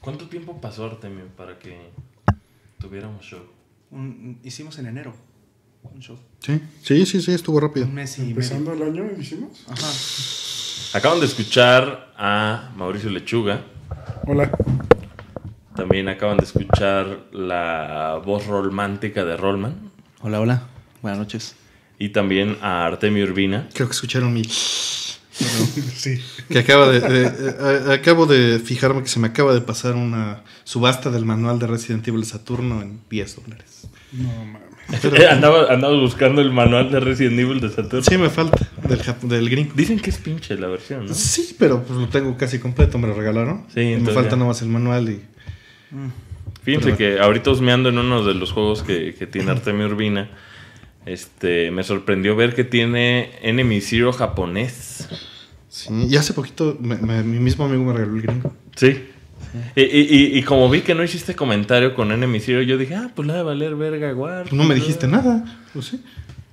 ¿Cuánto tiempo pasó, Artemio, para que tuviéramos show? hicimos en enero. Sí, sí, sí, sí estuvo rápido. Un mes y Empezando el año, Ajá. Acaban de escuchar a Mauricio Lechuga. Hola. También acaban de escuchar la voz romántica de Rollman. Hola, hola. Buenas noches. Y también a Artemio Urbina. Creo que escucharon mi. sí. Que acaba de, eh, acabo de fijarme que se me acaba de pasar una subasta del manual de Resident Evil Saturno en 10 dólares. No mames. Andabas buscando el manual de Resident Evil de Saturno. Sí, me falta, del, gringo. Dicen que es pinche la versión, ¿no? Sí, pero pues lo tengo casi completo, me lo regalaron. Sí, me falta nomás el manual y... Mm. Fíjense que ahorita ando en uno de los juegos que, tiene Artemio Urbina, este, me sorprendió ver que tiene Enemy Zero japonés. Sí, y hace poquito mi mismo amigo me regaló el gringo. Sí. Y, como vi que no hiciste comentario con NMC, yo dije, ah, pues la de valer verga, guard. Pues no me dijiste nada. Pues sí.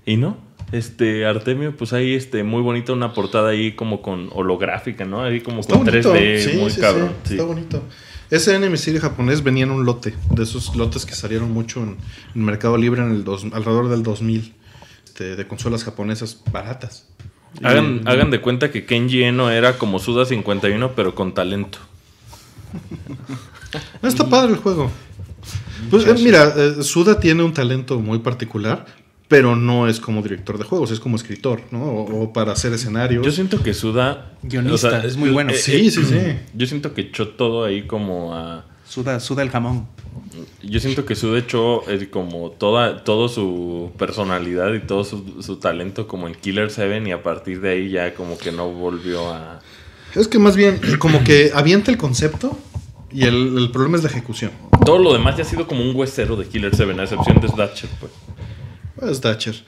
Y no. Este, Artemio, pues ahí, este, muy bonita una portada ahí como con holográfica, ¿no? Ahí como está con 3D, muy cabrón. está bonito. Ese Enemy japonés venía en un lote, de esos lotes que salieron mucho en, Mercado Libre en el alrededor del 2000, de, este, de consolas japonesas baratas. Hagan, hagan de cuenta que Kenji Eno era como Suda 51, pero con talento está padre el juego. Pues eh, mira, eh, Suda tiene un talento muy particular, pero no es como director de juegos, es como escritor, ¿no? O, para hacer escenarios. Yo siento que Suda. Guionista, es muy bueno. Eh, sí, sí, sí. Yo siento que echó todo ahí como a. Suda, Suda el jamón. Yo siento que Suda echó como toda su personalidad y todo su, talento como en Killer Seven y a partir de ahí ya como que no volvió a. Es que más bien, como que avienta el concepto y el, problema es la ejecución. Todo lo demás ya ha sido como un huesero de Killer 7, a excepción de Sdatcher pues. Pues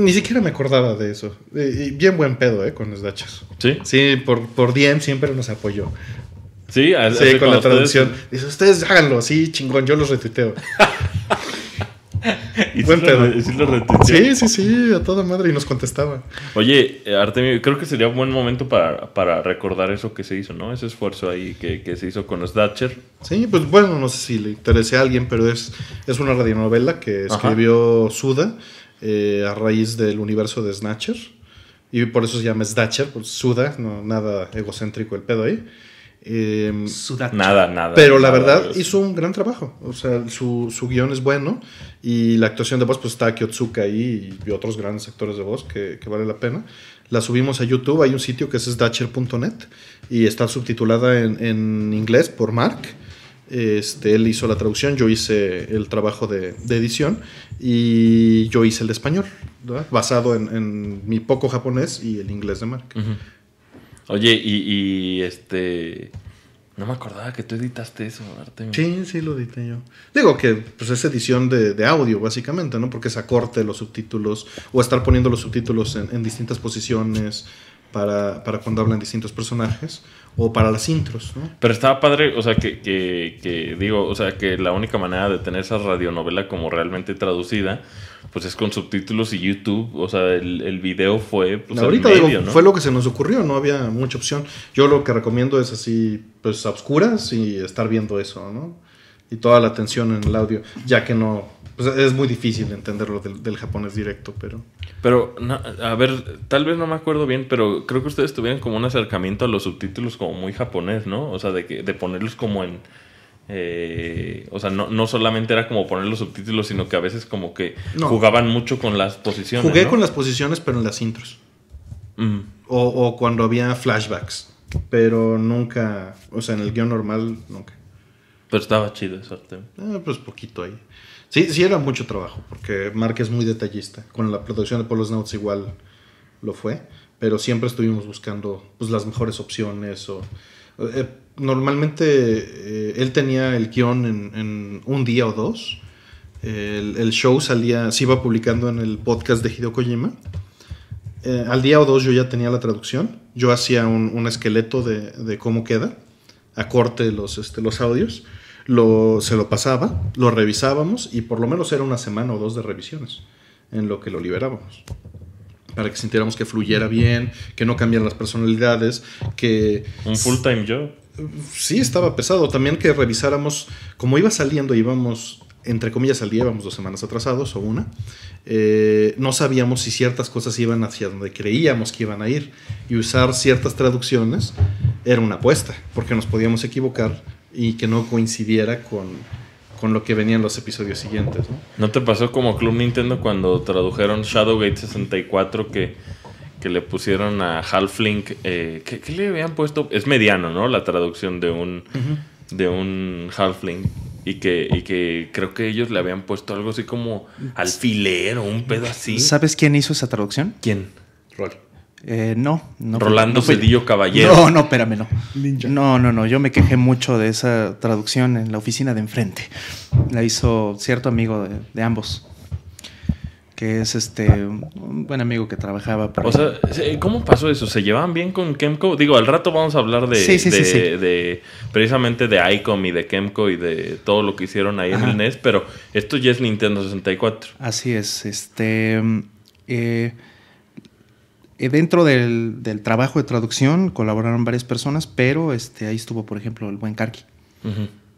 Ni siquiera me acordaba de eso. Eh, bien buen pedo, ¿eh? Con Sdatcher Sí. Sí, por, por DM siempre nos apoyó. Sí, sí con la traducción. Dice, ustedes háganlo así, chingón, yo los retuiteo. y Sí, sí, sí, sí, a toda madre y nos contestaba. Oye, eh, Artemio, creo que sería un buen momento para, para recordar eso que se hizo, ¿no? Ese esfuerzo ahí que, que se hizo con los Sí, pues bueno, no sé si le interese a alguien, pero es, es una radionovela que escribió Suda eh, a raíz del universo de Snatcher. Y por eso se llama Snatcher, pues, Suda, no, nada egocéntrico el pedo ahí. Em, nada, nada. Pero la verdad hizo un gran trabajo. O sea, su, guión es bueno y la actuación de voz, pues está Kyotsuka ahí y otros grandes actores de voz que, vale la pena. La subimos a YouTube, hay un sitio que es datcher.net y está subtitulada en, inglés por Mark. Este, él hizo la traducción, yo hice el trabajo de, edición y yo hice el español, basado en, en, mi poco japonés y el inglés de Mark. Oye, y, este. No me acordaba que tú editaste eso, Artemio. Sí, sí, lo edité yo. Digo que pues es edición de, audio, básicamente, ¿no? Porque es acorte los subtítulos o estar poniendo los subtítulos en, distintas posiciones para, para, cuando hablan distintos personajes o para las intros, ¿no? Pero estaba padre, o sea, que, que, que digo, o sea, que la única manera de tener esa radionovela como realmente traducida pues es con subtítulos y YouTube, o sea, el, el video fue... Pues, Ahorita fue lo que se nos ocurrió, no había mucha opción. Yo lo que recomiendo es así, pues a y estar viendo eso, ¿no? Y toda la atención en el audio, ya que no, pues es muy difícil entenderlo del, del japonés directo, pero... Pero, a ver, tal vez no me acuerdo bien, pero creo que ustedes tuvieron como un acercamiento a los subtítulos como muy japonés, ¿no? O sea, de, que, de ponerlos como en eh, o sea, no, solamente era como poner los subtítulos, sino que a veces como que jugaban mucho con las posiciones. Jugué con las posiciones, pero en las intros. Mm. O, cuando había flashbacks. Pero nunca, o sea, en el guión normal, nunca. Pero estaba chido eso ah, pues poquito ahí. Sí, sí era mucho trabajo, porque Mark es muy detallista. Con la producción de Polo Snouts igual lo fue, pero siempre estuvimos buscando pues, las mejores opciones o... Eh, normalmente eh, él tenía el guión en, un día o dos. El, show salía, se iba publicando en el podcast de Hideo Kojima. Eh, al día o dos yo ya tenía la traducción. Yo hacía un, esqueleto de, cómo queda, a corte los, este, los audios. se lo pasaba, lo revisábamos y por lo menos era una semana o dos de revisiones en lo que lo liberábamos. Para que sintiéramos que fluyera bien, que no cambiaran las personalidades, que... Un full-time job sí estaba pesado. También que revisáramos, como iba saliendo, íbamos, entre comillas, al día, íbamos dos semanas atrasados o una, eh, no sabíamos si ciertas cosas iban hacia donde creíamos que iban a ir. Y usar ciertas traducciones era una apuesta, porque nos podíamos equivocar y que no coincidiera con, lo que venían los episodios siguientes. ¿no? ¿No te pasó como Club Nintendo cuando tradujeron Shadowgate 64 que que le pusieron a Halfling. Eh, que le habían puesto? Es mediano, ¿no? La traducción de un, de un Halfling. Y que, y que creo que ellos le habían puesto algo así como alfiler o un pedo así. ¿Sabes quién hizo esa traducción? ¿Quién? Rol. Eh, no, no. Rolando Caballero. No, no, espérame, no. No, no, no. Yo me quejé mucho de esa traducción en la oficina de enfrente. La hizo cierto amigo de ambos que es este ah. un buen amigo que trabajaba. para o sea, ¿cómo pasó eso? ¿Se llevaban bien con Kemco? Digo, al rato vamos a hablar de, de, precisamente de ICOM y de Kemco y de todo lo que hicieron ahí en el NES, pero esto ya es Nintendo 64. Así es, este eh, eh, dentro del, trabajo de traducción colaboraron varias personas, pero este ahí estuvo, por ejemplo, el buen Karki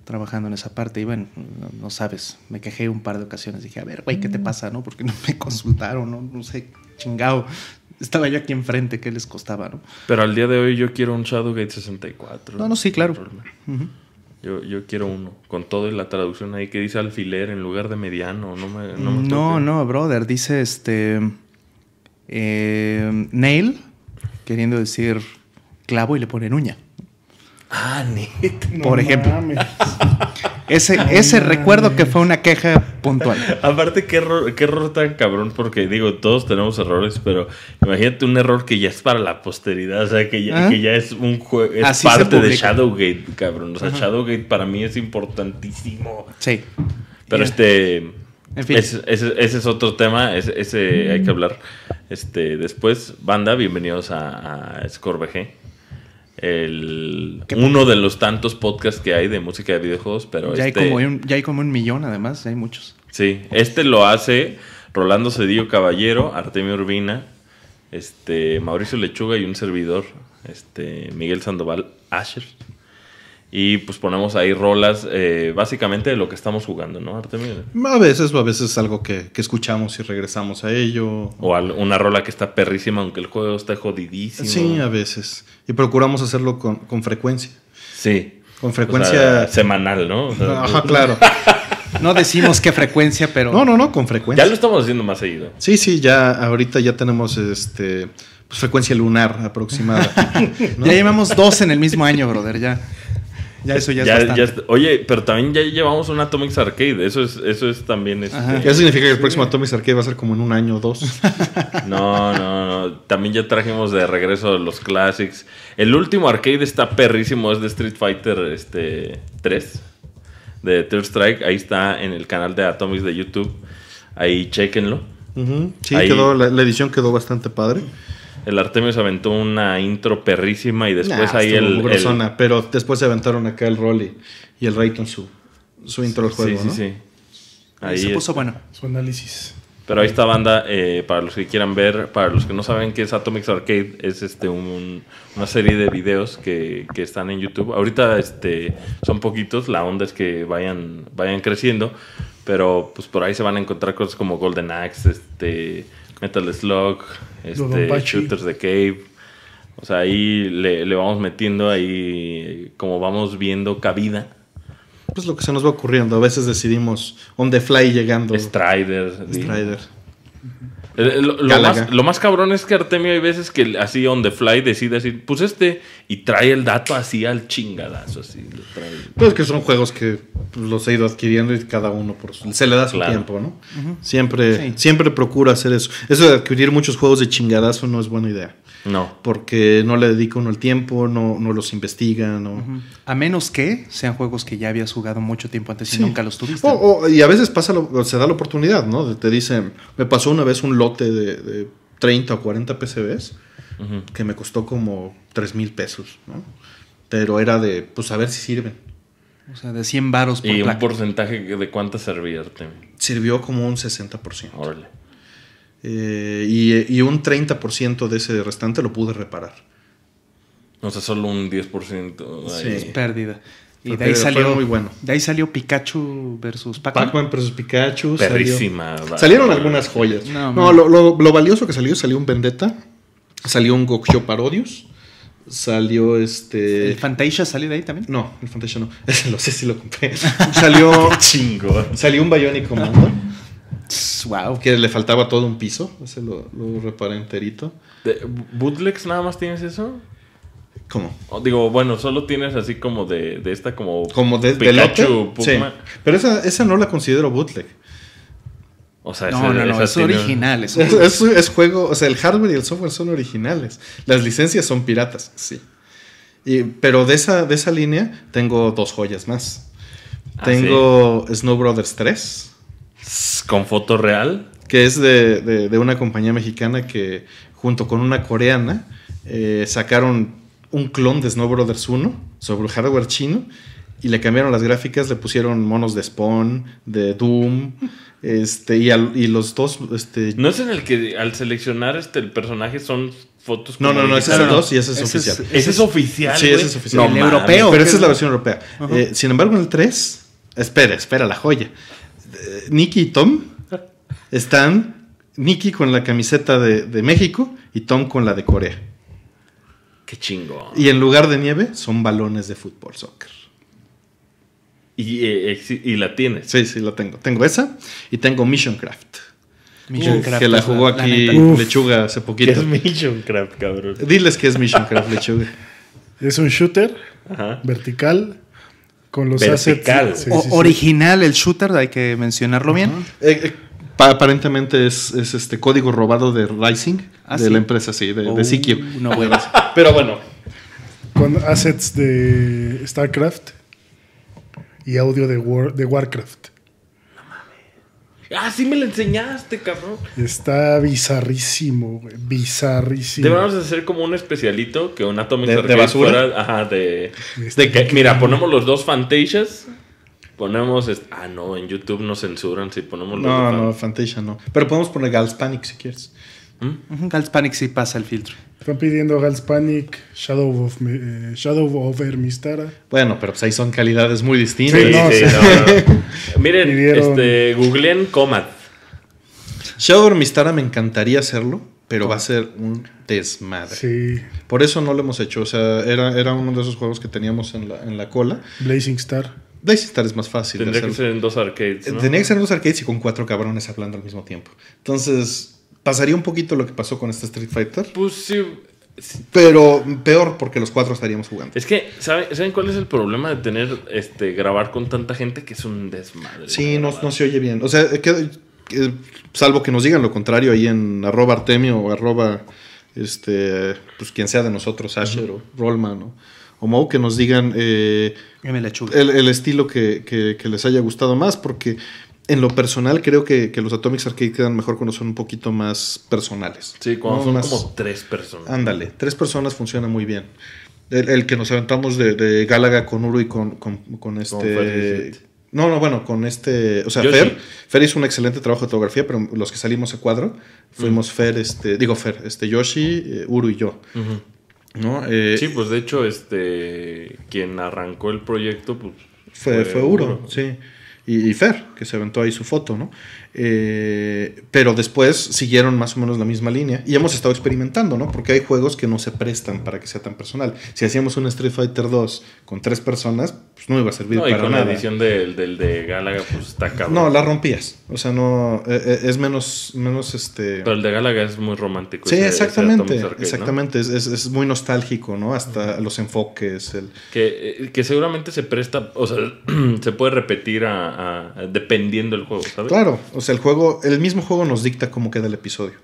trabajando en esa parte. Y bueno, no, sabes, me quejé un par de ocasiones. Dije, a ver, güey, ¿qué te mm. pasa? ¿No? Porque no me consultaron, ¿no? No sé, chingado. Estaba yo aquí enfrente, ¿qué les costaba, Pero al día de hoy yo quiero un Shadowgate 64. No, no, sí, claro. yo, quiero uno, con todo y la traducción ahí que dice alfiler en lugar de mediano. No, no, brother, dice este. Eh, nail, queriendo decir clavo y le ponen uña. Ah, por ejemplo. ese, ese recuerdo que fue una queja puntual. Aparte, qué error, qué tan cabrón, porque digo, todos tenemos errores, pero imagínate un error que ya es para la posteridad, o sea, que ya, ah. ya es un juego, es parte de Shadowgate, cabrón. O sea, Shadowgate para mí es importantísimo. Sí. Pero este... ese, es otro tema, ese, hay que hablar. Este, después, banda, bienvenidos a, a el, uno de los tantos podcasts que hay de música de videojuegos, pero este ya, hay como un, millón además, hay muchos. Sí, este lo hace Rolando Cedillo Caballero, Artemio Urbina, este, Mauricio Lechuga y un servidor, este, Miguel Sandoval Asher y pues ponemos ahí rolas eh, básicamente de lo que estamos jugando, ¿no, A veces, a veces es algo que, que, escuchamos y regresamos a ello. O una rola que está perrísima, aunque el juego está jodidísimo. Sí, a veces. Y procuramos hacerlo con, con frecuencia. Sí. Con frecuencia. semanal, ¿no? Ajá, claro. No decimos qué frecuencia, pero. No, no, no, con frecuencia. Ya lo estamos haciendo más seguido. Sí, sí, ya ahorita ya tenemos este. Pues, frecuencia lunar aproximada. Ya llevamos dos en el mismo año, brother, ya eso ya, oye, pero también ya llevamos un Atomics Arcade. Eso es, eso es también. Este... significa que el próximo Atomics Arcade va a ser como en un año o dos. no, no, no. También ya trajimos de regreso los Classics. El último arcade está perrísimo. Es de Street Fighter este, 3 de Third Strike. Ahí está en el canal de Atomics de YouTube. Ahí chequenlo. Sí, quedó, la edición quedó bastante padre. El Artemio se aventó una intro perrísima y después ah, ahí el, Pero después se aventaron acá el Rolly y el Rayton su, su intro al juego, sí, Sí, Ahí se puso bueno. Su análisis. Pero ahí está banda, eh, para los que quieran ver, para los que no saben qué es Atomics Arcade, es este una serie de videos que, están en YouTube. Ahorita este, son poquitos, la onda es que vayan, vayan creciendo, pero pues por ahí se van a encontrar cosas como Golden Axe, este... Metal Slug, este, Shooters de Cave. O sea, ahí le, vamos metiendo ahí como vamos viendo cabida. Pues lo que se nos va ocurriendo. A veces decidimos on the fly llegando. Strider. Strider. Eh, eh, lo, más, lo, más, cabrón es que Artemio hay veces que así on the fly decide decir, pues este, y trae el dato así al chingadazo. Así, lo trae. Pues que son juegos que los he ido adquiriendo y cada uno por su... Se le da su tiempo, ¿no? Siempre siempre procura hacer eso. Eso de adquirir muchos juegos de chingadazo no es buena idea. No. Porque no le dedica uno el tiempo, no, los investiga. No. A menos que sean juegos que ya habías jugado mucho tiempo antes y nunca los tuviste. y a veces pasa lo, se da la oportunidad, ¿no? Te dicen, me pasó una vez un lote de, treinta 30 o 40 PCBs que me costó como 3 mil pesos, ¿no? Pero era de, pues a ver si sirven. O sea, de 100 varos por Y un porcentaje de cuánto servía. Sirvió como un 60%. Órale. Eh, y, un 30% de ese restante lo pude reparar. O sea, solo un 10%. Sí, es pérdida. Y de ahí salió De ahí salió Pikachu versus Pac-Man. versus Pikachu. salieron algunas joyas. No, lo, valioso que salió, salió un Vendetta, salió un Gokyo Parodius, salió este... ¿El Fantasia salió de ahí también? No, el Fantasia no. Ese lo sé si lo compré. salió... Chingo. Salió un Bionic Commando. Wow. Que le faltaba todo un piso. Ese lo, reparé enterito. ¿De ¿Bootlegs nada más tienes eso? ¿Cómo? digo, bueno, solo tienes así como de, esta como. Como de, Pikachu, Pero esa, no la considero bootleg. O sea, no, no, no, es original. Es, juego, o sea, el hardware y el software son originales. Las licencias son piratas, sí. pero de esa, de esa línea tengo dos joyas más. Ah, tengo Snow Brothers 3 con foto real. Que es de, una compañía mexicana que junto con una coreana eh, sacaron un clon de Snow Brothers 1 sobre el hardware chino y le cambiaron las gráficas, le pusieron monos de Spawn, de Doom, este, y, los dos, este. ¿No es en el que al seleccionar este el personaje son fotos? No, no, no, ese es el 2 y ese es oficial. ese, es oficial. Sí, ese es oficial. europeo. Pero esa es la versión europea. Eh, sin embargo, en el 3, espera, espera la joya. Nicky y Tom están, Nicky con la camiseta de, México y Tom con la de Corea. Qué chingo. Y en lugar de nieve son balones de fútbol, soccer. Eh, y, la tiene. Sí, sí, la tengo. Tengo esa y tengo Mission Craft. que la jugó aquí Lechuga hace poquito. ¿Qué es Mission Craft, cabrón? Diles que es Mission Craft, Lechuga. Es un shooter vertical con los Assets, original el shooter, hay que mencionarlo bien. Eh, eh, aparentemente es, este código robado de Rising, ah, de la empresa, sí, de, oh, CQ. Pero bueno. Con assets de StarCraft y audio de, de WarCraft. Ah, sí me la enseñaste, cabrón. Está bizarrísimo, güey. Bizarrísimo. ¿Debemos hacer como un especialito que un atómico de, basura. ajá, de. Este que, mira, ponemos los dos Fantasias. Ponemos. Ah, no, en YouTube nos censuran si ponemos los No, no, Fantasia no. Pero podemos poner Gals Panic si quieres. ¿Mm? Gals sí pasa el filtro. Están pidiendo Gals Panic, Shadow of, eh, Shadow of Ermistara. Bueno, pero pues ahí son calidades muy distintas. Miren, este, googleen Comat. Shadow of Ermistara me encantaría hacerlo, pero va a ser un desmadre. Sí. Por eso no lo hemos hecho. O sea, era, era uno de esos juegos que teníamos en la, en la cola. Blazing Star. Blazing Star es más fácil. Tendría que ser en dos arcades. Eh, Tendría que ser en dos arcades y con cuatro cabrones hablando al mismo tiempo. Entonces Pasaría un poquito lo que pasó con este Street Fighter. Pues sí. Pero peor porque los cuatro estaríamos jugando. Es que, ¿saben, cuál es el problema de tener, este, grabar con tanta gente que es un desmadre? Sí, no, se oye bien. O sea, eh, salvo que nos digan lo contrario ahí en arroba Artemio o arroba, este, pues quien sea de nosotros, Asher o Rollman o, o que nos digan eh, el, el, estilo que les haya gustado más, porque en lo personal creo que, los Atomics Arcade quedan mejor cuando son un poquito más personales. Sí, cuando son como tres personas. Ándale, tres personas funciona muy bien. El, que nos aventamos de, Gálaga con Uru y con, con, este... no, no, bueno, con este. O sea, Fer, Fer hizo un excelente trabajo de fotografía, pero los que salimos a cuadro fuimos mm. Fer, este, digo Fer, este Yoshi, eh, Uru y yo. ¿No? Eh, sí, pues de hecho, este. Quien arrancó el proyecto, pues. Fue, fue, Uru, sí y, Fer, que se aventó ahí su foto, ¿no? Eh, pero después siguieron más o menos la misma línea y hemos estado experimentando, ¿no? Porque hay juegos que no se prestan para que sea tan personal. Si hacíamos un Street Fighter 2 con tres personas, pues no iba a servir no, para y con la edición del, de Galaga, pues está acabado. No, la rompías. O sea, no. Eh, eh, es menos. menos este... Pero el de Galaga es muy romántico. Sí, exactamente. exactamente. Es, es, muy nostálgico, ¿no? Hasta los enfoques. El... Que, eh, que seguramente se presta. O sea, se puede repetir dependiendo del juego, ¿sabes? Claro sea, el juego, el mismo juego nos dicta cómo queda el episodio.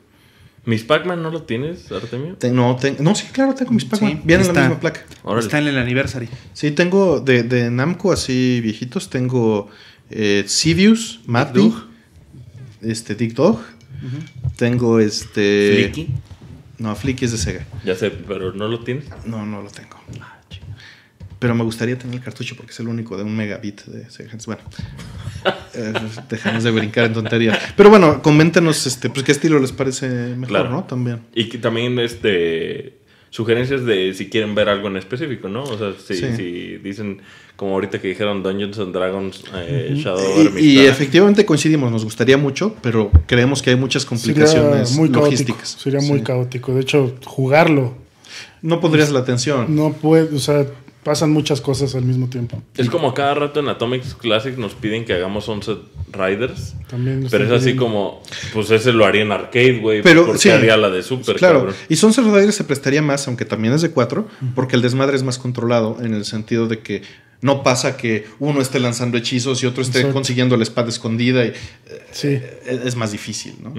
¿Mis no lo tienes, Artemio? no, no, sí, claro, tengo mis Pacman man en la misma placa. Está en el anniversary. Sí, tengo de, de Namco, así viejitos, tengo eh, Sidious, matt este, Dick Dog. Tengo este. Flicky. No, Flicky es de Sega. Ya sé, pero ¿no lo tienes? No, no lo tengo. Ah, pero me gustaría tener el cartucho porque es el único de un megabit de Sega Bueno, eh, dejamos de brincar en tontería. Pero bueno, coméntenos este, pues, qué estilo les parece mejor, ¿no? También. Y que también este, sugerencias de si quieren ver algo en específico, ¿no? O sea, si, dicen, como ahorita que dijeron Dungeons and Dragons, eh, Shadow y, y, efectivamente coincidimos, nos gustaría mucho, pero creemos que hay muchas complicaciones logísticas. Sería muy caótico. De hecho, jugarlo. No pondrías la atención. No puede, o sea, pasan muchas cosas al mismo tiempo. Es como cada rato en Atomic Classic nos piden que hagamos 11 Riders. También pero es así como, pues ese lo haría en arcade, güey. Pero porque haría la de Super. Claro. Y 11 Riders se prestaría más, aunque también es de 4, porque el desmadre es más controlado en el sentido de que no pasa que uno esté lanzando hechizos y otro esté consiguiendo la espada escondida. Y, sí. Eh, eh, es más difícil, ¿no?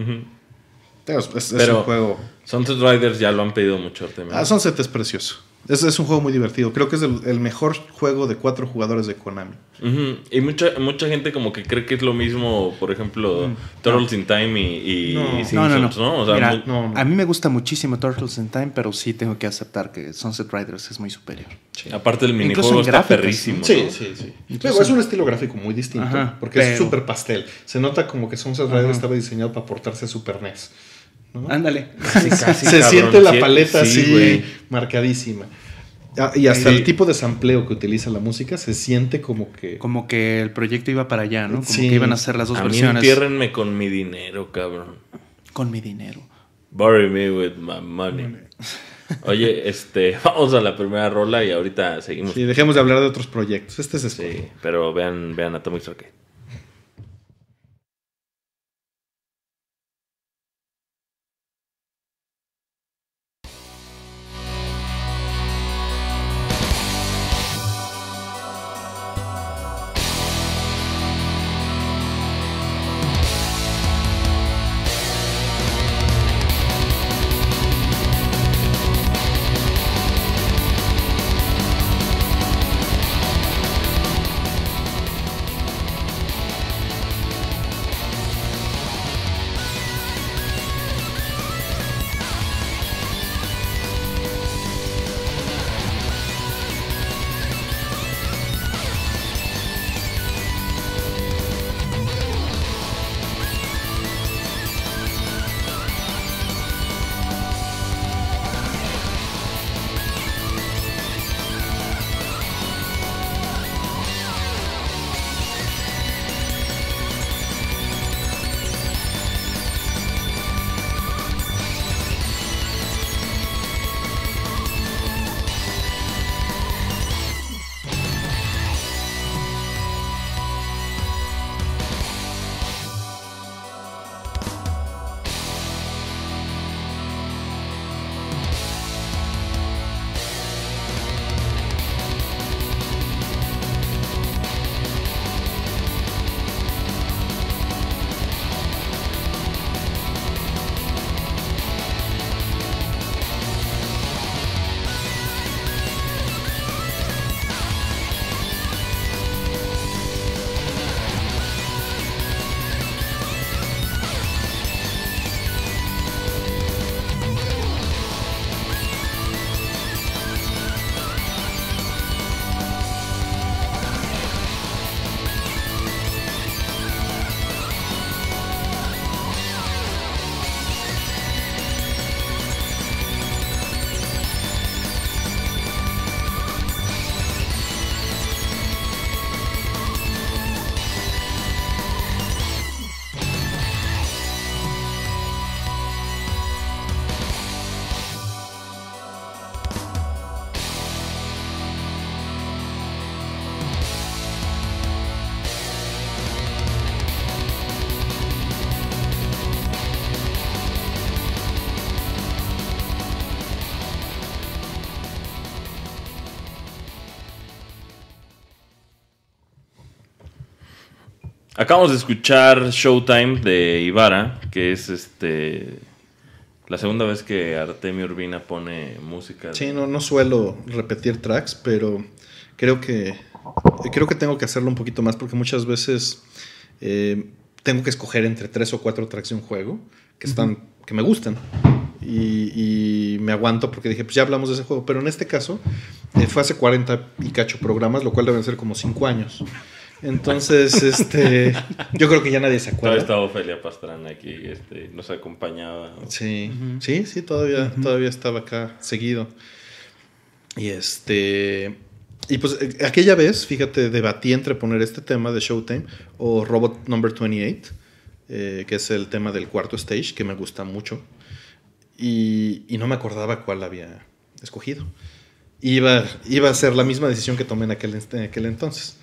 Es, Pero un juego. Sunset Riders ya lo han pedido mucho. Artemio. Ah, Sunset es precioso. Es, un juego muy divertido. Creo que es el, mejor juego de cuatro jugadores de Konami. Y mucha, mucha gente como que cree que es lo mismo, por ejemplo, mm, Turtles in Time y, no. ¿no? no A mí me gusta muchísimo Turtles in Time, pero sí tengo que aceptar que Sunset Riders es muy superior. Sí. Aparte el minijuego está perrísimo. Sí, sí, sí. es un estilo gráfico muy distinto, porque es súper pastel. Se nota como que Sunset Riders estaba diseñado para portarse a Super NES. Ándale. se siente la paleta así marcadísima. Ah, y hasta el tipo de sampleo que utiliza la música se siente como que. Como que el proyecto iba para allá, ¿no? Como que iban a hacer las dos versiones. con mi dinero, cabrón. Con mi dinero. Bury me with my money. Oye, este, vamos a la primera rola y ahorita seguimos. Sí, dejemos de hablar de otros proyectos. Este es Sí, pero vean, vean Atomic Circuit. Acabamos de escuchar Showtime de Ibarra, que es este la segunda vez que Artemio Urbina pone música. Sí, no, no suelo repetir tracks, pero creo que creo que tengo que hacerlo un poquito más porque muchas veces eh, tengo que escoger entre tres o cuatro tracks de un juego que están que me gustan. Y, me aguanto porque dije, pues ya hablamos de ese juego. Pero en este caso, eh, fue hace 40 y cacho programas, lo cual debe ser como cinco años. Entonces, este, yo creo que ya nadie se acuerda. Todavía estaba Ofelia Pastrana aquí, este, nos acompañaba. Sí, sí, sí, todavía, todavía estaba acá seguido. Y este, y pues aquella vez, fíjate, debatí entre poner este tema de Showtime o Robot Number 28, eh, que es el tema del cuarto stage, que me gusta mucho. Y, no me acordaba cuál había escogido. Iba, iba a ser la misma decisión que tomé en aquel, en aquel entonces.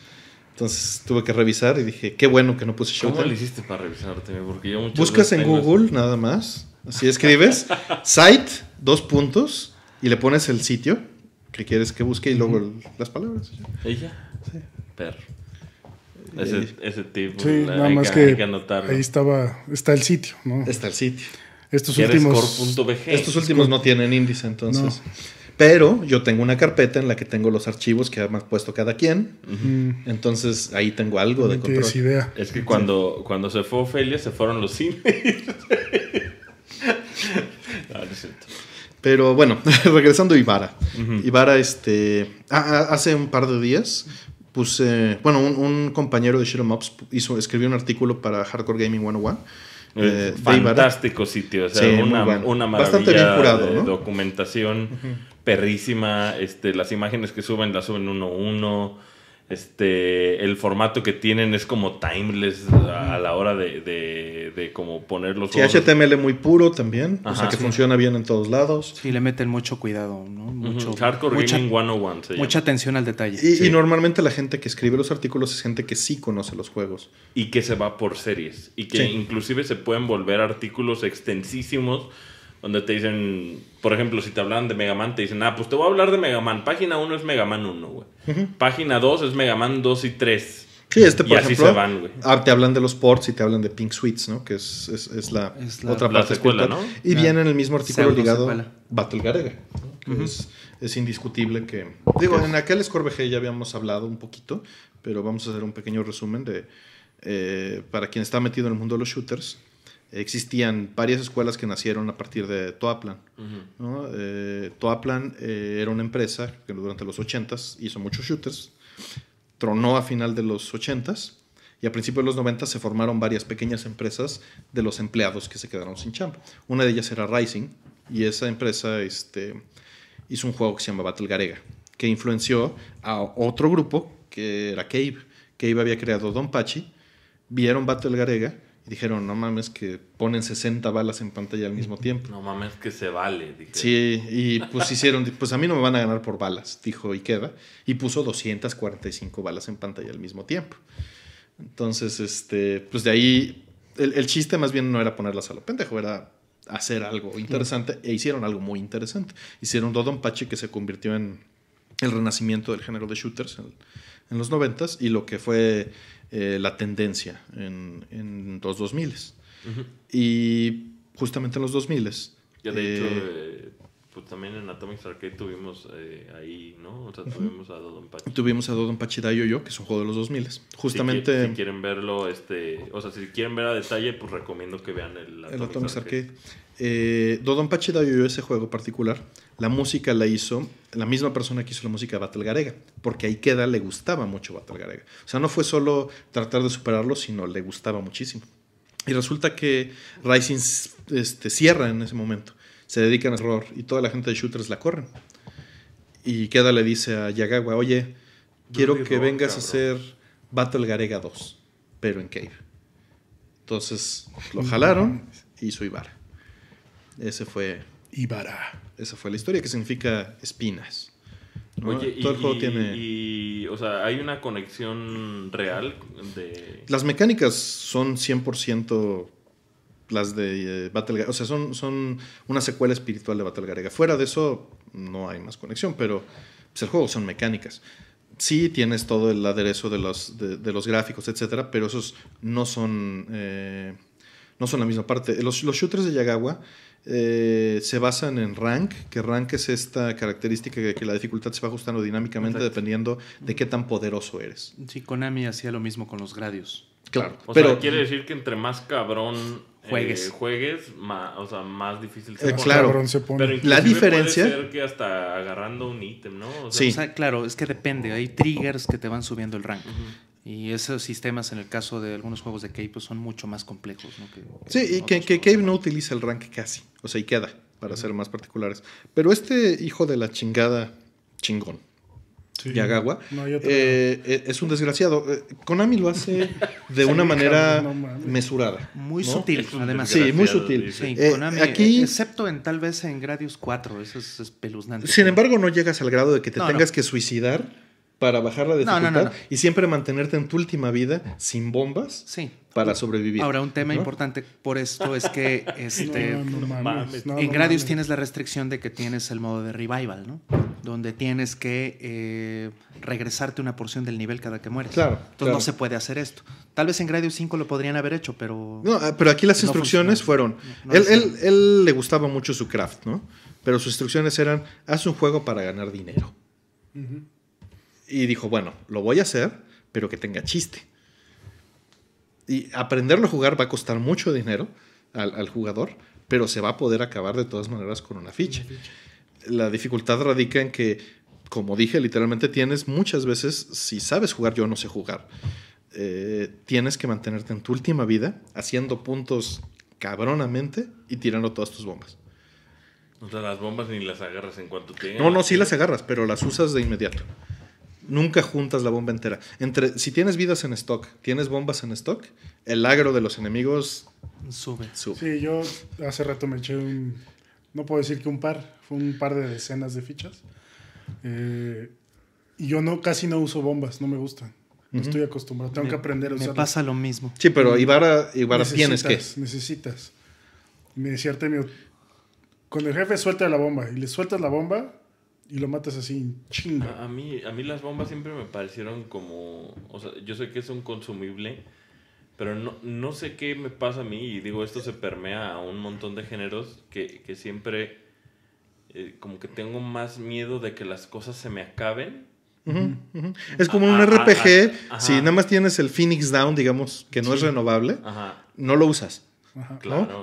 Entonces tuve que revisar y dije, qué bueno que no puse Showtime. ¿Cómo lo hiciste para revisarte? Porque yo Buscas en Google nada más, así escribes, site, dos puntos, y le pones el sitio que quieres que busque y luego las palabras. ¿Ella? Sí. Perro. Ese, ese tipo. Sí, nada más que, ahí estaba, está el sitio, ¿no? Está el sitio. Estos últimos, estos últimos no tienen índice, entonces. Pero yo tengo una carpeta en la que tengo los archivos que ha puesto cada quien. Entonces ahí tengo algo de control. Idea. Es que cuando, cuando se fue Ofelia se fueron los cines. Ah, Pero bueno, regresando a Ibarra. este. Ah, ah, hace un par de días puse. Bueno, un, compañero de Shadow Mobs hizo, escribió un artículo para Hardcore Gaming 101. Eh, Fantástico sitio, una, maravilla Bastante bien curado, de documentación perrísima. Este, las imágenes que suben las suben uno a uno. Este, el formato que tienen es como timeless a la hora de, de, de como poner los HTML muy puro también, o sea que funciona bien en todos lados. Sí, le meten mucho cuidado, ¿no? Mucho, mucha, oh atención al detalle. Y, y, normalmente la gente que escribe los artículos es gente que sí conoce los juegos. Y que se va por series. Y que inclusive se pueden volver artículos extensísimos donde te dicen, por ejemplo, si te hablan de Mega Man, te dicen, ah, pues te voy a hablar de Mega Man. Página 1 es Mega Man 1, güey. Página 2 es Mega Man 2 y 3. Sí, este, por y así se van, güey. Ah, te hablan de los ports y te hablan de Pink Sweets ¿no? Que es, la, otra parte parte ¿no? Y viene en el mismo artículo ligado Battle Garega, es, indiscutible que... Digo, en aquel BG ya habíamos hablado un poquito, pero vamos a hacer un pequeño resumen de... Eh, para quien está metido en el mundo de los shooters, existían varias escuelas que nacieron a partir de Toaplan. Eh, Toaplan eh, era una empresa que durante los 80s hizo muchos shooters, tronó a final de los 80s y a principios de los 90 se formaron varias pequeñas empresas de los empleados que se quedaron sin chamba. Una de ellas era Rising y esa empresa este, hizo un juego que se llama Battle Garega, que influenció a otro grupo que era Cave. Cave había creado Don Pachi, vieron Battle Garega dijeron, no mames, que ponen 60 balas en pantalla al mismo tiempo. No mames, que se vale. Sí, y pues hicieron, pues a mí no me van a ganar por balas, dijo queda Y puso 245 balas en pantalla al mismo tiempo. Entonces, este, pues de ahí, el, chiste más bien no era ponerlas a lo pendejo, era hacer algo interesante. E hicieron algo muy interesante. Hicieron pache que se convirtió en el renacimiento del género de shooters en, en los noventas y lo que fue eh, la tendencia en, en los 2000. Y justamente en los 2000. Ya de eh, hecho, eh, pues también en Atomic Arcade tuvimos ahí, ¿no? O sea, tuvimos a Dodon Pachi. Tuvimos Yo, que es un juego de los 2000. Justamente. Si, quieren verlo, este, o sea, si quieren ver a detalle, pues recomiendo que vean el Atomic, Arcade. Arcade. Eh, Dodon Yo, ese juego particular, la música la hizo la misma persona que hizo la música de Battle Garega, porque ahí queda le gustaba mucho Battle Garega. O sea, no fue solo tratar de superarlo, sino le gustaba muchísimo. Y resulta que Rising este, cierra en ese momento. Se dedica al horror y toda la gente de shooters la corren. Y queda le dice a Yagawa, oye, quiero que vengas a hacer Battle Garega 2, pero en Cave. Entonces lo jalaron y hizo Ibarra. Ese fue... Ibarra esa fue la historia, que significa espinas. Oye, y, juego tiene... o sea, ¿hay una conexión real de...? Las mecánicas son 100% las de eh, Battle O sea, son, son una secuela espiritual de Battle Garega. Fuera de eso, no hay más conexión, pero pues, el juego son mecánicas. Sí tienes todo el aderezo de los, de, los gráficos, etcétera, pero esos no son... Eh, no son la misma parte. Los, los shooters de Yagawa eh, se basan en rank, que rank es esta característica de que la dificultad se va ajustando dinámicamente dependiendo de qué tan poderoso eres. Sí, Konami hacía lo mismo con los gradios. Claro, o sea, quiere decir que entre más cabrón eh, juegues, juegues o sea, más difícil se, eh, pone. Claro. la diferencia puede ser que hasta agarrando un ítem, ¿no? claro, es que depende, hay triggers que te van subiendo el rank. Y esos sistemas, en el caso de algunos juegos de Cave, pues son mucho más complejos. sí, y que, Cave no utiliza el rank casi. O sea, y queda, para ser más particulares. Pero este hijo de la chingada chingón. Yagawa. Eh, eh, es un desgraciado. Eh, Konami lo hace de una manera mesurada. Muy sutil, además. Sí, muy sutil. aquí... Excepto en tal vez en Gradius 4, eso es espeluznante. Sin embargo, no llegas al grado de que te tengas que suicidar para bajar la dificultad y siempre mantenerte en tu última vida sin bombas sí. para sobrevivir. Ahora, un tema importante por esto es que este, en Gradius tienes la restricción de que tienes el modo de revival, ¿no? Donde tienes que eh, regresarte una porción del nivel cada que mueres. Claro. Entonces no se puede hacer esto. Tal vez en Gradius 5 lo podrían haber hecho, pero. No, ah, pero aquí las instrucciones fueron. Él, él, le gustaba mucho su craft, ¿no? Pero sus instrucciones eran: haz un juego para ganar dinero. Y dijo, bueno, lo voy a hacer, pero que tenga chiste. Y aprenderlo a jugar va a costar mucho dinero al, jugador, pero se va a poder acabar de todas maneras con una ficha. La dificultad radica en que, como dije, literalmente tienes muchas veces, si sabes jugar, yo no sé jugar. Eh, tienes que mantenerte en tu última vida haciendo puntos cabronamente y tirando todas tus bombas. O sea, las bombas ni las agarras en cuanto tienes No, no, sí las agarras, pero las usas de inmediato nunca juntas la bomba entera. Entre, si tienes vidas en stock, tienes bombas en stock, el agro de los enemigos sube. sube. Sí, yo hace rato me eché un, no puedo decir que un par, fue un par de decenas de fichas. Eh, y yo no, casi no uso bombas, no me gustan. No estoy acostumbrado, tengo que aprender a Me pasa lo mismo. Sí, pero mm. Ibarra, Ibarra tienes que. Necesitas. Me decía Artemio, con el jefe suelta la bomba y le sueltas la bomba y lo matas así, chinga. A, mí, a mí las bombas siempre me parecieron como. O sea, yo sé que es un consumible, pero no, no sé qué me pasa a mí. Y digo, esto se permea a un montón de géneros que, que siempre. Eh, como que tengo más miedo de que las cosas se me acaben. Es como un RPG. si nada más tienes el Phoenix Down, digamos, que no es renovable, no lo usas.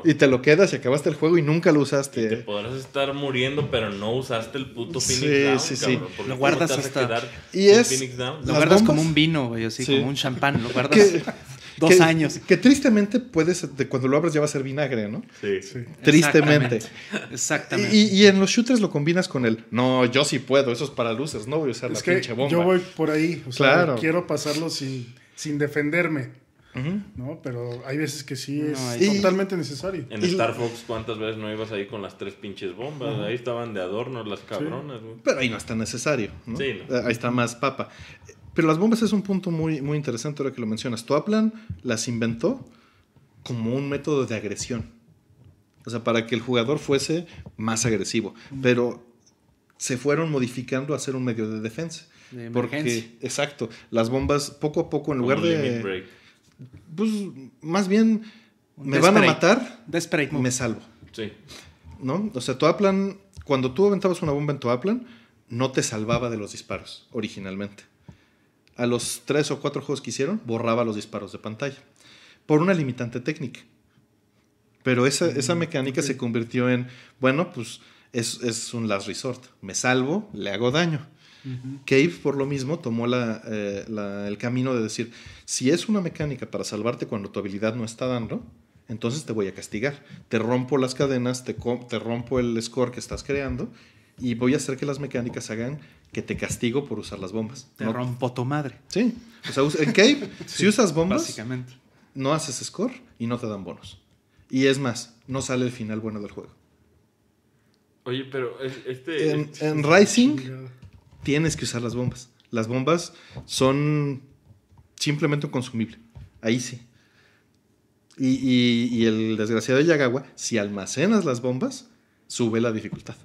Y te lo quedas y acabaste el juego y nunca lo usaste. te podrás estar muriendo, pero no usaste el puto Phoenix Down. Lo guardas hasta. Y es. Lo guardas como un vino, güey, así, como un champán. Lo guardas. dos años. Que tristemente puedes, cuando lo abres ya va a ser vinagre, ¿no? Sí, sí. Tristemente. Exactamente. Y, en los shooters lo combinas con el, no, yo sí puedo, eso es para luces, no voy a usar la pinche bomba. Yo voy por ahí, claro. quiero pasarlo sin, sin defenderme. ¿no? Pero hay veces que sí es totalmente necesario. En Star Fox, ¿cuántas veces no ibas ahí con las tres pinches bombas? Ahí estaban de adorno las cabronas. Pero ahí no está necesario, eh, Ahí está más papa. Pero las bombas es un punto muy, muy interesante ahora que lo mencionas. Toaplan las inventó como un método de agresión. O sea, para que el jugador fuese más agresivo. Pero se fueron modificando a ser un medio de defensa. porque, exacto, las bombas poco a poco, en lugar de pues más bien me van a matar, me salvo. Sí. ¿No? O sea, plan cuando tú aventabas una bomba en aplan no te salvaba de los disparos originalmente. A los tres o cuatro juegos que hicieron, borraba los disparos de pantalla. Por una limitante técnica. Pero esa, mm, mecánica se convirtió en, bueno, pues es, es, un last resort. Me salvo, le hago daño. Cave, por lo mismo, tomó eh, el camino de decir, si es una mecánica para salvarte cuando tu habilidad no está dando, entonces te voy a castigar. Te rompo las cadenas, te, rompo el score que estás creando y voy a hacer que las mecánicas hagan que te castigo por usar las bombas. Te rompo tu madre. Sí. O sea, en Cave, si usas bombas, básicamente. no haces score y no te dan bonos. Y es más, no sale el final bueno del juego. Oye, pero este... en Rising tienes que usar las bombas. Las bombas son simplemente un consumible. Ahí sí. Y, el desgraciado de Yagawa, si almacenas las bombas, sube la dificultad.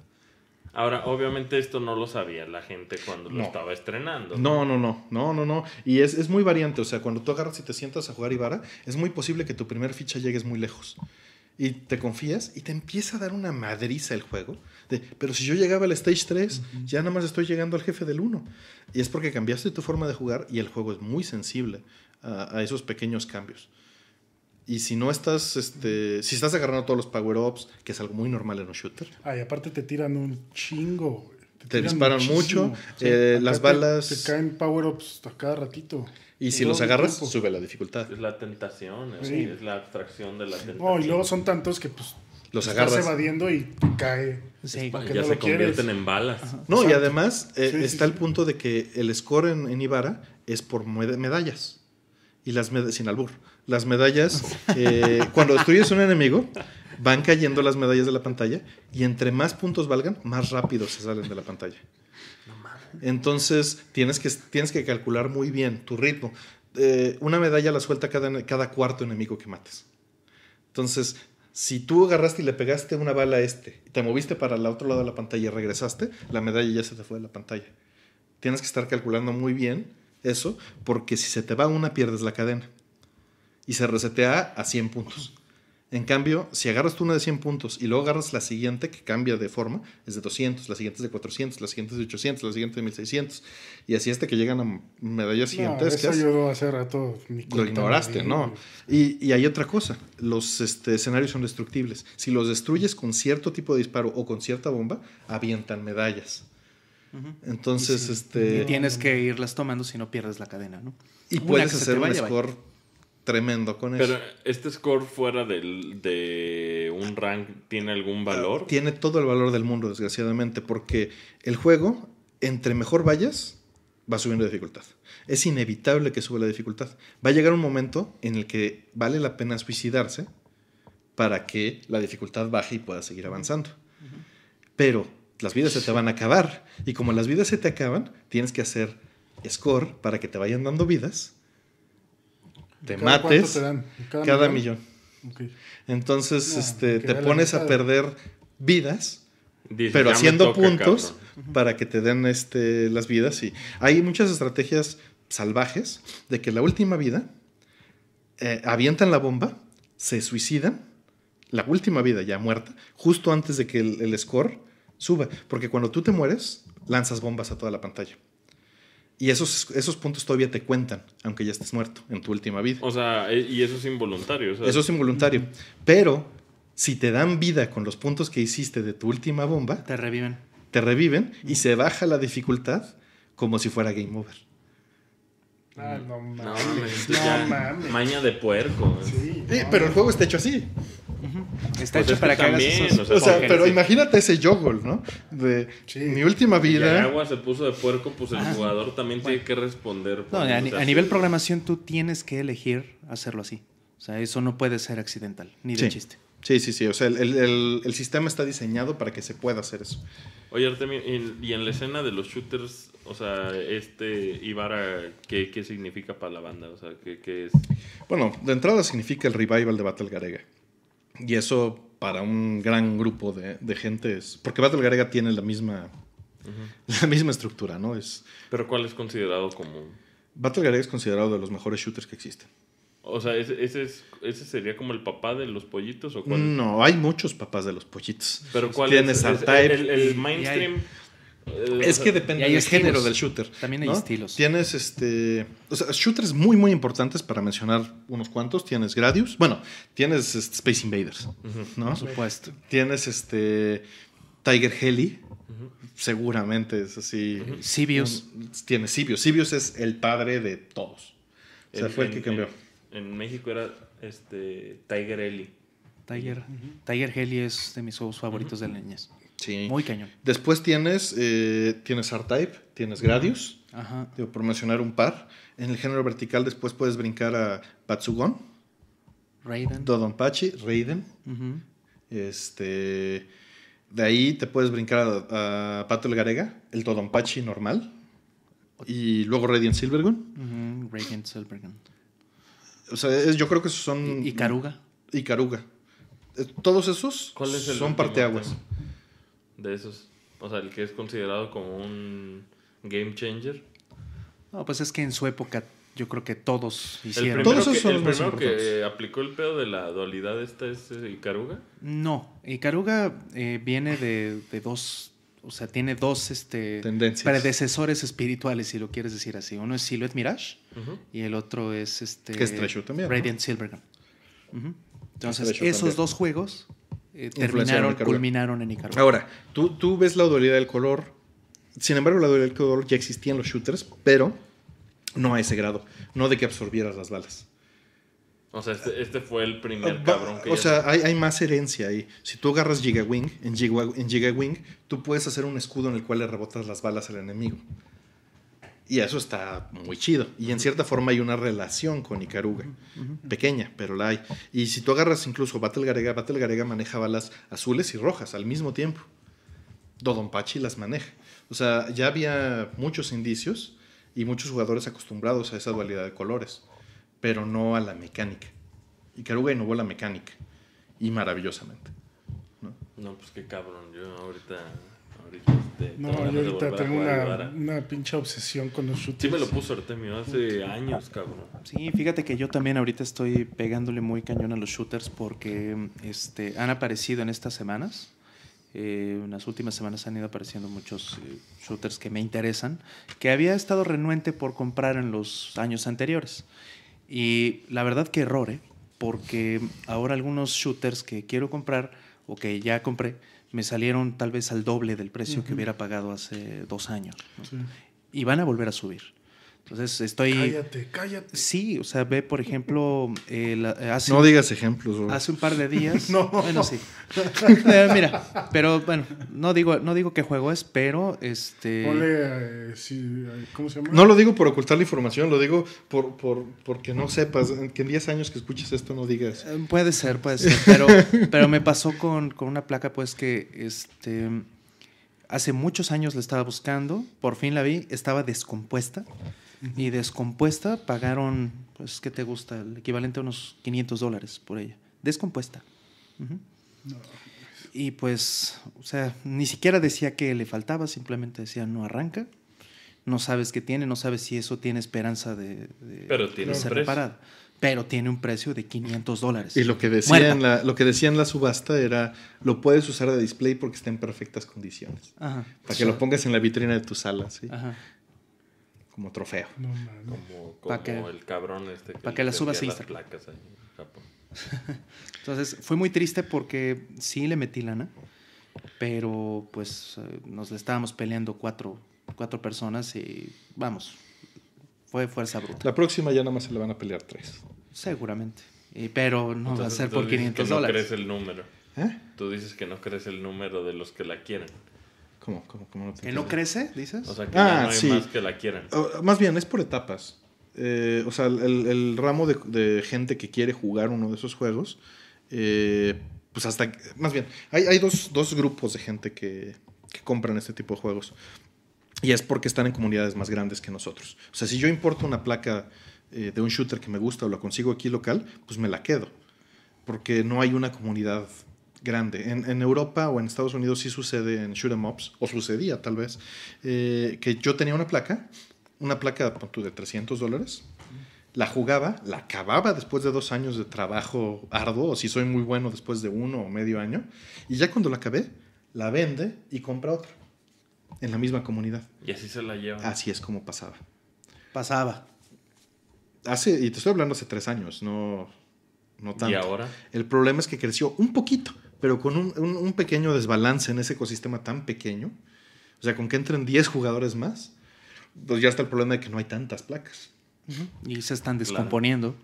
Ahora, obviamente esto no lo sabía la gente cuando lo estaba estrenando. No, no, no, no, no, no. Y es, muy variante, o sea, cuando tú agarras y te sientas a jugar Ibarra, es muy posible que tu primer ficha llegues muy lejos. Y te confías y te empieza a dar una madriza el juego este, pero si yo llegaba al stage 3, ya nada más estoy llegando al jefe del 1. Y es porque cambiaste tu forma de jugar y el juego es muy sensible a, esos pequeños cambios. Y si no estás, este, si estás agarrando todos los power-ups, que es algo muy normal en un shooter. Ay, aparte te tiran un chingo, Te, disparan mucho, eh, las balas. Te, caen power-ups a cada ratito. Y si los agarras, sube la dificultad. Es la tentación, es, la abstracción de la tentación. No, y luego son tantos que pues los agarras. Estás evadiendo y cae ya se convierten en balas. No, y además eh, está el punto de que el score en, en Ibarra es por medallas. Y las medallas, sin albur, las medallas, eh, cuando destruyes un enemigo, van cayendo las medallas de la pantalla y entre más puntos valgan, más rápido se salen de la pantalla. Entonces tienes que, tienes que calcular muy bien tu ritmo. Eh, una medalla la suelta cada, cada cuarto enemigo que mates. Entonces si tú agarraste y le pegaste una bala a este, te moviste para el otro lado de la pantalla y regresaste, la medalla ya se te fue de la pantalla. Tienes que estar calculando muy bien eso, porque si se te va una, pierdes la cadena. Y se resetea a 100 puntos. En cambio, si agarras tú una de 100 puntos y luego agarras la siguiente que cambia de forma, es de 200, la siguiente es de 400, la siguiente es de 800, la siguiente de 1600, y así hasta que llegan a medallas gigantescas. Eso yo hace rato mi Lo ignoraste, ¿no? Y, hay otra cosa, los este, escenarios son destructibles. Si los destruyes con cierto tipo de disparo o con cierta bomba, avientan medallas. Entonces, este... tienes que irlas tomando si no pierdes la cadena, ¿no? Y puedes hacer un score tremendo con eso. Pero este score fuera de un rank tiene algún valor. Tiene todo el valor del mundo, desgraciadamente, porque el juego, entre mejor vayas, va subiendo dificultad. Es inevitable que sube la dificultad. Va a llegar un momento en el que vale la pena suicidarse para que la dificultad baje y pueda seguir avanzando. Pero las vidas se te van a acabar. Y como las vidas se te acaban, tienes que hacer score para que te vayan dando vidas te mates, cada, millón. Entonces este, te pones a perder vidas, pero haciendo puntos para que te den este, las vidas. Y hay muchas estrategias salvajes de que la última vida eh, avientan la bomba, se suicidan, la última vida ya muerta, justo antes de que el score suba. Porque cuando tú te mueres, lanzas bombas a toda la pantalla. Y esos, esos puntos todavía te cuentan, aunque ya estés muerto en tu última vida. O sea, e, y eso es involuntario. Eso es involuntario. Pero si te dan vida con los puntos que hiciste de tu última bomba... Te reviven. Te reviven y se baja la dificultad como si fuera game over. Ah, no mames. No mames. Maña de puerco. pero el juego está hecho así. Está pues hecho para que, hagas O sea, pero imagínate ese yogol, ¿no? De mi última vida. agua se puso de puerco, pues el ah, jugador también tiene que responder. No, a, nivel programación tú tienes que elegir hacerlo así. O sea, eso no puede ser accidental, ni de chiste. Sí, sí, sí. O sea, el, el, sistema está diseñado para que se pueda hacer eso. Oye, Artemio, y en la escena de los shooters, o sea, este Ibarra, ¿qué, significa para la banda? O sea, ¿qué, es? Bueno, de entrada significa el revival de Battle Garega. Y eso para un gran grupo de, de gente es... Porque Battle Garega tiene la misma, la misma estructura, ¿no? Es, Pero ¿cuál es considerado como...? Battle Garega es considerado de los mejores shooters que existen. O sea, ese, sería como el papá de los pollitos o cuál? No, hay muchos papás de los pollitos. Pero cuál Tienes es, el, mainstream. Eh, es que depende del género del shooter. También hay estilos. Tienes este. O sea, shooters muy, muy importantes para mencionar unos cuantos. Tienes Gradius. Bueno, tienes este, Space Invaders. ¿no? Por supuesto. Tienes este. Tiger Heli. Seguramente es así. Sibius. Tiene Sibius. Sibius es el padre de todos. O sea, fue el que cambió en México era este Tiger Heli. Tiger, Tiger Heli es de mis juegos favoritos de la Sí. Muy cañón. Después tienes, eh, tienes R-Type, tienes Gradius, Ajá. por mencionar un par. En el género vertical después puedes brincar a Patsugon. Raiden. Dodonpachi, Raiden. Este... De ahí te puedes brincar a, a el Garega, el Dodonpachi normal. Y luego Radiant Silvergun. Radiant Silvergun. O sea, yo creo que esos son. ¿Y Caruga? Y Caruga. Eh, todos esos ¿Cuál es el son parteaguas. De esos. O sea, el que es considerado como un game changer. No, pues es que en su época yo creo que todos hicieron. El todos que, son el primero que aplicó el pedo de la dualidad esta es eh, Icaruga. No, Icaruga eh, viene de, de dos o sea, tiene dos este, predecesores espirituales, si lo quieres decir así. Uno es Silhouette Mirage y el otro es este Radiant Silvergun. Entonces, esos dos juegos eh, terminaron, culminaron en Nicaragua. Ahora, tú, tú ves la dualidad del color. Sin embargo, la dualidad del color ya existía en los shooters, pero no a ese grado. No de que absorbieras las balas. O sea, este, este, fue el primer ah, cabrón que... O sea, hay, más herencia ahí. Si tú agarras Gigawing, en, Gigawing, tú puedes hacer un escudo en el cual le rebotas las balas al enemigo. Y eso está muy chido. Y en cierta forma hay una relación con Icaruga. Pequeña, pero la hay. Y si tú agarras incluso Battle Garega, Battle Garega maneja balas azules y rojas al mismo tiempo. Dodonpachi las maneja. O sea, ya había muchos indicios y muchos jugadores acostumbrados a esa dualidad de colores pero no a la mecánica. Y Caruga innovó la mecánica, y maravillosamente. No, no pues qué cabrón, yo ahorita... Este, no, yo ahorita tengo una, una, pinche obsesión con los shooters. Sí me lo puso Artemio hace años, cabrón. Sí, fíjate que yo también ahorita estoy pegándole muy cañón a los shooters porque este, han aparecido en estas semanas. Eh, en las últimas semanas han ido apareciendo muchos eh, shooters que me interesan, que había estado renuente por comprar en los años anteriores. Y la verdad que error, ¿eh? porque ahora algunos shooters que quiero comprar o que ya compré, me salieron tal vez al doble del precio que hubiera pagado hace dos años. Y van a volver a subir. Entonces estoy. Cállate, cállate. Sí, o sea, ve, por ejemplo. Eh, eh, hace, no digas ejemplos, Hace un par de días. no. Bueno, sí. Eh, mira, pero bueno, no digo, no digo qué juego es, pero este. No lo digo por ocultar la información, lo digo por, por porque no sepas. Que en 10 años que escuches esto no digas. puede ser, puede ser. Pero, pero me pasó con, con una placa, pues que este. Hace muchos años la estaba buscando, por fin la vi, estaba descompuesta y descompuesta pagaron, pues, ¿qué te gusta? El equivalente a unos 500 dólares por ella. Descompuesta. Y pues, o sea, ni siquiera decía que le faltaba, simplemente decía no arranca, no sabes qué tiene, no sabes si eso tiene esperanza de, ser reparado. Pero tiene un precio de 500 dólares. Y lo que, decían, en la, lo que la subasta era, lo puedes usar de display porque está en perfectas condiciones. Ajá. Para que lo pongas en la vitrina de tu sala. ¿sí? Ajá como trofeo. como, el cabrón este para que la subas a placas Entonces, fue muy triste porque sí le metí lana, pero pues eh, nos estábamos peleando cuatro, cuatro personas y vamos, fue fuerza bruta. La próxima ya nada más se le van a pelear tres. Seguramente. pero no va a ser por 500 dólares. No crees el número. ¿Eh? Tú dices que no crees el número de los que la quieren. ¿Cómo, cómo, ¿Que no crece, dices? O sea, que ah, no hay más que la quieran. más bien, es por etapas. Eh, o sea, el, ramo de, gente que quiere jugar uno de esos juegos, eh, pues hasta, más bien, hay, dos, grupos de gente que, compran este tipo de juegos. Y es porque están en comunidades más grandes que nosotros. O sea, si yo importo una placa eh, de un shooter que me gusta o la consigo aquí local, pues me la quedo. Porque no hay una comunidad grande. En, Europa o en Estados Unidos sí sucede en shoot em ups, o sucedía tal vez, eh, que yo tenía una placa, una placa de 300 dólares, la jugaba, la acababa después de dos años de trabajo arduo, o si soy muy bueno después de uno o medio año, y ya cuando la acabé, la vende y compra otra, en la misma comunidad. Y así se la lleva. Así es como pasaba. Pasaba. Hace, y te estoy hablando hace tres años, no, no tanto. ¿Y ahora? El problema es que creció un poquito pero con un, pequeño desbalance en ese ecosistema tan pequeño, o sea, con que entren 10 jugadores más, pues ya está el problema de que no hay tantas placas. Y se están descomponiendo.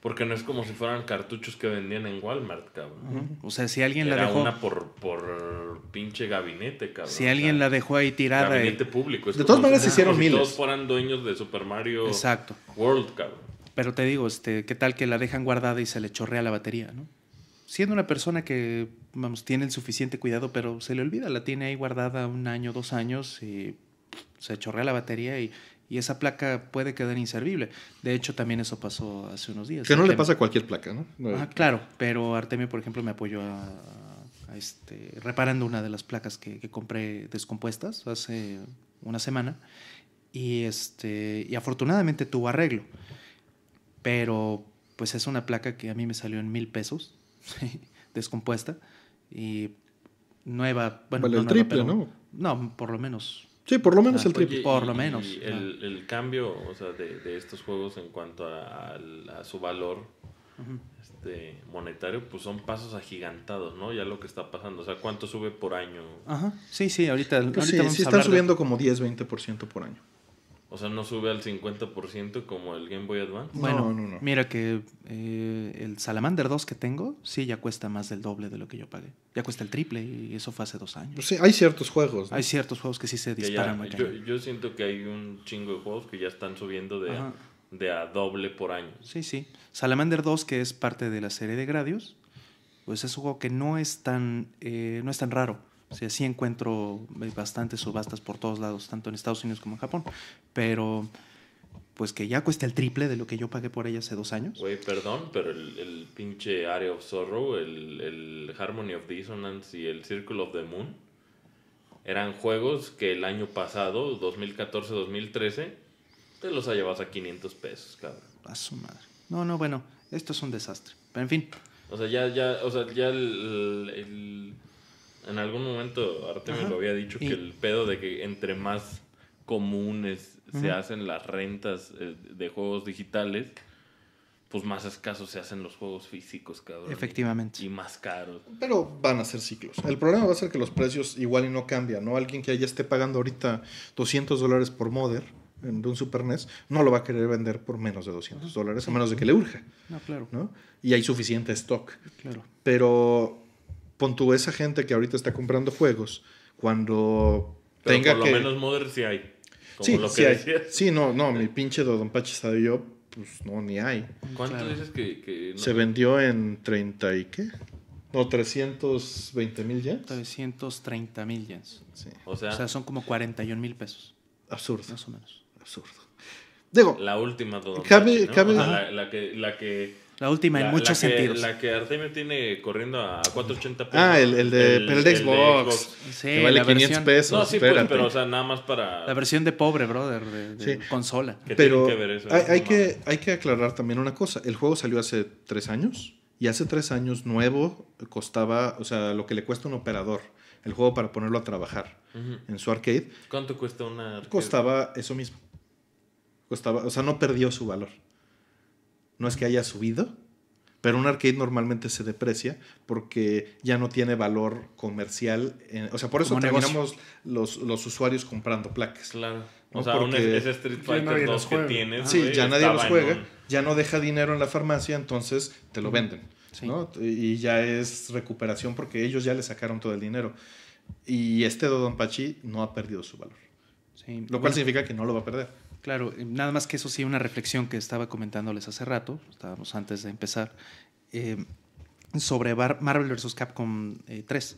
Porque no es como si fueran cartuchos que vendían en Walmart, cabrón. O sea, si alguien la dejó. una por, pinche gabinete, cabrón. Si alguien la dejó ahí tirada. Gabinete público. de todas maneras hicieron miles. Si todos fueran dueños de Super Mario World, cabrón. Pero te digo, este, ¿qué tal que la dejan guardada y se le chorrea la batería, no? siendo una persona que, vamos, tiene el suficiente cuidado, pero se le olvida, la tiene ahí guardada un año, dos años y se chorrea la batería y, esa placa puede quedar inservible. De hecho, también eso pasó hace unos días. Que no le pasa a cualquier placa, ¿no? Ah, claro, pero Artemio, por ejemplo, me apoyó a, este, reparando una de las placas que, que, compré descompuestas hace una semana y, este, y afortunadamente tuvo arreglo, pero pues es una placa que a mí me salió en mil pesos descompuesta y nueva. Bueno, no el triple, ¿no? No, por lo menos. Sí, por lo menos ah, el triple. por lo menos. el, cambio o sea, de, estos juegos en cuanto a, su valor este, monetario, pues son pasos agigantados, ¿no? Ya lo que está pasando. O sea, ¿cuánto sube por año? Ajá. Sí, sí, ahorita. sí, sí, están subiendo como 10, 20% por año. O sea, no sube al 50% como el Game Boy Advance. Bueno, no, no, mira que eh, el Salamander 2 que tengo, sí, ya cuesta más del doble de lo que yo pagué. Ya cuesta el triple y eso fue hace dos años. Pues sí, hay ciertos juegos. Hay ciertos juegos que sí se disparan. yo, siento que hay un chingo de juegos que ya están subiendo de, a, doble por año. Sí, sí. Salamander 2, que es parte de la serie de Gradius, pues es un juego que no es tan, eh, no es tan raro. O sea, sí encuentro eh, bastantes subastas por todos lados, tanto en Estados Unidos como en Japón. Pero pues que ya cuesta el triple de lo que yo pagué por ella hace dos años. Güey, perdón, pero el, el, pinche Area of Sorrow, el, el, Harmony of Dissonance y el Circle of the Moon eran juegos que el año pasado, 2014-2013, te los llevado a 500 pesos, cabrón. A su madre. No, no, bueno, esto es un desastre. Pero en fin. O sea, ya, ya, o sea, ya el en algún momento Artemio lo había dicho que el pedo de que entre más comunes se hacen las rentas eh, de juegos digitales, pues más escasos se hacen los juegos físicos, cabrón. Efectivamente. Y más caros. Pero van a ser ciclos. El problema va a ser que los precios igual y no cambian, ¿no? Alguien que ya esté pagando ahorita 200 dólares por Modern de un Super NES, no lo va a querer vender por menos de 200 dólares, a menos de que le urge. No, claro. ¿no? Y hay suficiente stock. Claro. Pero pon tú esa gente que ahorita está comprando juegos, cuando tenga por que... lo menos Modern sí hay. sí, sí, no, no, mi pinche Dodon Pachi yo, pues no, ni hay. ¿Cuánto dices que, se vendió en 30 y qué? No, 320 mil yens. 330 mil yens. O, sea, son como 41 mil pesos. Absurdo. Más o menos. Absurdo. Digo. La última Dodon la que la última, en muchos sentidos. La que Artemio tiene corriendo a 480 pesos. Ah, el, de, el, Xbox. vale 500 pesos. No, sí, pues, pero o sea, nada más para. La versión de pobre, brother, de, consola. pero hay, que, hay que aclarar también una cosa. El juego salió hace tres años. Y hace tres años nuevo costaba, o sea, lo que le cuesta un operador el juego para ponerlo a trabajar en su arcade. ¿Cuánto cuesta una Costaba eso mismo. Costaba, o sea, no perdió su valor no es que haya subido, pero un arcade normalmente se deprecia porque ya no tiene valor comercial. o sea, por eso terminamos los, usuarios comprando plaques Claro. O sea, porque un, Street Fighter 2 que Sí, ya nadie los juega, ya no deja dinero en la farmacia, entonces te lo mm. venden. Y ya es recuperación porque ellos ya le sacaron todo el dinero. Y este Dodon Pachi no ha perdido su valor. Sí. Lo cual significa que no lo va a perder. Claro, eh, nada más que eso sí, una reflexión que estaba comentándoles hace rato, estábamos antes de empezar, eh, sobre Marvel vs. Capcom 3.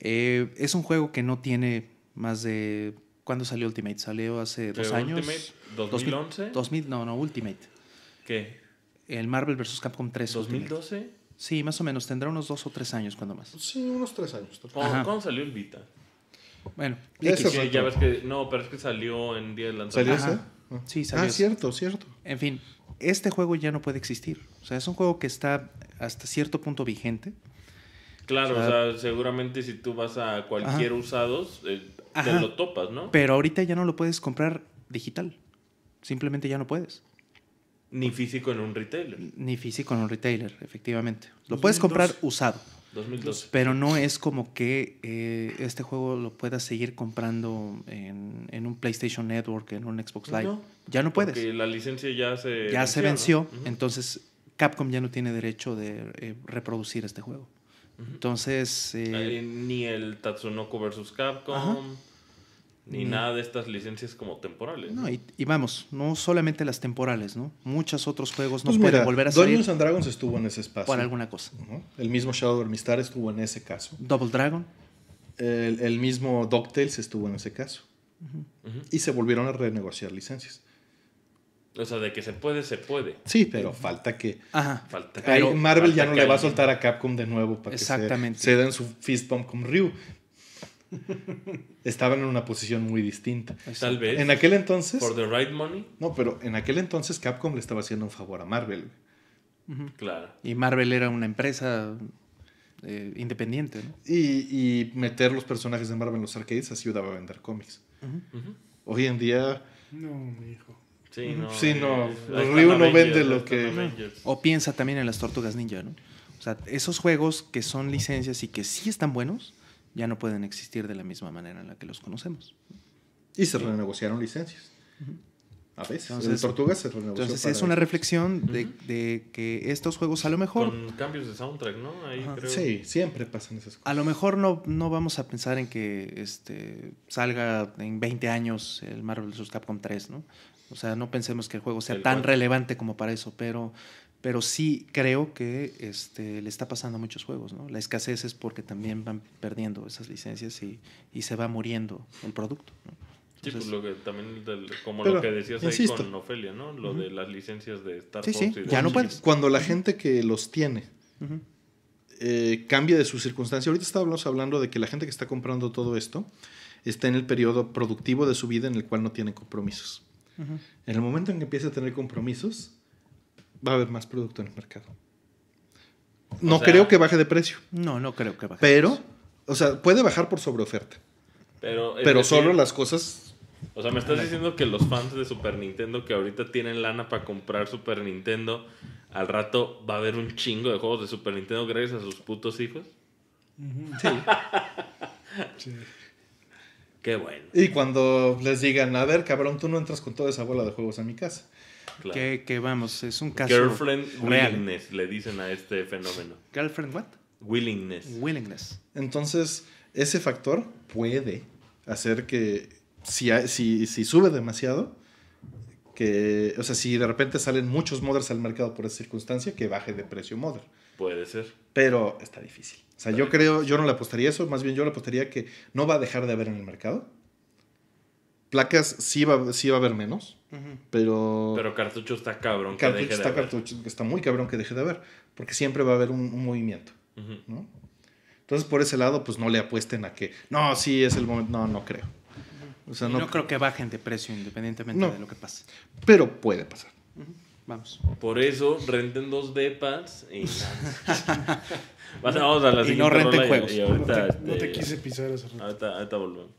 Eh, es un juego que no tiene más de... ¿Cuándo salió Ultimate? ¿Salió hace dos años? Ultimate, ¿2011? 2000, no, no, Ultimate. ¿Qué? El Marvel vs. Capcom 3. ¿2012? Sí, más o menos. Tendrá unos dos o tres años cuando más. Sí, unos tres años. Oh, ¿Cuándo salió el Vita? Bueno, ya ves que. No, pero es que salió en día de lanzamiento. ¿Salió ah. Sí, Ah, cierto, cierto. En fin, este juego ya no puede existir. O sea, es un juego que está hasta cierto punto vigente. Claro, o sea, seguramente si tú vas a cualquier usados, eh, te lo topas, ¿no? Pero ahorita ya no lo puedes comprar digital. Simplemente ya no puedes. Ni físico en un retailer. Ni físico en un retailer, efectivamente. Lo pues puedes comprar usado. Pero no es como que eh, este juego lo puedas seguir comprando en, un PlayStation Network, en un Xbox Live. ya no puedes. Porque la licencia ya se. Ya se venció. Entonces, Capcom ya no tiene derecho de eh, reproducir este juego. Entonces. Eh, ni el Tatsunoko versus Capcom. Ni mm. nada de estas licencias como temporales. No, Y, vamos, no solamente las temporales, ¿no? Muchos otros juegos no pues pueden volver a salir. Dungeons Dragons estuvo en ese espacio. Por alguna cosa. El mismo Shadow of Mistar estuvo en ese caso. Double Dragon. El, mismo DuckTales estuvo en ese caso. Y se volvieron a renegociar licencias. O sea, de que se puede, se puede. Sí, pero falta que. Ajá. Falta que Marvel ya no le va a soltar a Capcom de nuevo para que se, se den su fist bump con Ryu. estaban en una posición muy distinta. Tal vez. En aquel entonces. Por the right money. No, pero en aquel entonces Capcom le estaba haciendo un favor a Marvel. Claro. Y Marvel era una empresa eh, independiente, Y, meter los personajes de Marvel en los arcades ayudaba a vender cómics. Hoy en día. No, mi hijo. Sí, no. Sí, no. Ryu no vende lo que. O piensa también en las tortugas ninja, ¿no? O sea, esos juegos que son licencias y que sí están buenos ya no pueden existir de la misma manera en la que los conocemos. Y se renegociaron licencias. A veces. Entonces, el entonces es una reflexión de, que estos juegos a lo mejor... Con cambios de soundtrack, ¿no? Sí, siempre pasan esas cosas. A lo mejor no, no vamos a pensar en que este, salga en 20 años el Marvel vs. Capcom 3, ¿no? O sea, no pensemos que el juego sea tan relevante como para eso, pero pero sí creo que este, le está pasando a muchos juegos, ¿no? La escasez es porque también van perdiendo esas licencias y, se va muriendo el producto, sí, pues lo que, también como lo que decías ahí con Ofelia, ¿no? Lo de las licencias de Star Sí, sí, ya no puedes. Cuando la gente que los tiene eh, cambia de su circunstancia, ahorita estábamos hablando de que la gente que está comprando todo esto está en el periodo productivo de su vida en el cual no tiene compromisos. En el momento en que empieza a tener compromisos, va a haber más producto en el mercado. No creo que baje de precio. No, no creo que baje. Pero, o sea, puede bajar por sobreoferta. Pero, pero solo las cosas. O sea, me estás diciendo que los fans de Super Nintendo que ahorita tienen lana para comprar Super Nintendo, al rato va a haber un chingo de juegos de Super Nintendo gracias a sus putos hijos. sí. Qué bueno. Y cuando les digan, a ver, cabrón, tú no entras con toda esa bola de juegos a mi casa. Que, vamos, es un caso. Girlfriend willingness, le dicen a este fenómeno. ¿Girlfriend what? Willingness. Willingness. Entonces, ese factor puede hacer que si, si, si sube demasiado, que, o sea, si de repente salen muchos modders al mercado por esa circunstancia, que baje de precio modder. Puede ser. Pero está difícil. O sea, yo creo, yo no le apostaría eso, más bien yo le apostaría que no va a dejar de haber en el mercado, placas sí va, sí va a haber menos, pero... Pero cartucho está cabrón que está cartucho, Está muy cabrón que deje de haber, porque siempre va a haber un, movimiento, Entonces, por ese lado, pues no le apuesten a que, no, sí, es el momento, no, no creo. O no, creo que bajen de precio independientemente de lo que pase. Pero puede pasar. Vamos. Por eso renten dos depas y. Vamos a y no renten juegos. no, te, este, quise pisar esa Ahorita, ahorita volvemos.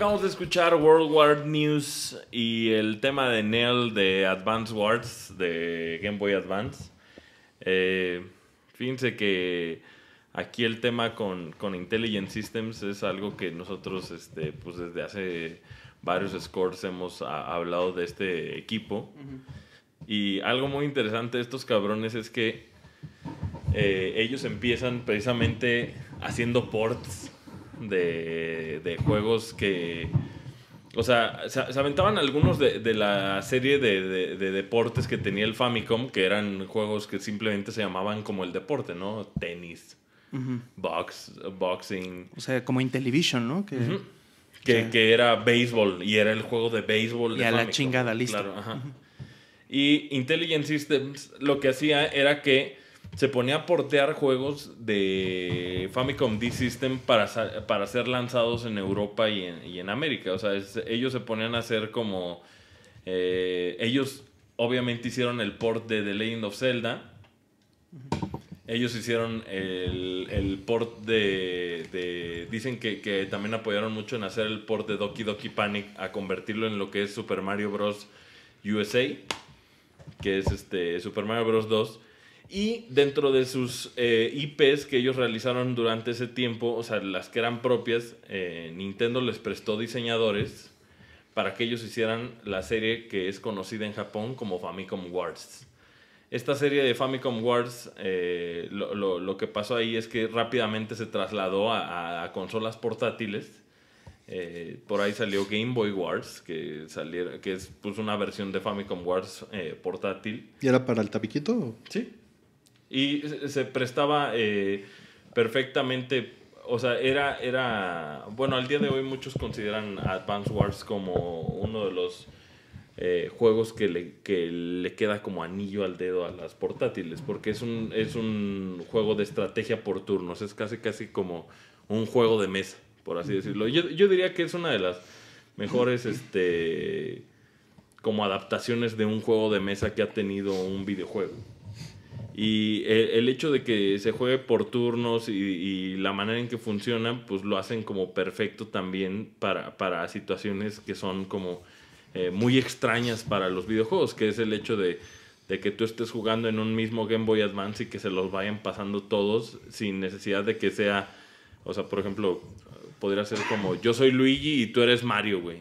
acabamos de escuchar World War News y el tema de Nell de Advance Wars de Game Boy Advance. Eh, fíjense que aquí el tema con, Intelligent Systems es algo que nosotros este, pues desde hace varios scores hemos hablado de este equipo. Y algo muy interesante de estos cabrones es que eh, ellos empiezan precisamente haciendo ports de, de juegos que... O sea, se, aventaban algunos de, la serie de, deportes que tenía el Famicom, que eran juegos que simplemente se llamaban como el deporte, ¿no? Tenis, box, boxing. O sea, como Intellivision, ¿no? Que... Que, era béisbol y era el juego de béisbol. Y a la chingada, listo. Y Intelligent Systems lo que hacía era que se ponía a portear juegos de Famicom D-System para, para ser lanzados en Europa y en, América. O sea, ellos se ponían a hacer como... Eh, ellos obviamente hicieron el port de The Legend of Zelda. Ellos hicieron el, port de, dicen que, también apoyaron mucho en hacer el port de Doki Doki Panic a convertirlo en lo que es Super Mario Bros. USA, que es este Super Mario Bros. 2 y dentro de sus eh, IPs que ellos realizaron durante ese tiempo, o sea, las que eran propias, eh, Nintendo les prestó diseñadores para que ellos hicieran la serie que es conocida en Japón como Famicom Wars. Esta serie de Famicom Wars, eh, lo, que pasó ahí es que rápidamente se trasladó a, consolas portátiles. por ahí salió Game Boy Wars, que, salieron, que es una versión de Famicom Wars portátil. ¿Y era para el tapiquito? Sí, y se prestaba eh, perfectamente, o sea, era, era, bueno, al día de hoy muchos consideran Advance Wars como uno de los eh, juegos que le, le queda como anillo al dedo a las portátiles, porque es un, es un juego de estrategia por turnos, es casi, casi como un juego de mesa, por así decirlo. Yo, yo diría que es una de las mejores, este como adaptaciones de un juego de mesa que ha tenido un videojuego. Y e, el, hecho de que se juegue por turnos y, la manera en que funciona, pues lo hacen como perfecto también para, situaciones que son como eh, muy extrañas para los videojuegos, que es el hecho de, que tú estés jugando en un mismo Game Boy Advance y que se los vayan pasando todos sin necesidad de que sea, o sea, por ejemplo, podría ser como yo soy Luigi y tú eres Mario, güey.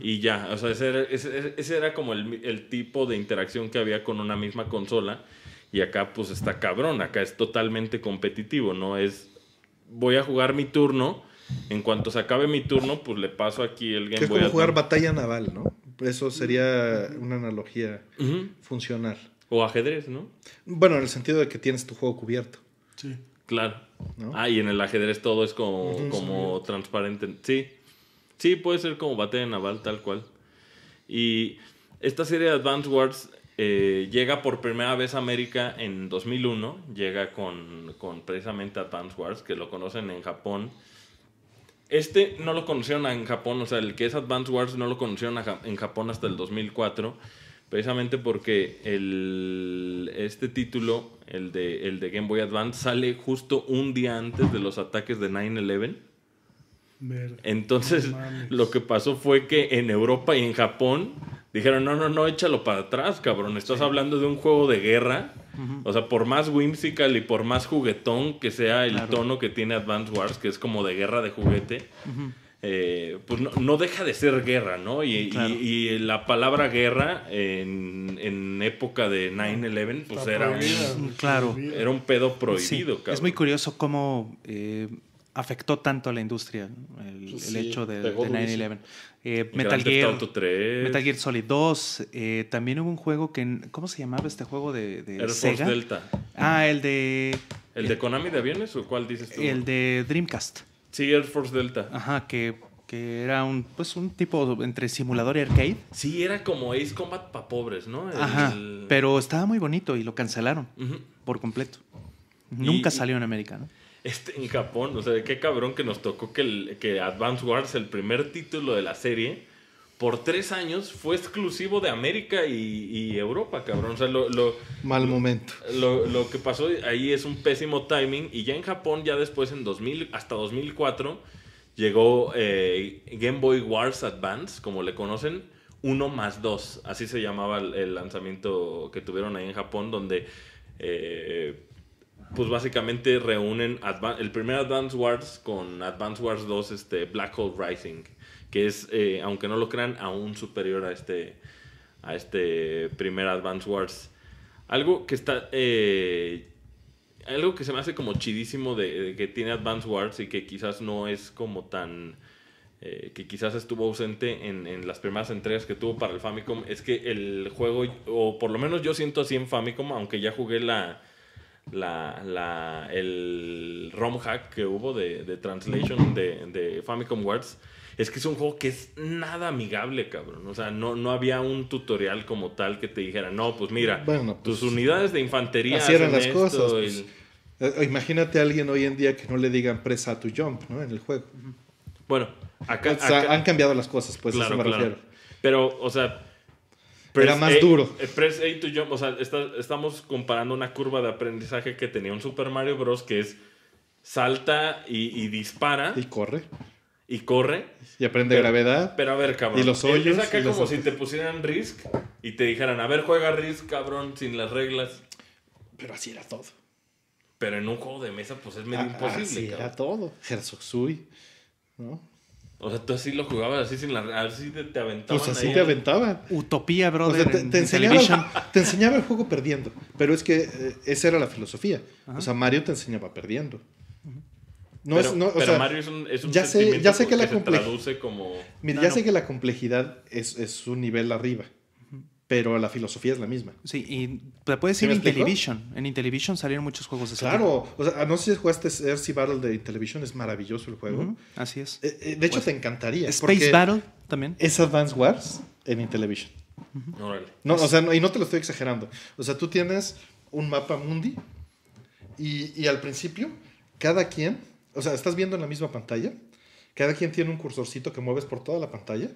Y ya, o sea, ese era, ese, ese era como el, tipo de interacción que había con una misma consola y acá pues está cabrón, acá es totalmente competitivo, no es voy a jugar mi turno, en cuanto se acabe mi turno, pues le paso aquí el Game Es como jugar batalla naval, ¿no? Eso sería una analogía Funcionar. funcional. O ajedrez, ¿no? Bueno, en el sentido de que tienes tu juego cubierto. Sí. Claro. Ah, y en el ajedrez todo es como, como transparente. Sí. Sí, puede ser como batalla naval, tal cual. Y esta serie de Advanced Wars eh, llega por primera vez a América en 2001, llega con, precisamente Advance Wars, que lo conocen en Japón. Este no lo conocieron en Japón, o sea, el que es Advance Wars no lo conocieron en Japón hasta el 2004, precisamente porque el, este título, el de, el de Game Boy Advance, sale justo un día antes de los ataques de 9-11. Entonces, lo que pasó fue que en Europa y en Japón dijeron, no, no, no, échalo para atrás, cabrón. Estás hablando de un juego de guerra. O sea, por más whimsical y por más juguetón que sea el tono que tiene Advance Wars, que es como de guerra de juguete, eh, pues no, deja de ser guerra, ¿no? Y, la palabra guerra en, época de 9-11, pues era un, claro. era un pedo prohibido, cabrón. Es muy curioso cómo... Eh, afectó tanto a la industria el, pues hecho de, 9-11. Eh, Metal, Gear, Solid 2. Eh, también hubo un juego que. ¿Cómo se llamaba este juego de, Air Force Delta. Ah, el de. ¿El, de Konami de aviones o cuál dices tú? El de Dreamcast. Sí, Air Force Delta. Ajá, que, que era un, pues, un tipo entre simulador y arcade. Sí, era como Ace Combat para pobres, ¿no? Ajá. Pero estaba muy bonito y lo cancelaron por completo. Nunca salió en América, ¿no? este, en Japón. O sea, qué cabrón que nos tocó que, el, que Advance Wars, el primer título de la serie, por tres años fue exclusivo de América y, Europa, cabrón. O sea, lo, Mal momento. Lo, que pasó ahí es un pésimo timing. Y ya en Japón, ya después, en 2000, hasta 2004, llegó eh, Game Boy Wars Advance, como le conocen. 1 más 2, así se llamaba el, lanzamiento que tuvieron ahí en Japón, donde eh, pues básicamente reúnen el primer Advance Wars con Advance Wars 2, este Black Hole Rising, que es, eh, aunque no lo crean, aún superior a este, a este primer Advance Wars. Algo que está... Eh, algo que se me hace como chidísimo de, que tiene Advance Wars y que quizás no es como tan... Eh, que quizás estuvo ausente en, en, las primeras entregas que tuvo para el Famicom, es que el juego, o por lo menos yo siento así en Famicom, aunque ya jugué la, la, la, el ROM hack que hubo de, translation de, Famicom Words es que es un juego que es nada amigable, cabrón. O sea, no, no había un tutorial como tal que te dijera, no, pues mira, pues, tus unidades de infantería. Así las cosas. Pues. Eh, eh, imagínate a alguien hoy en día que no le digan presa a tu jump, ¿no? En el juego. Bueno, acá. han cambiado las cosas, pues eso me Pero, o sea, era más duro. Press o sea, estamos comparando una curva de aprendizaje que tenía un Super Mario Bros. que es salta y, dispara. Y corre. Y corre. Y aprende gravedad. Pero a ver, cabrón. Y los e, hoyos. Es acá como si te pusieran Risk y te dijeran, a ver, juega Risk, cabrón, sin las reglas. Pero así era todo. Pero en un juego de mesa, pues es medio ah, imposible. Así era todo. Herzog Sui, ¿no? O sea, tú así lo jugabas, así sin la. te, te aventaban. Pues así te aventaban. Utopía, brother. O sea, te, enseñaba el, te, enseñaba el, juego perdiendo. Pero es que eh, esa era la filosofía. O sea, Mario te enseñaba perdiendo. No es, no, o pero sea, Mario es un, es un ya sé, que, la complejidad. como. Mira, ya sé que la complejidad es, es un nivel arriba pero la filosofía es la misma. Sí, y te puedes ir en Intellivision. En Intellivision salieron muchos juegos de Claro, o sea, no sé si jugaste Earthy Battle de Intellivision, es maravilloso el juego. Así es. Eh, eh, de hecho, pues, te encantaría. Space Battle también. Es Advanced Wars en Intellivision. no, o sea, y no te lo estoy exagerando. O sea, tú tienes un mapa mundi y, y al principio, cada quien, o sea, estás viendo en la misma pantalla, cada quien tiene un cursorcito que mueves por toda la pantalla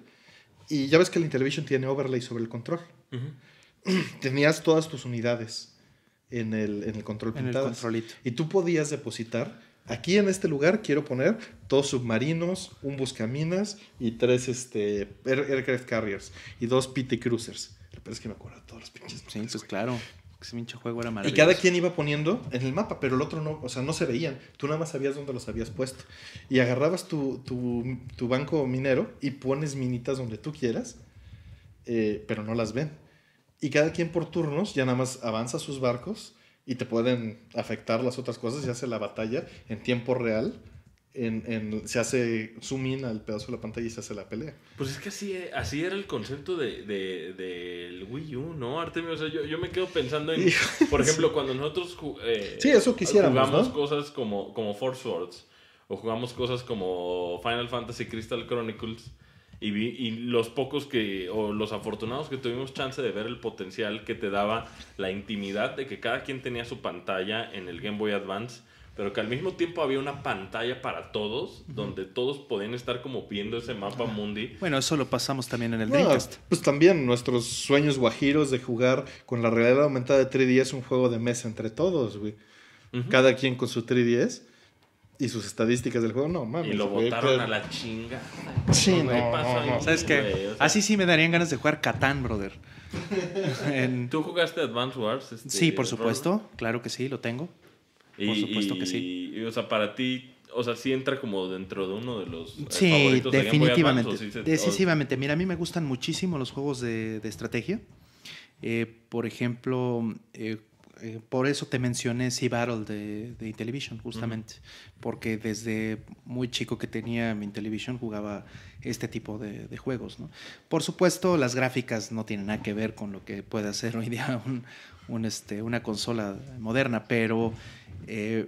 y ya ves que la Intellivision tiene overlay sobre el control. Tenías todas tus unidades en el, en el control en El controlito. Y tú podías depositar. Aquí en este lugar quiero poner dos submarinos, un buscaminas y tres este, aircraft carriers y dos PT cruisers. Pero es que me acuerdo de todos los pinches. Sí, pues claro. Ese juego era Y cada quien iba poniendo en el mapa, pero el otro no, o sea, no se veían. Tú nada más sabías dónde los habías puesto. Y agarrabas tu, tu, tu banco minero y pones minitas donde tú quieras, eh, pero no las ven. Y cada quien por turnos ya nada más avanza sus barcos y te pueden afectar las otras cosas y hace la batalla en tiempo real en, se hace zoom in al pedazo de la pantalla y se hace la pelea. Pues es que así, así era el concepto del de, Wii U, ¿no, Artemio? O sea, yo, me quedo pensando en, por ejemplo, cuando nosotros eh, jugamos cosas como, como Four Swords o jugamos cosas como Final Fantasy Crystal Chronicles y, y los pocos que, o los afortunados que tuvimos chance de ver el potencial que te daba la intimidad de que cada quien tenía su pantalla en el Game Boy Advance pero que al mismo tiempo había una pantalla para todos, donde todos podían estar como viendo ese mapa mundi. Bueno, eso lo pasamos también en el bueno, ah, Pues también nuestros sueños guajiros de jugar con la realidad aumentada de 3DS un juego de mesa entre todos, güey. Cada quien con su 3DS y sus estadísticas del juego, no mames. Y lo botaron a la chinga. Sí, no, ¿Sabes qué? Así sí me darían ganas de jugar Catán, brother. ¿Tú jugaste Advance Wars? Este, sí, por supuesto, claro que sí, lo tengo. Por supuesto que sí. o sea, para ti, o sea, sí entra como dentro de uno de los eh, sí, favoritos definitivamente. decisivamente. Mira, a mí me gustan muchísimo los juegos de, estrategia. Eh, por ejemplo, eh, por eso te mencioné Sea Battle de, Intellivision, justamente, porque desde muy chico que tenía mi Intellivision jugaba este tipo de, juegos. Por supuesto, las gráficas no tienen nada que ver con lo que puede hacer hoy día este, una consola moderna, pero eh,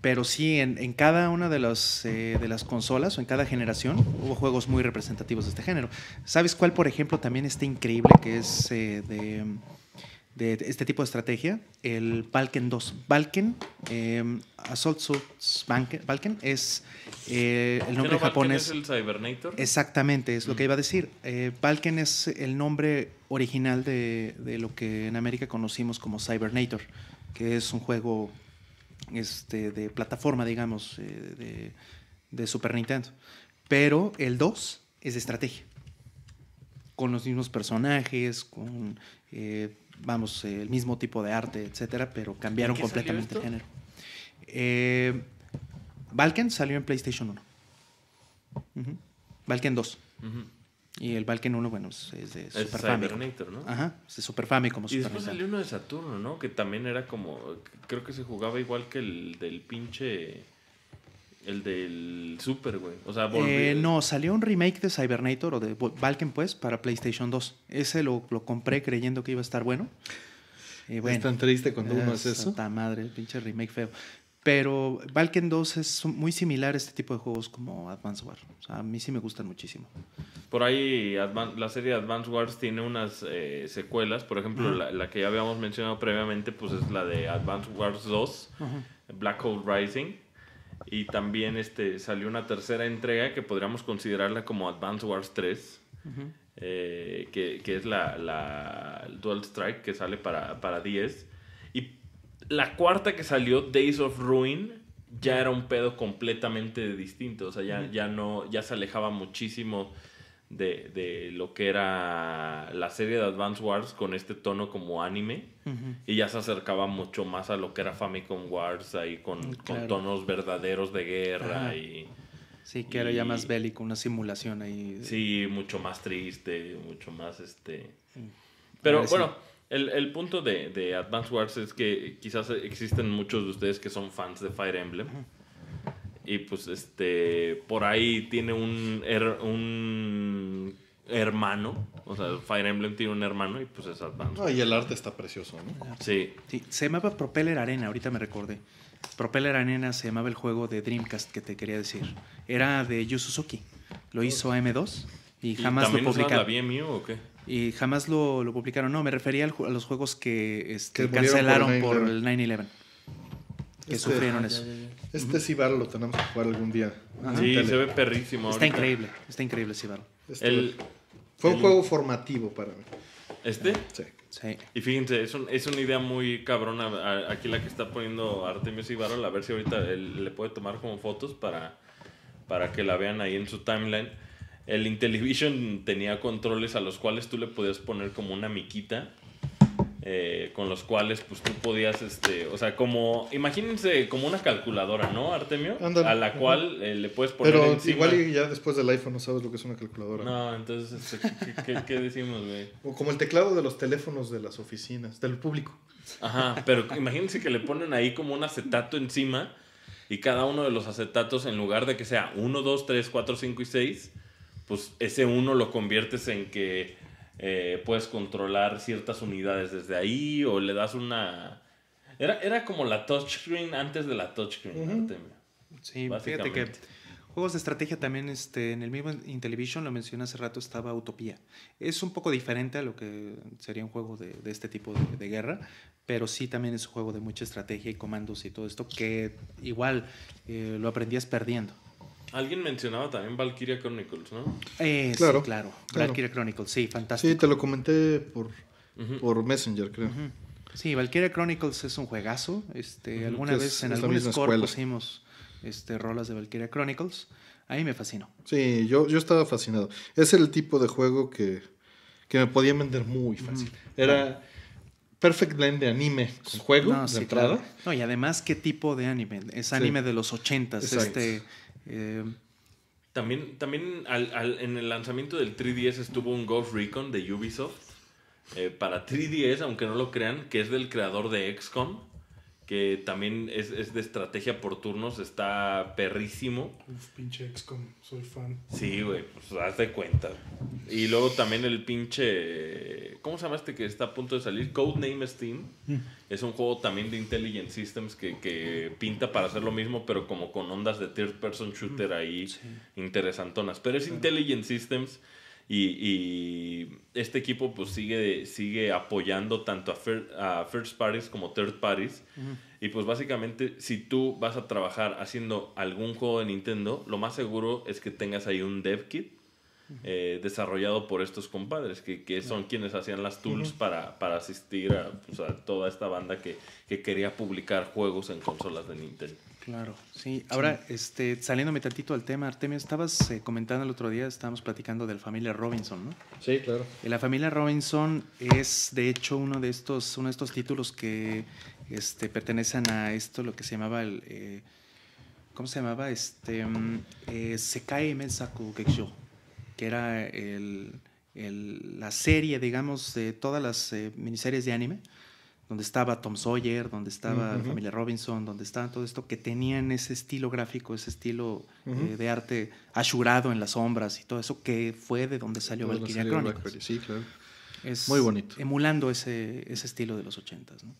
pero sí, en, cada una de las, eh, de las consolas o en cada generación hubo juegos muy representativos de este género. ¿Sabes cuál, por ejemplo, también está increíble que es eh, de, este tipo de estrategia? El Balken 2. Balken, eh, Assault Suits Balken, es el nombre japonés. es el Cybernator? Exactamente, es lo que mm. iba a decir. Balken es el nombre original de, de lo que en América conocimos como Cybernator, que es un juego este, de plataforma, digamos, eh, de, Super Nintendo. Pero el 2 es de estrategia. Con los mismos personajes, con, eh, vamos, eh, el mismo tipo de arte, etcétera, pero cambiaron completamente el género. Eh, Valken salió en PlayStation 1. Uh Valken 2. Y el Valken 1, bueno, es de Super Famicom. ¿no? Ajá, es de Super Famicom. Y después salió uno de Saturno, ¿no? Que también era como. Creo que se jugaba igual que el del pinche. El del Super, güey. O sea, eh, no, salió un remake de Cybernator o de Valken, pues, para PlayStation 2. Ese lo, lo compré creyendo que iba a estar bueno. Eh, es tan triste cuando uno hace eso. Santa madre, pinche remake feo. Pero Valken 2 es muy similar a este tipo de juegos como Advance Wars. a mí sí me gustan muchísimo. Por ahí la serie Advance Wars tiene unas eh, secuelas. Por ejemplo, la, que ya habíamos mencionado previamente, pues es la de Advance Wars 2, Black Hole Rising. Y también este, salió una tercera entrega que podríamos considerarla como Advance Wars 3. Eh, que, que, es la, la, Dual Strike que sale para, para 10 la cuarta que salió, Days of Ruin, ya era un pedo completamente distinto. O sea, ya, no, ya se alejaba muchísimo de, de, lo que era la serie de Advance Wars con este tono como anime. Y ya se acercaba mucho más a lo que era Famicom Wars, ahí con, tonos verdaderos de guerra y. Sí, que era ya más bélico, una simulación ahí. Sí, mucho más triste, mucho más este. Mm. Pero bueno, el, punto de, Advance Wars es que quizás existen muchos de ustedes que son fans de Fire Emblem. Y pues este, por ahí tiene un, un hermano. O sea, Fire Emblem tiene un hermano y pues es Advance. Ah y el arte está precioso, ¿no? Sí. Se llamaba Propeller Arena, ahorita me recordé. Propeller Arena se llamaba el juego de Dreamcast que te quería decir. Era de Yu Suzuki. Lo oh. hizo m 2 y jamás ¿Y también lo bien mío o qué? Y jamás lo, lo publicaron. No, me refería a los juegos que, este, cancelaron por, el 9-11. Que este, sufrieron eso. Este Cibarro lo tenemos que jugar algún día. Sí, se ve perrísimo. Está increíble, está increíble Cibarro. Este fue un juego formativo para mí. ¿Este? Sí. Y fíjense, es, es, una idea muy cabrona aquí la que está poniendo Artemio Cibarro, a ver si ahorita le puede tomar como fotos para, para que la vean ahí en su timeline. El Intellivision tenía controles a los cuales tú le podías poner como una miquita. Eh, con los cuales pues tú podías, este, o sea, como, imagínense como una calculadora, ¿no, Artemio? a la cual eh, le puedes poner... Pero igual ya después del iPhone no sabes lo que es una calculadora. No, entonces, este, ¿qué, qué decimos, güey? O como el teclado de los teléfonos de las oficinas, del público. Ajá, pero imagínense que le ponen ahí como un acetato encima y cada uno de los acetatos, en lugar de que sea 1, 2, 3, 4, 5 y 6, pues ese uno lo conviertes en que eh, puedes controlar ciertas unidades desde ahí o le das una... Era, como la touchscreen antes de la touchscreen. sí, fíjate que juegos de estrategia también este, en el mismo Intellivision, lo mencioné hace rato, estaba Utopía. Es un poco diferente a lo que sería un juego de, este tipo de, guerra, pero sí también es un juego de mucha estrategia y comandos y todo esto que igual eh, lo aprendías perdiendo. Alguien mencionaba también Valkyria Chronicles, ¿no? Eh, claro, sí, claro. Valkyria Chronicles, sí, fantástico. Sí, te lo comenté por, por Messenger, creo. Sí, Valkyria Chronicles es un juegazo. Este, Alguna vez en algún score pusimos este, rolas de Valkyria Chronicles. A me fascinó. Sí, yo, yo estaba fascinado. Es el tipo de juego que, me podía vender muy fácil. Era perfect blend de anime con juego centrado. de entrada. No, y además, ¿qué tipo de anime? Es anime de los ochentas. Este eh, también, también en el lanzamiento del 3DS estuvo un Ghost Recon de Ubisoft eh, para 3DS, aunque no lo crean, que es del creador de XCOM que también es, de estrategia por turnos, está perrísimo. Uf, pinche XCOM, soy fan. Sí, güey, pues haz de cuenta. Y luego también el pinche. ¿Cómo se llama este que está a punto de salir? Codename Steam. Mm. Es un juego también de Intelligent Systems que, pinta para hacer lo mismo, pero como con ondas de third person shooter mm. ahí interesantonas. Pero es Intelligent Systems y, este equipo pues sigue, sigue apoyando tanto a, first parties como third parties. Y pues básicamente si tú vas a trabajar haciendo algún juego de Nintendo, lo más seguro es que tengas ahí un dev kit. Eh, desarrollado por estos compadres, que, son quienes hacían las tools para, para, asistir a, pues, toda esta banda que, quería publicar juegos en consolas de Nintendo. Claro, sí. Ahora, este, saliéndome tantito al tema, Artemio, estabas eh, comentando el otro día, estábamos platicando de la familia Robinson, ¿no? Sí, claro. La familia Robinson es, de hecho, uno de estos, uno de estos títulos que este, pertenecen a esto, lo que se llamaba el, eh, ¿cómo se llamaba? Este, mm, eh, Sekai Mensaku Geksho, que era el, la serie, digamos, de todas las eh, miniseries de anime donde estaba Tom Sawyer, donde estaba la Familia Robinson, donde estaba todo esto, que tenían ese estilo gráfico, ese estilo eh, de arte asurado en las sombras y todo eso, que fue de donde salió Valkyria Chronicles. Sí, claro. Es Muy bonito. Emulando ese, ese estilo de los ochentas, ¿no?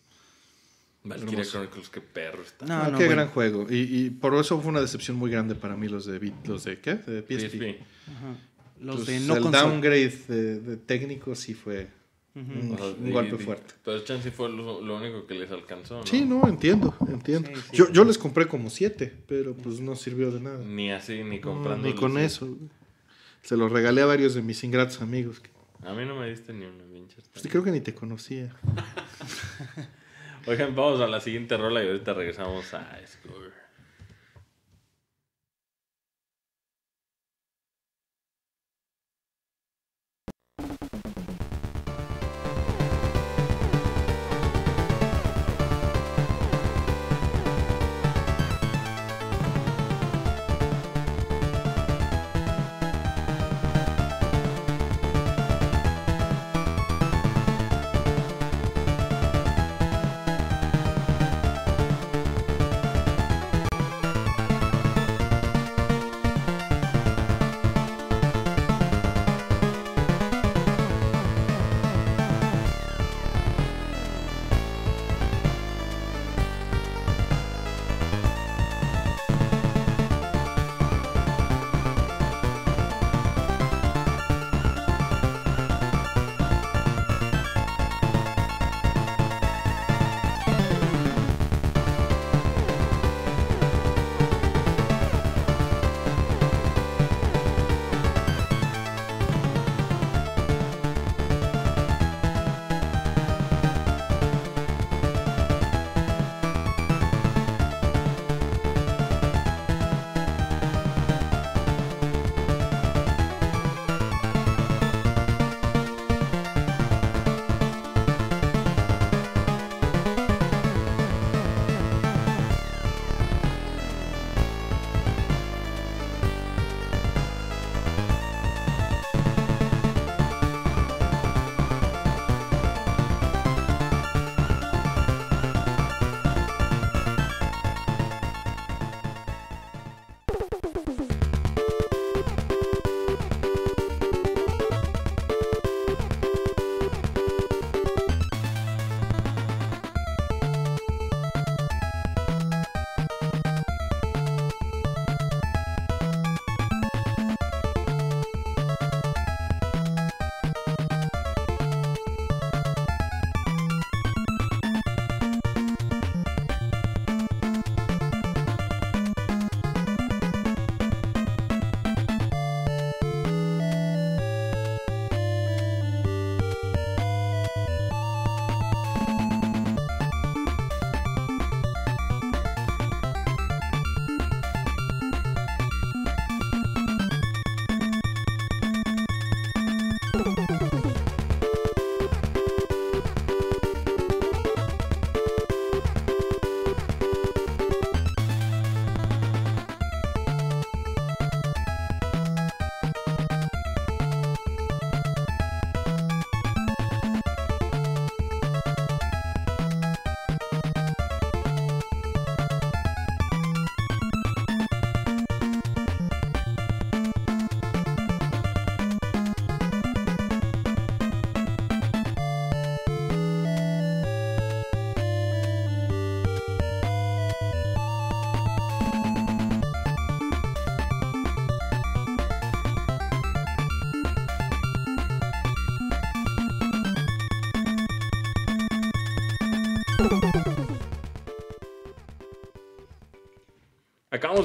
Valkyria Chronicles, qué perro está. No, ah, qué gran juego. Y, por eso fue una decepción muy grande para mí los de, los de ¿qué? De PSP. Los pues de no El downgrade técnico sí fue un golpe fuerte. Entonces, Chansey fue lo, único que les alcanzó. Sí, no, entiendo, entiendo. yo, yo les compré como siete, pero pues no sirvió de nada. Ni así, ni comprando. nada. ni con eso. Se los regalé a varios de mis ingratos amigos. A mí no me diste ni una, pinche. Pues creo que ni te conocía. Oigan, vamos a la siguiente rola y ahorita regresamos a Score.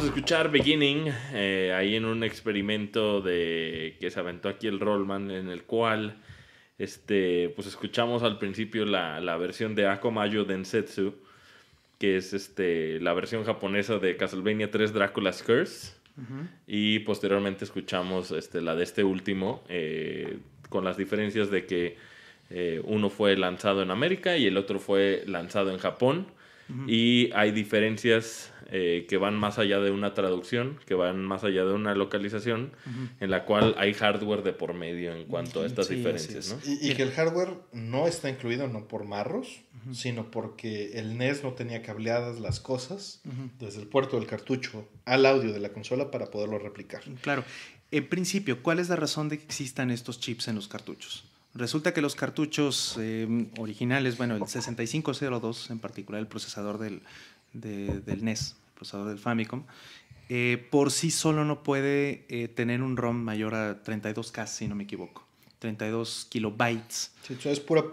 escuchar Beginning, eh, ahí en un experimento de que se aventó aquí el Rollman, en el cual este, pues escuchamos al principio la, versión de Akomayo Densetsu, que es este, la versión japonesa de Castlevania 3 Dracula's Curse, y posteriormente escuchamos este, la de este último, eh, con las diferencias de que eh, uno fue lanzado en América y el otro fue lanzado en Japón. Y hay diferencias eh, que van más allá de una traducción, que van más allá de una localización, en la cual hay hardware de por medio en cuanto a estas diferencias. Y, que el hardware no está incluido no por marros, sino porque el NES no tenía cableadas las cosas desde el puerto del cartucho al audio de la consola para poderlo replicar. Claro. En principio, ¿cuál es la razón de que existan estos chips en los cartuchos? Resulta que los cartuchos em, originales, bueno, el 6502 en particular, el procesador del, del NES, procesador del Famicom, eh, por sí solo no puede eh, tener un ROM mayor a 32K, si no me equivoco. 32 kilobytes. Sí, es pura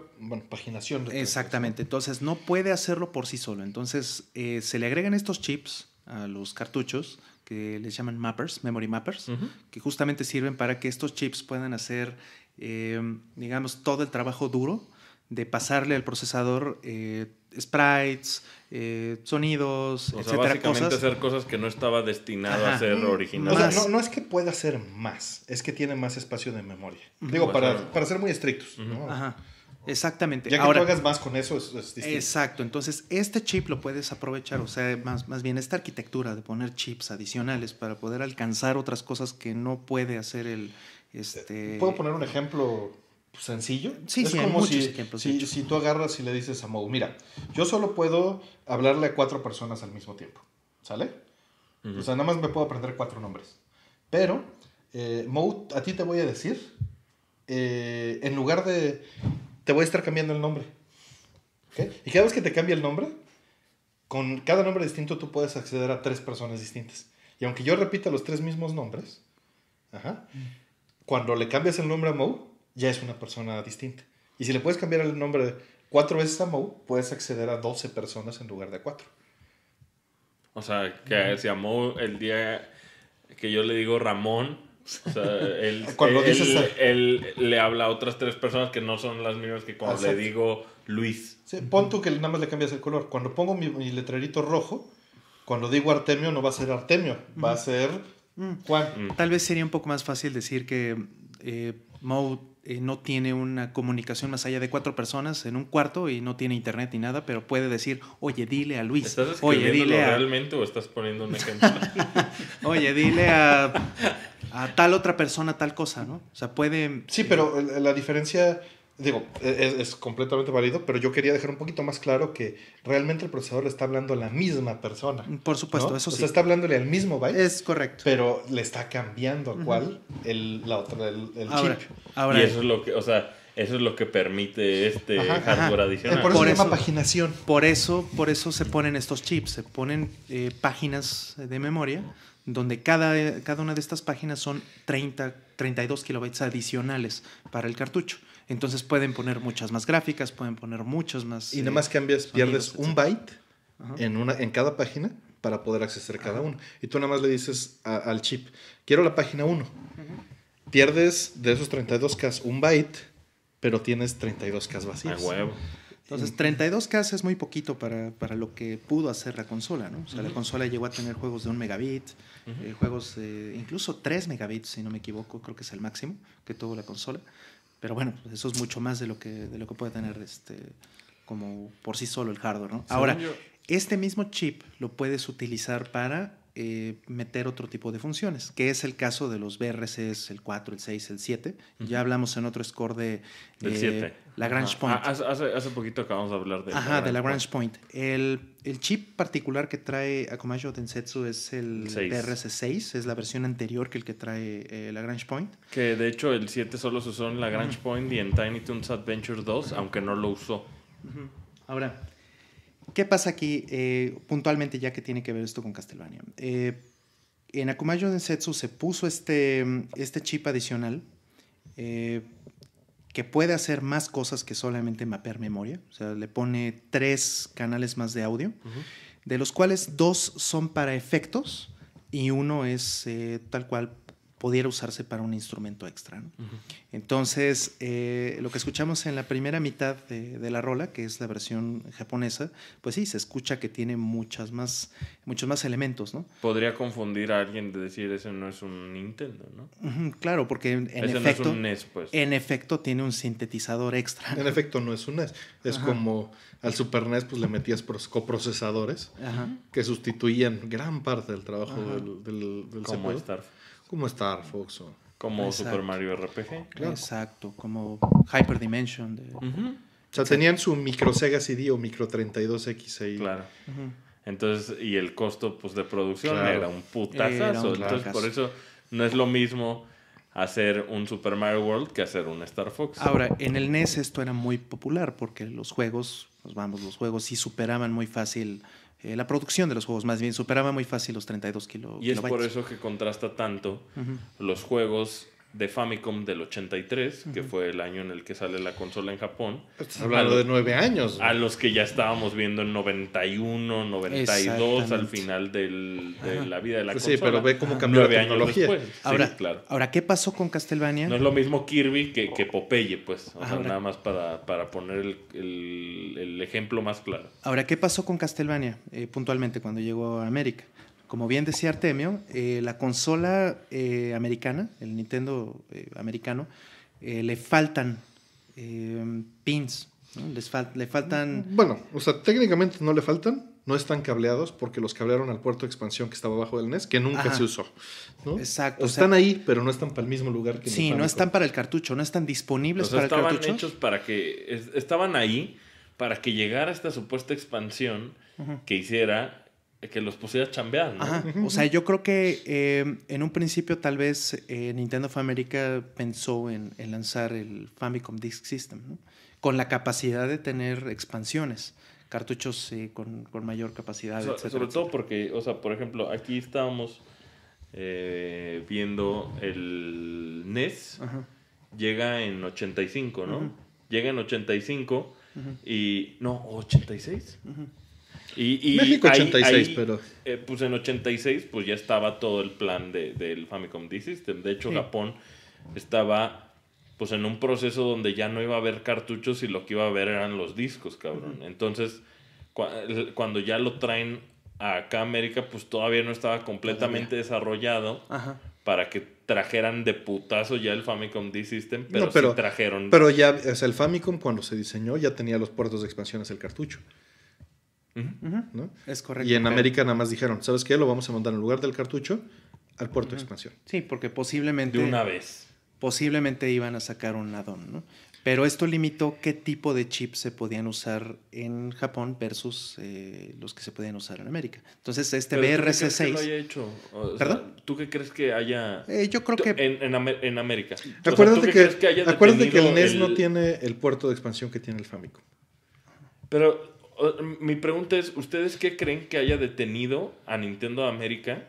paginación. Exactamente, entonces no puede hacerlo por sí solo. Entonces eh, se le agregan estos chips a los cartuchos que les llaman mappers, memory mappers, que justamente sirven para que estos chips puedan hacer, digamos, todo el trabajo duro de pasarle al procesador sprites, eh, sonidos, o etcétera. Sea, básicamente hacer cosas que no estaba destinado a ser original. O sea, no, es que pueda hacer más, es que tiene más espacio de memoria. Digo, para, ser muy estrictos. Ajá. Exactamente. Ya que Ahora, hagas más con eso es, distinto. Exacto. Entonces, este chip lo puedes aprovechar. O sea, más, más bien esta arquitectura de poner chips adicionales para poder alcanzar otras cosas que no puede hacer el. Este ¿Puedo poner un ejemplo? sencillo. es como si, si, tú agarras y le dices a Mo, mira, yo solo puedo hablarle a cuatro personas al mismo tiempo, ¿sale? O sea, nada más me puedo aprender cuatro nombres. Pero, eh, a ti te voy a decir, eh, en lugar de, te voy a estar cambiando el nombre. ¿okay? Y cada vez que te cambia el nombre, con cada nombre distinto tú puedes acceder a tres personas distintas. Y aunque yo repita los tres mismos nombres, mm. cuando le cambias el nombre a Moe, ya es una persona distinta. Y si le puedes cambiar el nombre cuatro veces a Mou, puedes acceder a 12 personas en lugar de cuatro. O sea, que si a Mou el día que yo le digo Ramón, él, le habla a otras tres personas que no son las mismas que cuando le digo Luis. Sí, pon tú que nada más le cambias el color. Cuando pongo mi, letrerito rojo, cuando digo Artemio no va a ser Artemio, va a ser mm, Juan. Mm. Tal vez sería un poco más fácil decir que eh, eh, no tiene una comunicación más allá de cuatro personas en un cuarto y no tiene internet ni nada, pero puede decir, oye, dile a Luis. oye, dile a... realmente o estás poniendo oye, dile a tal otra persona tal cosa, ¿no? O sea, puede... Sí, pero la diferencia digo, e-, es, completamente válido, pero yo quería dejar un poquito más claro que realmente el procesador le está hablando a la misma persona. Por supuesto, eso sí. O sea, está hablándole al mismo byte. Es correcto. Pero le está cambiando a cuál el, la chip. Y eso es lo que, o sea, eso es lo que permite este hardware adicional. Eh, por eso, por se paginación. Por eso, por eso se ponen estos chips, se ponen eh, páginas de memoria donde cada, cada una de estas páginas son 30, 32 kilobytes adicionales para el cartucho. Entonces pueden poner muchas más gráficas, pueden poner muchos más. Y eh, nada más cambias, pierdes un byte en, una, en cada página para poder acceder cada uno. Y tú nada más le dices al chip, quiero la página 1. Pierdes de esos 32K un byte, pero tienes 32K vacíos. A huevo. Entonces, 32K es muy poquito para, para, lo que pudo hacer la consola, ¿no? O sea, la consola llegó a tener juegos de un megabit, eh, juegos de incluso 3 megabits, si no me equivoco, creo que es el máximo que tuvo la consola. Pero bueno, pues, eso es mucho más de lo que, de lo que puede tener este, como por sí solo el hardware, ¿no? Ahora, este mismo chip lo puedes utilizar para eh, meter otro tipo de funciones, que es el caso de los BRCs, el 4, el 6, el 7. Ya hablamos en otro score de eh, 7. Lagrange Point. Ah, hace, hace, poquito acabamos de hablar de... la de Lagrange Point. El, chip particular que trae Akumajo Densetsu es el 6. BRC6, es la versión anterior que el que trae eh, Lagrange Point. Que de hecho el 7 solo se usó en Lagrange Grange Point y en Tiny Toons Adventure 2, aunque no lo usó. Ahora, ¿Qué pasa aquí eh, puntualmente, ya que tiene que ver esto con Castlevania? Eh, en Akumayo Densetsu se puso este, este chip adicional eh, que puede hacer más cosas que solamente mapear memoria. O sea, le pone tres canales más de audio, de los cuales dos son para efectos y uno es eh, tal cual pudiera usarse para un instrumento extra. ¿no? Entonces, eh, lo que escuchamos en la primera mitad de, la rola, que es la versión japonesa, pues sí, se escucha que tiene muchas más, muchos más elementos. ¿no? Podría confundir a alguien de decir, ese no es un Nintendo, ¿no? claro, porque en, efecto, e pues. en efecto tiene un sintetizador extra. En efecto, no es un NES. Es como al Super NES pues, le metías coprocesadores que sustituían gran parte del trabajo del, del, como CPU. Como Star Fox o... Como Super Mario RPG. Exacto, como Hyperdimension. De... O sea, tenían su micro Sega CD o micro 32X ahí. Claro. Entonces, y el costo pues de producción era un putazo. Entonces, por eso no es lo mismo hacer un Super Mario World que hacer un Star Fox. Ahora, en el NES esto era muy popular porque los juegos, pues vamos, los juegos sí superaban muy fácil eh, la producción de los juegos más bien superaba muy fácil los 32 kilos. Y es por eso que contrasta tanto los juegos de Famicom del 83, que fue el año en el que sale la consola en Japón. Estás hablando de nueve años. A los que ya estábamos viendo en 91, 92, al final del, de la vida de la consola. Pues sí, pero ve cómo cambió la tecnología. Ahora, claro. ahora, ¿qué pasó con Castlevania? No es lo mismo Kirby que, que Popeye, pues. nada más para, poner el, ejemplo más claro. Ahora, ¿qué pasó con Castlevania eh, puntualmente cuando llegó a América? Como bien decía Artemio, eh, la consola eh, americana, el Nintendo eh, americano, le faltan em, pins, ¿no? Les le faltan... Bueno, o sea, técnicamente no le faltan, no están cableados porque los cablearon al puerto de expansión que estaba abajo del NES, que nunca se usó. ¿no? Exacto. están ahí, pero no están para el mismo lugar que Sí, no están para el cartucho, no están disponibles para el cartucho. Estaban hechos para que. Estaban ahí para que llegara esta supuesta expansión que hiciera que los pusiera chambear. ¿no? O sea, yo creo que eh, en un principio tal vez eh, Nintendo of America pensó en, lanzar el Famicom Disk System, ¿no? con la capacidad de tener expansiones, cartuchos con, mayor capacidad. de sobre todo porque, o sea, por ejemplo, aquí estábamos eh, viendo el NES, llega en 85, ¿no? Llega en 85 y... No, 86. México 86, pero... Eh, pues en 86 pues ya estaba todo el plan del Famicom D System. De hecho, Japón estaba pues en un proceso donde ya no iba a haber cartuchos y lo que iba a haber eran los discos, cabrón. Entonces, cuando ya lo traen acá a América, pues todavía no estaba completamente desarrollado para que trajeran de putazo ya el Famicom D System, pero, trajeron. Pero ya, o sea, el Famicom cuando se diseñó ya tenía los puertos de expansión hacia el cartucho. Es correcto. Y en América nada más dijeron, ¿sabes qué? Lo vamos a mandar en lugar del cartucho al puerto de expansión. Sí, porque posiblemente... De una vez. Posiblemente iban a sacar un addon, ¿no? Pero esto limitó qué tipo de chips se podían usar en Japón versus eh, los que se podían usar en América. Entonces, este BRC6. ¿Tú qué crees que haya hecho? Eh, ¿Tú qué crees que haya.? yo creo que. En, América. Acuérdate, que, acuérdate que el NES no tiene el puerto de expansión que tiene el Famicom. Pero mi pregunta es, ¿ustedes qué creen que haya detenido a Nintendo América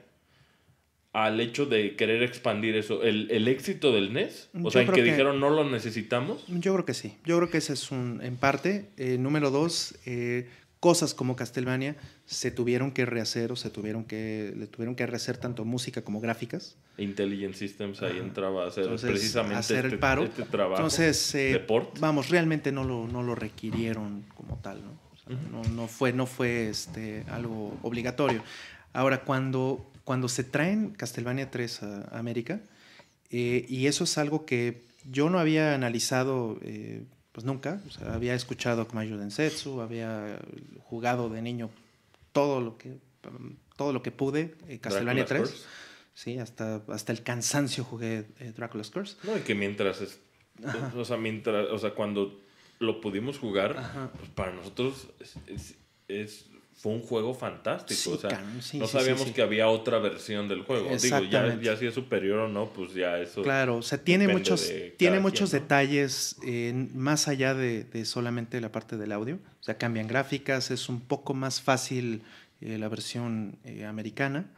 al hecho de querer expandir eso? ¿El, éxito del NES? O sea, en que, dijeron no lo necesitamos. Yo creo que sí. Yo creo que ese es un, en parte. Eh, número dos, eh, cosas como Castlevania se tuvieron que rehacer o se tuvieron que, le tuvieron que rehacer tanto música como gráficas. Intelligent Systems ahí entraba a hacer precisamente este, este trabajo. Entonces, eh, vamos, realmente no lo, no lo requirieron como tal, ¿no? No, fue, no fue este, algo obligatorio. Ahora, cuando, cuando se traen Castlevania 3 a América, eh, y eso es algo que yo no había analizado eh, pues nunca, había escuchado Kumayo Densetsu, había jugado de niño todo lo que, todo lo que pude, eh, Castlevania 3. Sí, hasta, hasta el cansancio jugué Dracula's Curse. No, y que mientras... mientras, o sea, cuando lo pudimos jugar, pues para nosotros es, fue un juego fantástico. no sabíamos que había otra versión del juego. Digo, ya, ya, si es superior o no, pues ya eso. Claro, o sea, tiene muchos, tiene muchos detalles eh, más allá de, solamente la parte del audio. O sea, cambian gráficas, es un poco más fácil eh, la versión eh, americana.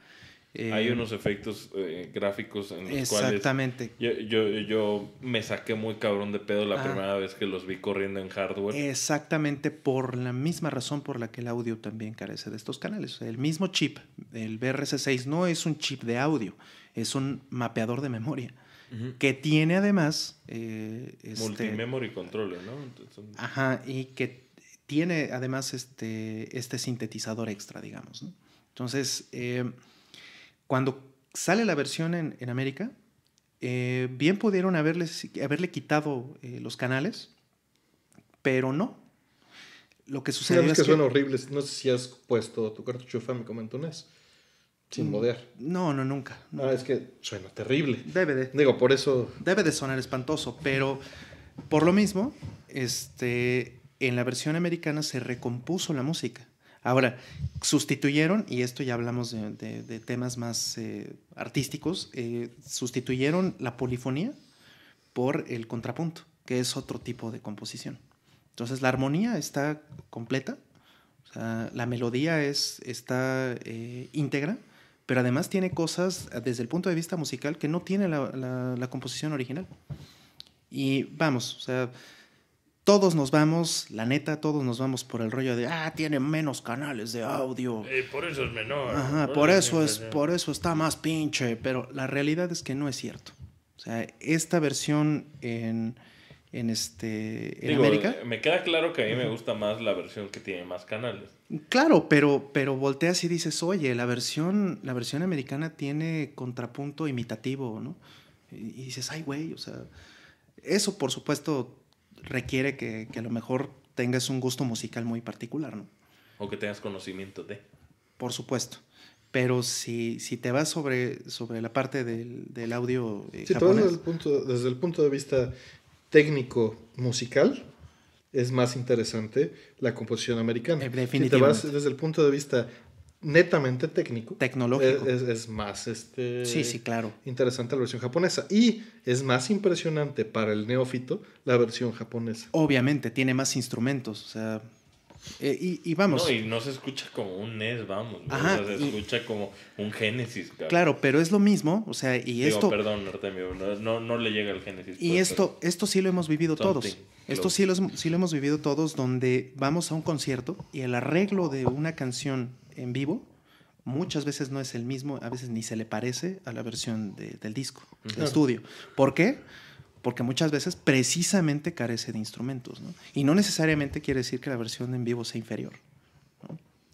Hay eh, unos efectos eh, gráficos en los exactamente. cuales. Exactamente. Yo, me saqué muy cabrón de pedo la ah. primera vez que los vi corriendo en hardware. Exactamente, por la misma razón por la que el audio también carece de estos canales. El mismo chip, el BRC6, no es un chip de audio, es un mapeador de memoria. Que tiene además. Eh, este Multimemory controller, ¿no? ajá, y que tiene además este, este sintetizador extra, digamos. Entonces. Cuando sale la versión en, América, eh, bien pudieron haberles, haberle quitado eh, los canales, pero no. Lo que sucede es que, suena horribles. No sé si has puesto tu cartucho Famicom comentó NES sin modear. Mm, no, no, nunca. Ah, no, es que suena terrible. Debe de. Digo, por eso. Debe de sonar espantoso, pero por lo mismo, este, en la versión americana se recompuso la música. Ahora, sustituyeron, y esto ya hablamos de, temas más eh, artísticos, eh, sustituyeron la polifonía por el contrapunto, que es otro tipo de composición. Entonces la armonía está completa, la melodía es, está eh, íntegra, pero además tiene cosas desde el punto de vista musical que no tiene la, la composición original. Y vamos, o sea todos nos vamos, la neta, todos nos vamos por el rollo de, ah, tiene menos canales de audio. por eso es menor. Ajá, por, eso es, por eso está más pinche, pero la realidad es que no es cierto. O sea, esta versión en, en este América. Me queda claro que a mí me gusta más la versión que tiene más canales. Claro, pero, pero volteas y dices, oye, la versión, la versión americana tiene contrapunto imitativo, ¿no? Y, y dices, ay, güey, o sea, eso por supuesto requiere que, a lo mejor tengas un gusto musical muy particular, ¿no? O que tengas conocimiento de. Por supuesto. Pero si, si te vas sobre, sobre la parte del, audio. Eh, si te vas desde el, punto, desde el punto de vista técnico musical, es más interesante la composición americana. Si te vas desde el punto de vista netamente técnico. Tecnológico. Es, más este, sí, sí, claro. interesante la versión japonesa. Y es más impresionante para el neófito la versión japonesa. Obviamente, tiene más instrumentos. O sea, eh, y, vamos. No, y no se escucha como un NES, vamos. se escucha como un Génesis. Claro. pero es lo mismo. O sea, y esto. Perdón, Artemio, no, le llega el Génesis. Y esto, esto sí lo hemos vivido todos. Esto sí lo, sí lo hemos vivido todos, donde vamos a un concierto y el arreglo de una canción en vivo muchas veces no es el mismo, a veces ni se le parece a la versión del disco, del estudio. ¿Por qué? Porque muchas veces precisamente carece de instrumentos, Y no necesariamente quiere decir que la versión en vivo sea inferior.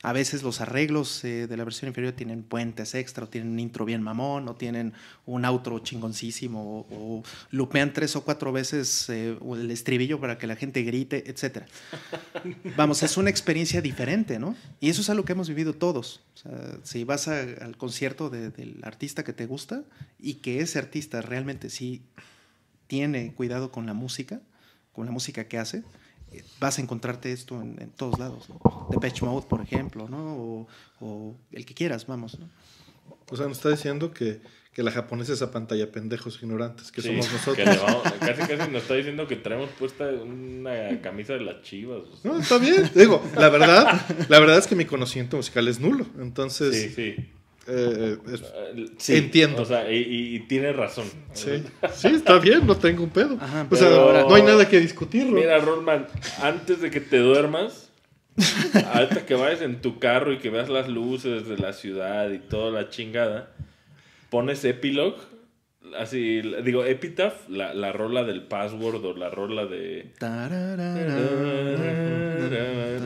A veces los arreglos eh, de la versión inferior tienen puentes extra, o tienen un intro bien mamón, o tienen un outro chingoncísimo, o, lupean tres o cuatro veces eh, el estribillo para que la gente grite, etc. Vamos, es una experiencia diferente, ¿no? Y eso es algo que hemos vivido todos. si vas al concierto del artista que te gusta y que ese artista realmente sí tiene cuidado con la música, con la música que hace, vas a encontrarte esto en, todos lados, de Depeche Mode, por ejemplo, ¿no? O, el que quieras, vamos, ¿no? O sea, nos está diciendo que, la japonesa es a pantalla pendejos ignorantes, que somos nosotros. casi casi nos está diciendo que traemos puesta una camisa de las chivas. No, está bien. Digo, la verdad, la verdad es que mi conocimiento musical es nulo. Entonces, sí, sí. Eh, eh, entiendo. O sea, y, tiene razón. Sí, está bien, no tengo un pedo. no hay nada que discutirlo. Mira, Rolman, antes de que te duermas, Hasta que vayas en tu carro y que veas las luces de la ciudad y toda la chingada, pones Epilogue, así, digo, Epitaph, la, rola del password o la rola de.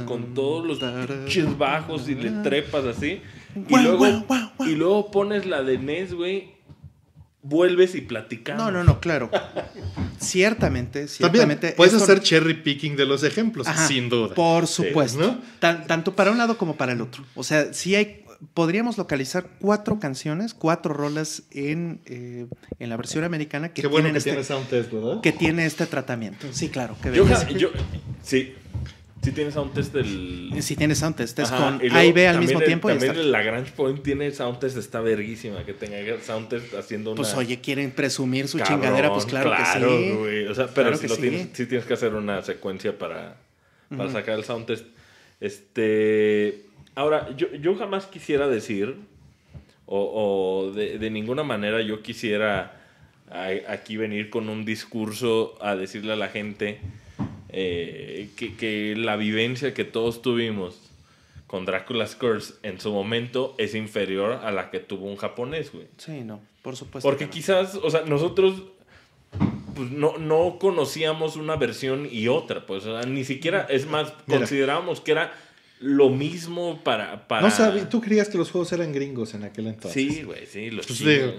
Con todos los pinches bajos y le trepas así. Y luego. Y luego pones la de NES, güey. Vuelves y platicamos. No, no, no, claro. ciertamente, ciertamente. puedes hacer cherry picking de los ejemplos, sin duda. Por supuesto. tanto para un lado como para el otro. O sea, si hay podríamos localizar cuatro canciones, cuatro rolas en, eh, en la versión americana que, Qué bueno que, este, tiene que tiene este tratamiento. Sí, claro. Que yo, sí. Si tiene soundtest del... si tiene soundtest, es con A y B al mismo tiempo. También la Grange Point tiene soundtest, está verguísima que tenga soundtest haciendo pues, una... Pues oye, quieren presumir su chingadera, pues claro, que sí. O sea, pero si sí. Tienes, que hacer una secuencia para, para sacar el sound test, Este... Ahora, yo, yo jamás quisiera decir, o, de, de, ninguna manera yo quisiera aquí venir con un discurso a decirle a la gente eh, que, la vivencia que todos tuvimos con Drácula's Curse en su momento es inferior a la que tuvo un japonés, güey. Sí, no, por supuesto. Porque quizás, o sea, nosotros pues, no, no conocíamos una versión y otra, pues, ni siquiera, es más, considerábamos que era lo mismo para, para... No sabía, tú creías que los juegos eran gringos en aquel entonces. Sí, güey, sí, los pues digo,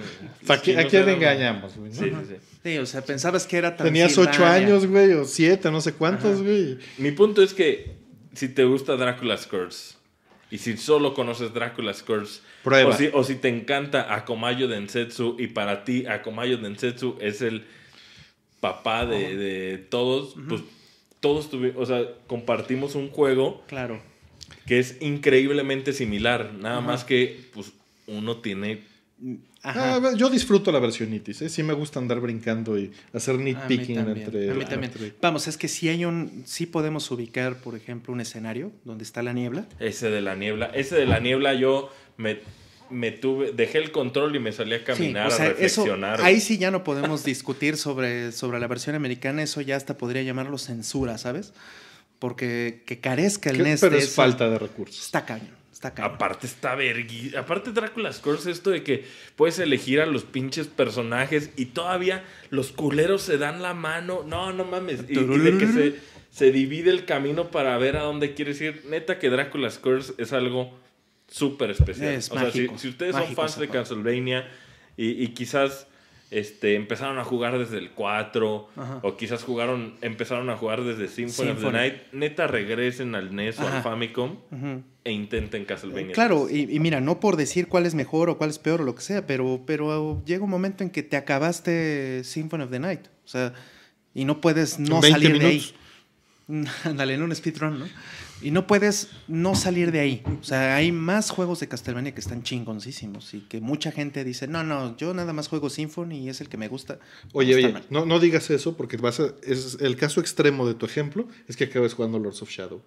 ¿A, quién engañamos, güey? Sí, sí, sí. o sea, pensabas que era tan Tenías ocho años, güey, o siete, no sé cuántos, güey. Mi punto es que si te gusta Drácula's Curse y si solo conoces Drácula's Curse Prueba. O si, te encanta Akomayo Densetsu y para ti Akomayo Densetsu es el papá de, todos, pues todos tuvimos, o sea, compartimos un juego. Claro que es increíblemente similar, nada más que pues uno tiene... Mm, ah, yo disfruto la versión itis, ¿eh? sí me gusta andar brincando y hacer nitpicking entre... Vamos, es que si hay un... si podemos ubicar, por ejemplo, un escenario donde está la niebla. Ese de la niebla, ese de la niebla yo me me tuve, dejé el control y me salí a caminar, a reflexionar. ahí sí ya no podemos discutir sobre, sobre la versión americana, eso ya hasta podría llamarlo censura, ¿sabes? porque que carezca el NES. Este, pero es falta de recursos. Está caño Está caño Aparte está vergui. Aparte Drácula's Curse esto de que puedes elegir a los pinches personajes y todavía los culeros se dan la mano. No, no mames. Y, de que se, divide el camino para ver a dónde quieres ir. Neta que Drácula's Curse es algo súper especial. Es o sea, si, ustedes son fans de Castlevania y quizás este, empezaron a jugar desde el 4 o quizás jugaron, empezaron a jugar desde Symphony, of the Night, neta regresen al NES o al Famicom e intenten Castlevania. Eh, claro, y, mira, no por decir cuál es mejor o cuál es peor o lo que sea, pero, pero llega un momento en que te acabaste Symphony of the Night, o sea, y no puedes no salir de ahí. Ándale, en un speedrun, ¿no? Y no puedes no salir de ahí. O sea, hay más juegos de Castlevania que están chingoncísimos y que mucha gente dice, no, no, yo nada más juego Symphony y es el que me gusta. Oye, oye, no, no digas eso porque vas es el caso extremo de tu ejemplo es que acabas jugando Lords of Shadow.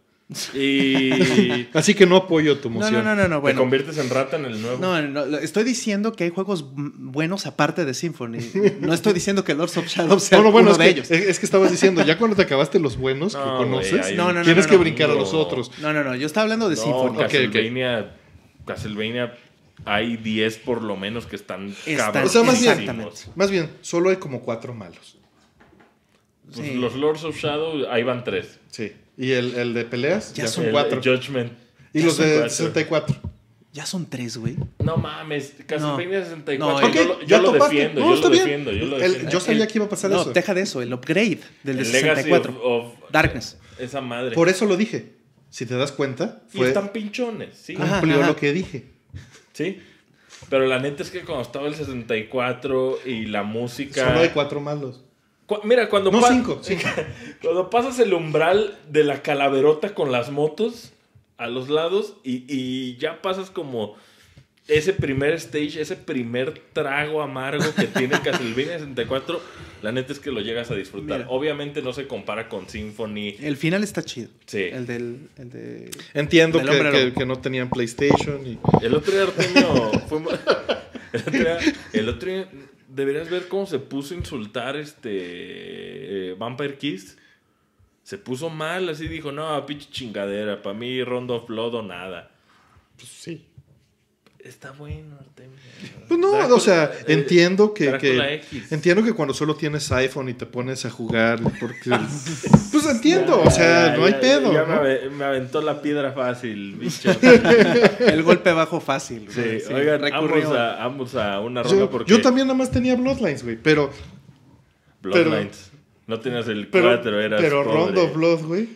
Y... Así que no apoyo tu moción. No, Te conviertes en rata en el nuevo. No, no, no, estoy diciendo que hay juegos buenos aparte de Symphony. No estoy diciendo que Lords of Shadow sea bueno, de ellos. Es que estabas diciendo, ya cuando te acabaste los buenos que conoces, tienes que brincar a los otros. No, no, no. Yo estaba hablando de Symphony. Castlevania, Castlevania hay 10 por lo menos que están, están más bien, más bien, solo hay como cuatro malos. Pues los Lords of Shadow, ahí van 3, Sí. Y el, el de peleas ya, son cuatro. Judgment. Y los de 64. Ya son tres, güey. No mames, Castlevania 64. yo, lo defiendo, yo, lo defiendo, yo sabía que iba a pasar eso. No, deja de eso, el upgrade del de 64. Darkness. Esa madre. Por eso lo dije. Si te das cuenta, fue. Y están pinchones, sí. cumplió lo que dije. Sí. Pero la neta es que cuando estaba el 64 y la música. Solo hay cuatro malos mira, cuando, cuando pasas el umbral de la calaverota con las motos a los lados y, ya pasas como ese primer stage, ese primer trago amargo que tiene Castlevania 64, la neta es que lo llegas a disfrutar. Obviamente no se compara con Symphony. El final está chido. Sí. El del. Entiendo que, no tenían PlayStation. El otro día, Artemio. el, otro el otro día deberías ver cómo se puso a insultar este eh, Vampire Kiss. Se puso mal, así dijo, no, pinche chingadera, para mí Rondo Flodo nada. Pues sí. Está bueno, Artemio. Pues no, o sea, entiendo que, entiendo que cuando solo tienes iPhone y te pones a jugar, porque, pues entiendo, o sea, no hay pedo. Ya me, aventó la piedra fácil, bicho. El golpe bajo fácil. Sí, oigan, ambos a, ambos a, una ronda porque... Yo también nada más tenía Bloodlines, güey, pero... Bloodlines. no tenías el 4, pero, eras Pero Rondo Blood, güey.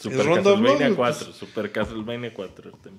Super Castlevania 4, pues... Super Castlevania 4. Artemio.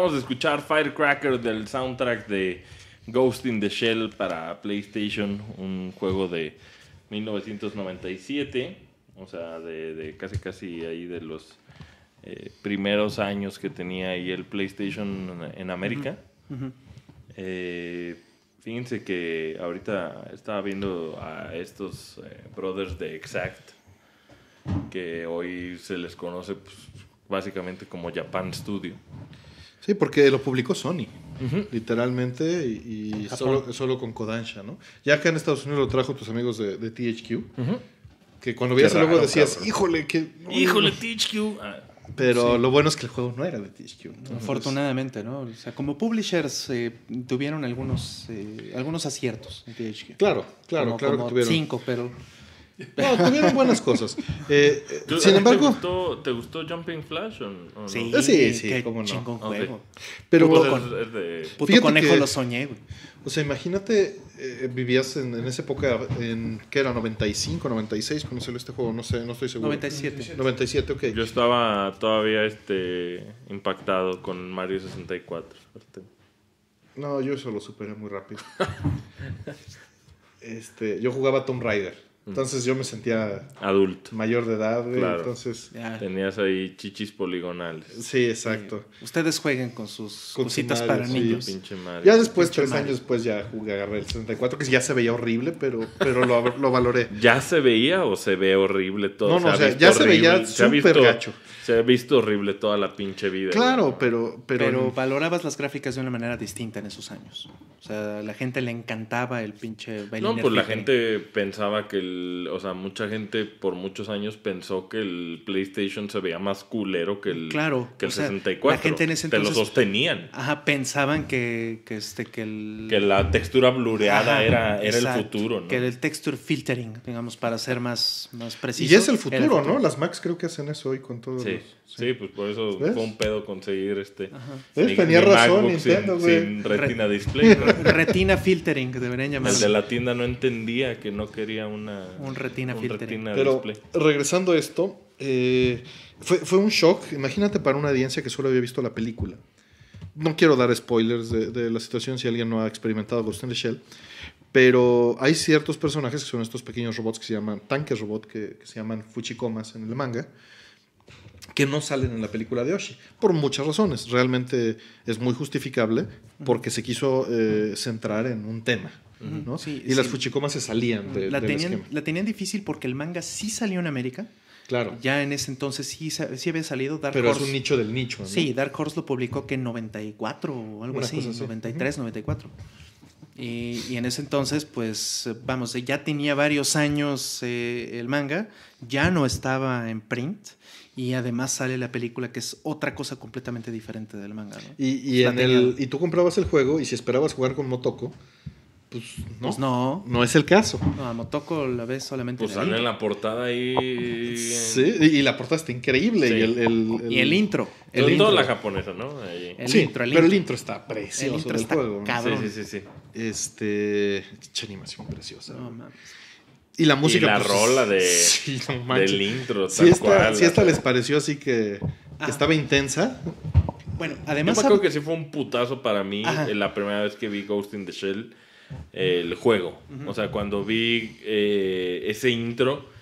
vamos a escuchar Firecracker del soundtrack de Ghost in the Shell para PlayStation, un juego de 1997, o sea, de, casi casi ahí de los eh, primeros años que tenía ahí el PlayStation en, América. Eh, fíjense que ahorita estaba viendo a estos eh, brothers de Exact, que hoy se les conoce pues, básicamente como Japan Studio. Sí, porque lo publicó Sony, literalmente, y, solo, con Kodansha, ¿no? Ya acá en Estados Unidos lo trajo tus amigos de, THQ, que cuando veías el decías, híjole, híjole, THQ. Ah. Pero lo bueno es que el juego no era de THQ. Afortunadamente, ¿no? sea, como publishers eh, tuvieron algunos eh, algunos aciertos en THQ. Claro, claro, claro que tuvieron. Cinco, pero no, tuvieron buenas cosas. Eh, eh, sin embargo. Te gustó, Jumping Flash? O, sí, eh, sí, sí, qué no. Pero puto, conejo lo soñé, güey. O sea, imagínate, vivías en, en, esa época, en ¿qué era? 95, 96, cuando salió este juego, no sé, no estoy seguro. 97. 97, ok. Yo estaba todavía este, impactado con Mario 64. No, yo eso lo superé muy rápido. este, yo jugaba Tomb Raider. Entonces yo me sentía adulto. Mayor de edad, Entonces. Tenías ahí chichis poligonales. Sí, exacto. Ustedes jueguen con sus cositas para niños. Ya después, tres años después, ya jugué, agarré el 64, que ya se veía horrible, pero, pero lo, valoré. ¿Ya se veía o se ve horrible todo? No, no, o ya se veía súper gacho. Se ha visto horrible toda la pinche vida. Claro, pero, pero, valorabas las gráficas de una manera distinta en esos años. O sea, la gente le encantaba el pinche No, pues la gente pensaba que o sea, mucha gente por muchos años pensó que el PlayStation se veía más culero que el, claro, que el 64. La gente en ese entonces, sostenían. Ajá, pensaban que, que, este, que el... Que la textura blureada era, el futuro, ¿no? Que el texture filtering, digamos, para ser más, más preciso. Y es el futuro, ¿no? Las Macs creo que hacen eso hoy con todos los... Sí, pues por eso fue un pedo conseguir este. Tenía razón MacBook güey. retina display. Retina filtering, deberían llamarlo. El de la tienda no entendía que no quería una. Un retina un Pero display. regresando a esto, eh, fue, fue, un shock. Imagínate para una audiencia que solo había visto la película. No quiero dar spoilers de, la situación si alguien no ha experimentado Ghost in the Shell. Pero hay ciertos personajes que son estos pequeños robots que se llaman, tanques robot, que, que se llaman Fuchikomas en el manga, que no salen en la película de Oshi, por muchas razones. Realmente es muy justificable porque se quiso eh, centrar en un tema. y las fuchicomas se salían de, la, tenían, la tenían difícil porque el manga sí salió en América. Claro. Ya en ese entonces sí, sí había salido Dark Horse. Pero es un nicho del nicho. ¿no? Sí, Dark Horse lo publicó que en 94 o algo así, 93, 94. Y, y, en ese entonces, pues, vamos, ya tenía varios años eh, el manga, ya no estaba en print y además sale la película que es otra cosa completamente diferente del manga. Y, y, tú comprabas el juego y si esperabas jugar con Motoko, pues no. Pues no. es el caso. No, Motoko la ves solamente. Pues sale en la portada ahí. Sí, y la portada está increíble. Y, el, el, intro. El la japonesa, ¿no? El sí, intro, el pero el intro está precioso el intro está juego. Sí, sí, sí, Este. animación preciosa. No mames. Y la música. Y la pues, rola de, del intro. Si esta, esta les pareció así que, ah. estaba intensa. Bueno, además. Yo creo que sí fue un putazo para mí eh, la primera vez que vi Ghost in the Shell, el juego. O sea, cuando vi eh, ese intro.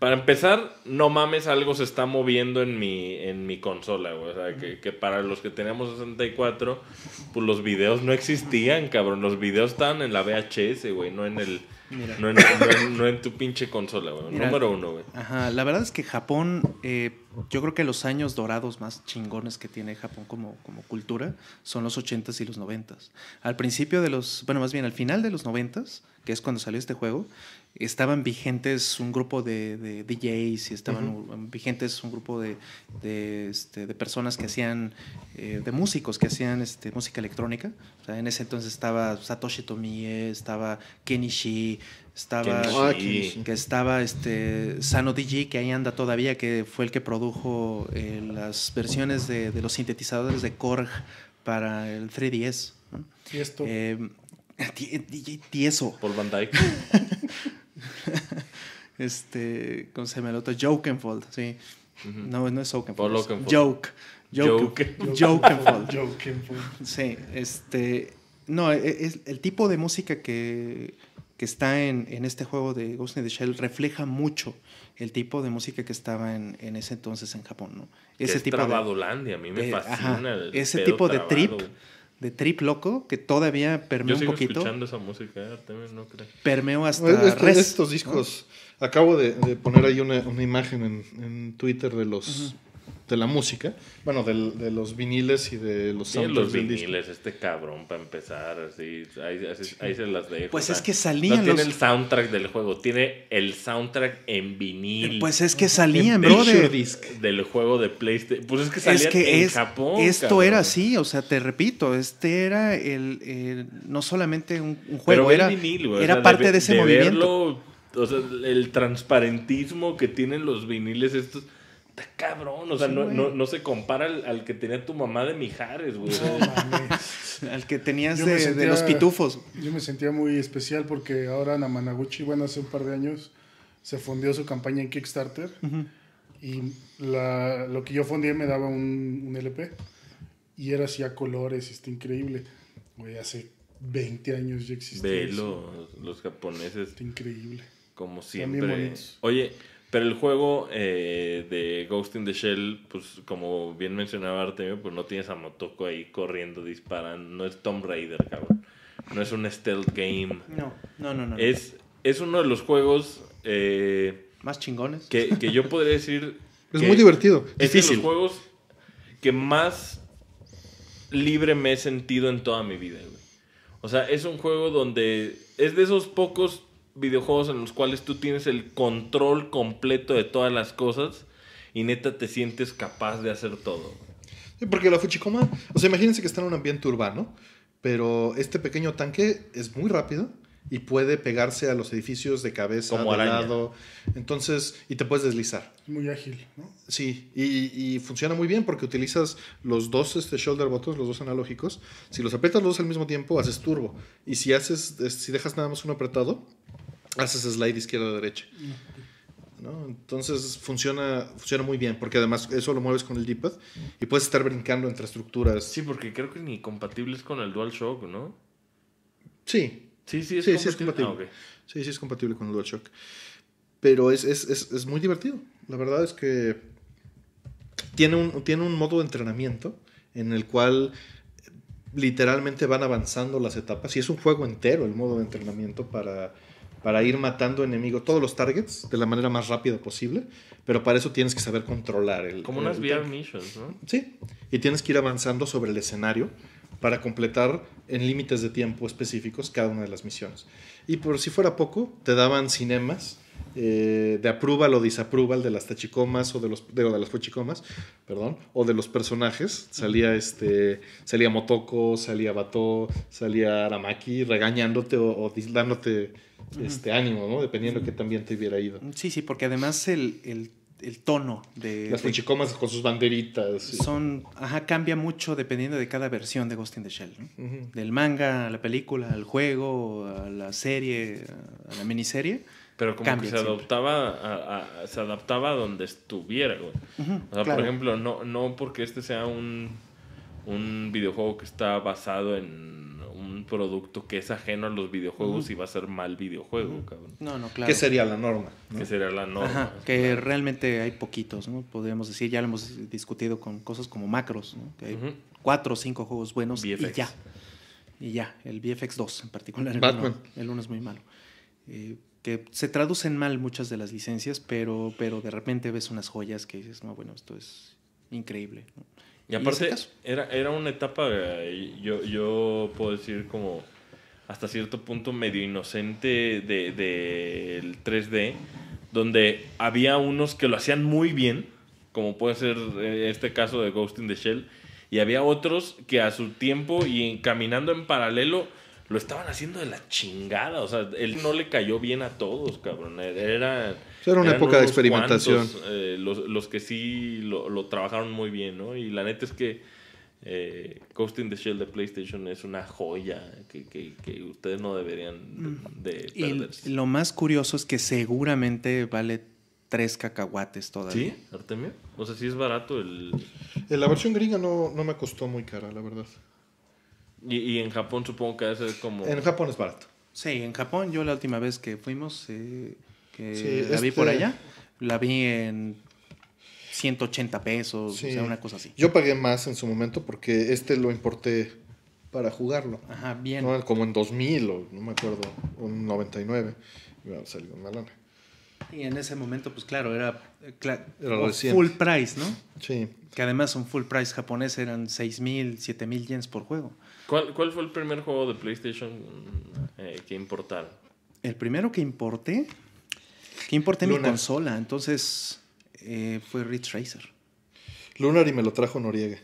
Para empezar, no mames, algo se está moviendo en mi, en mi consola, güey. O sea, que, que, para los que teníamos 64, pues los videos no existían, cabrón. Los videos estaban en la VHS, güey, no en el no, en, tu pinche consola, güey. Número uno, güey. Ajá, la verdad es que Japón, eh, yo creo que los años dorados más chingones que tiene Japón como, como cultura son los ochentas y los noventas Al principio de los, bueno, más bien al final de los 90 que es cuando salió este juego, estaban vigentes un grupo de, DJs y estaban vigentes un grupo de, este, personas que hacían, eh, de músicos que hacían este, música electrónica. en ese entonces estaba Satoshi Tomie, estaba Kenichi, estaba ah, que estaba este Sano DJ que ahí anda todavía que fue el que produjo eh, las versiones de, los sintetizadores de Korg para el 3DS y esto eh, eso Tieso. Paul este, con se llama el sí. No, no es Jokenfold. fold joke. Joke. Joke. and Fold Sí, este. No, e, e, es, el tipo de música que, que está en, en, este juego de Ghost in the Shell refleja mucho el tipo de música que estaba en, en ese entonces en Japón, ¿no? Ese es tipo a mí me ese tipo de trip de trip loco que todavía permeó un poquito. escuchando esa música, eh, no creo. Permeó eh, hasta este, estos discos. Acabo de, poner ahí una, una imagen en, en, Twitter de los de la música, bueno, de los viniles y de los santos los viniles, este cabrón para empezar, así, ahí, se las dejo. Pues es que salía. No tiene el soundtrack del juego, tiene el soundtrack en vinil. Eh, pues es que salían, brother. Del, del juego de PlayStation. Pues es que salían en Japón. Esto era así, o sea, te repito, este era el, no solamente un, juego, era, vinil, era parte de, ese movimiento. o sea, el transparentismo que tienen los viniles estos cabrón. O sea, no, se compara al, que tenía tu mamá de Mijares, güey. No, al que tenías de, los pitufos. Yo me sentía muy especial porque ahora Namanaguchi, bueno, hace un par de años se fundió su campaña en Kickstarter. Y lo que yo fundí me daba un, LP. Y era así a colores, está increíble. Güey, hace 20 años ya existía. los japoneses. Está increíble. Como siempre. Oye, pero el juego eh, de Ghost in the Shell, pues como bien mencionaba Artemio, pues no tienes a Motoko ahí corriendo, disparando. No es Tomb Raider, cabrón. No es un stealth game. No, no, no, Es, es uno de los juegos... Eh, más chingones. Que, yo podría decir... es muy divertido. Es de los juegos que más libre me he sentido en toda mi vida, O sea, es un juego donde es de esos pocos videojuegos en los cuales tú tienes el control completo de todas las cosas y neta te sientes capaz de hacer todo. Sí, porque la Fuchicoma, o sea, imagínense que está en un ambiente urbano, pero este pequeño tanque es muy rápido y puede pegarse a los edificios de cabeza, de lado. Entonces, y te puedes deslizar. Muy ágil, ¿no? Sí, y, funciona muy bien porque utilizas los dos este, shoulder buttons, los dos analógicos. Si los aprietas los dos al mismo tiempo, haces turbo. Y si haces, si dejas nada más uno apretado, haces slide izquierda-derecha. ¿no? Entonces funciona, funciona muy bien, porque además eso lo mueves con el D-pad y puedes estar brincando entre estructuras. Sí, porque creo que ni compatible con el DualShock, ¿no? Sí. Sí, sí, es compatible. Ah, sí, sí, es compatible con el DualShock. Pero es, es, muy divertido. La verdad es que tiene un, tiene un modo de entrenamiento en el cual literalmente van avanzando las etapas y es un juego entero el modo de entrenamiento para para ir matando enemigos, todos los targets, de la manera más rápida posible. Pero para eso tienes que saber controlar el. Como unas VR missions, ¿no? Sí. Y tienes que ir avanzando sobre el escenario para completar en límites de tiempo específicos cada una de las misiones. Y por si fuera poco, te daban cinemas eh, de approval o disapproval de las tachicomas o de, los, de, de las pochicomas, perdón, o de los personajes. Salía, este, salía Motoko, salía Bato, salía Aramaki regañándote o, o dándote este ánimo, ¿no? Dependiendo de también te hubiera ido. Sí, sí, porque además el, tono de... Las fuchicomas con sus banderitas. Son, ajá, cambia mucho dependiendo de cada versión de Ghost in the Shell. Del manga a la película, al juego, a la serie, a la miniserie. Pero como que se adaptaba a, se adaptaba a donde estuviera, güey. o sea, por ejemplo, no, no porque este sea un, un videojuego que está basado en un producto que es ajeno a los videojuegos y va a ser mal videojuego, cabrón. No, no, claro. ¿Qué sería la norma? ¿no? ¿Qué sería la norma? que realmente hay poquitos, ¿no? Podríamos decir, ya lo hemos discutido con cosas como macros, ¿no? Que hay cuatro o cinco juegos buenos y ya. Y ya, el bfx 2 en particular. Batman. El uno es muy malo. Eh, que se traducen mal muchas de las licencias, pero, pero de repente ves unas joyas que dices, no, bueno, esto es increíble. ¿no? Y aparte, era, era una etapa, eh, yo, yo puedo decir como hasta cierto punto medio inocente del de, 3D, donde había unos que lo hacían muy bien, como puede ser eh, este caso de Ghost in the Shell, y había otros que a su tiempo y caminando en paralelo lo estaban haciendo de la chingada, o sea, él no le cayó bien a todos, cabrón, era pues era una época de experimentación. Eh, los, que sí lo, trabajaron muy bien, ¿no? Y la neta es que eh, Ghost the Shell de PlayStation es una joya que, ustedes no deberían de, mm. perderse. Y lo más curioso es que seguramente vale tres cacahuates todavía. ¿Sí? ¿Artemia? O sea, sí es barato el... Eh, la versión gringa no, me costó muy cara, la verdad. Y, en Japón supongo que es como... En Japón es barato. Sí, en Japón yo la última vez que fuimos... Eh, que la vi por este, allá, la vi en 180 pesos, o sea, una cosa así. Yo pagué más en su momento porque este lo importé para jugarlo. Ajá, bien. Como en 2000 o no me acuerdo, un 99, salió Y en ese momento, pues claro, era, full price, ¿no? Sí. Que además un full price japonés eran 6.000, 7.000 yens por juego. ¿Cuál, fue el primer juego de PlayStation eh, que importaron? El primero que importé Qué importa mi consola. Entonces eh, fue fue Racer. Lunar y me lo trajo Noriega.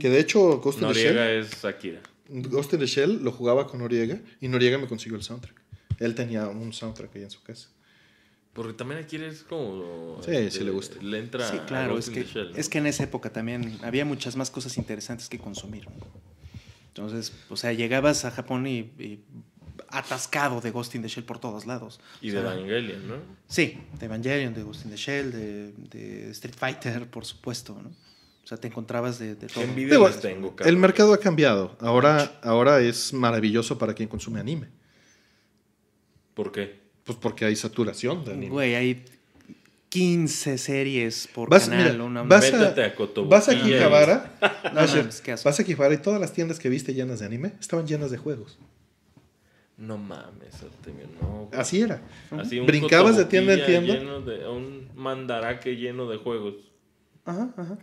Que de hecho, Ghost Noriega the Shell, es Akira. Ghost in the Shell lo jugaba con Noriega y Noriega me consiguió el soundtrack. Él tenía un soundtrack ahí en su casa. Porque también aquí es como. Sí, sí le gusta. Le entra. Sí, claro, es, que, es que en esa época también había muchas más cosas interesantes que consumir. Entonces, o sea, llegabas a Japón y, y atascado de Ghost in the Shell por todos lados. Y de Evangelion, ¿no? Sí, de Evangelion, de Ghost in the Shell, de, Street Fighter, por supuesto, ¿no? O sea, te encontrabas de, todo. en tengo, el mercado ha cambiado. Ahora, ahora es maravilloso para quien consume anime. ¿Por qué? Pues porque hay saturación de anime. Güey, hay 15 series por canal. vas, a, a vas a Akihabara. no, no, vas a y todas las tiendas que viste llenas de anime estaban llenas de juegos. No mames, no. Así era. Así Brincabas de tienda en tienda. un mandaraque lleno de juegos. Ajá, ajá.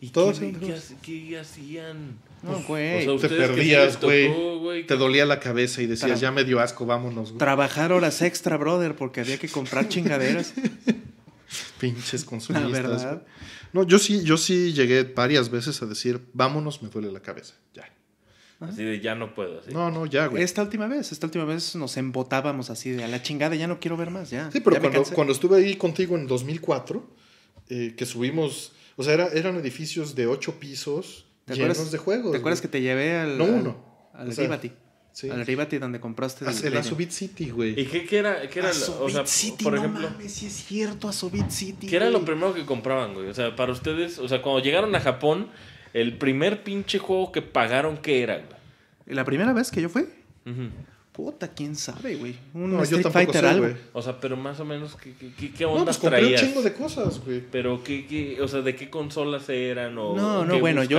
¿Y todos qué, qué, hacían? No, pues, güey. te perdías, güey. Te dolía la cabeza y decías, ya me dio asco, vámonos, güey. Trabajar horas extra, brother, porque había que comprar chingaderas. Pinches consumistas. La verdad. No, yo sí, yo sí llegué varias veces a decir, vámonos, me duele la cabeza. Ya. Así de ya no puedo. No, no, ya, güey. Esta última vez, esta última vez nos embotábamos así de a la chingada, ya no quiero ver más, ya. Sí, pero cuando, estuve ahí contigo en 2004, eh, que subimos, o sea, eran edificios de ocho pisos llenos de juegos. ¿Te acuerdas que te llevé al. No, uno. Al, Ribati. Sí. Al Rivati donde compraste. el, City, güey. ¿Y qué, era? Qué era o sea, City, por no mames, si es cierto, a Subit City. ¿Qué era lo primero que compraban, güey? O sea, para ustedes, o sea, cuando llegaron a Japón, el primer pinche juego que pagaron, ¿qué era, güey? La primera vez que yo fui. Puta, quién sabe, güey. uno no, Street yo tampoco Fighter, sé, algo. O sea, pero más o menos, ¿qué, qué, qué ondas no, pues compré un chingo de cosas, güey. Pero, ¿qué, qué, o sea, ¿de qué consolas eran? O, no, no, bueno, yo.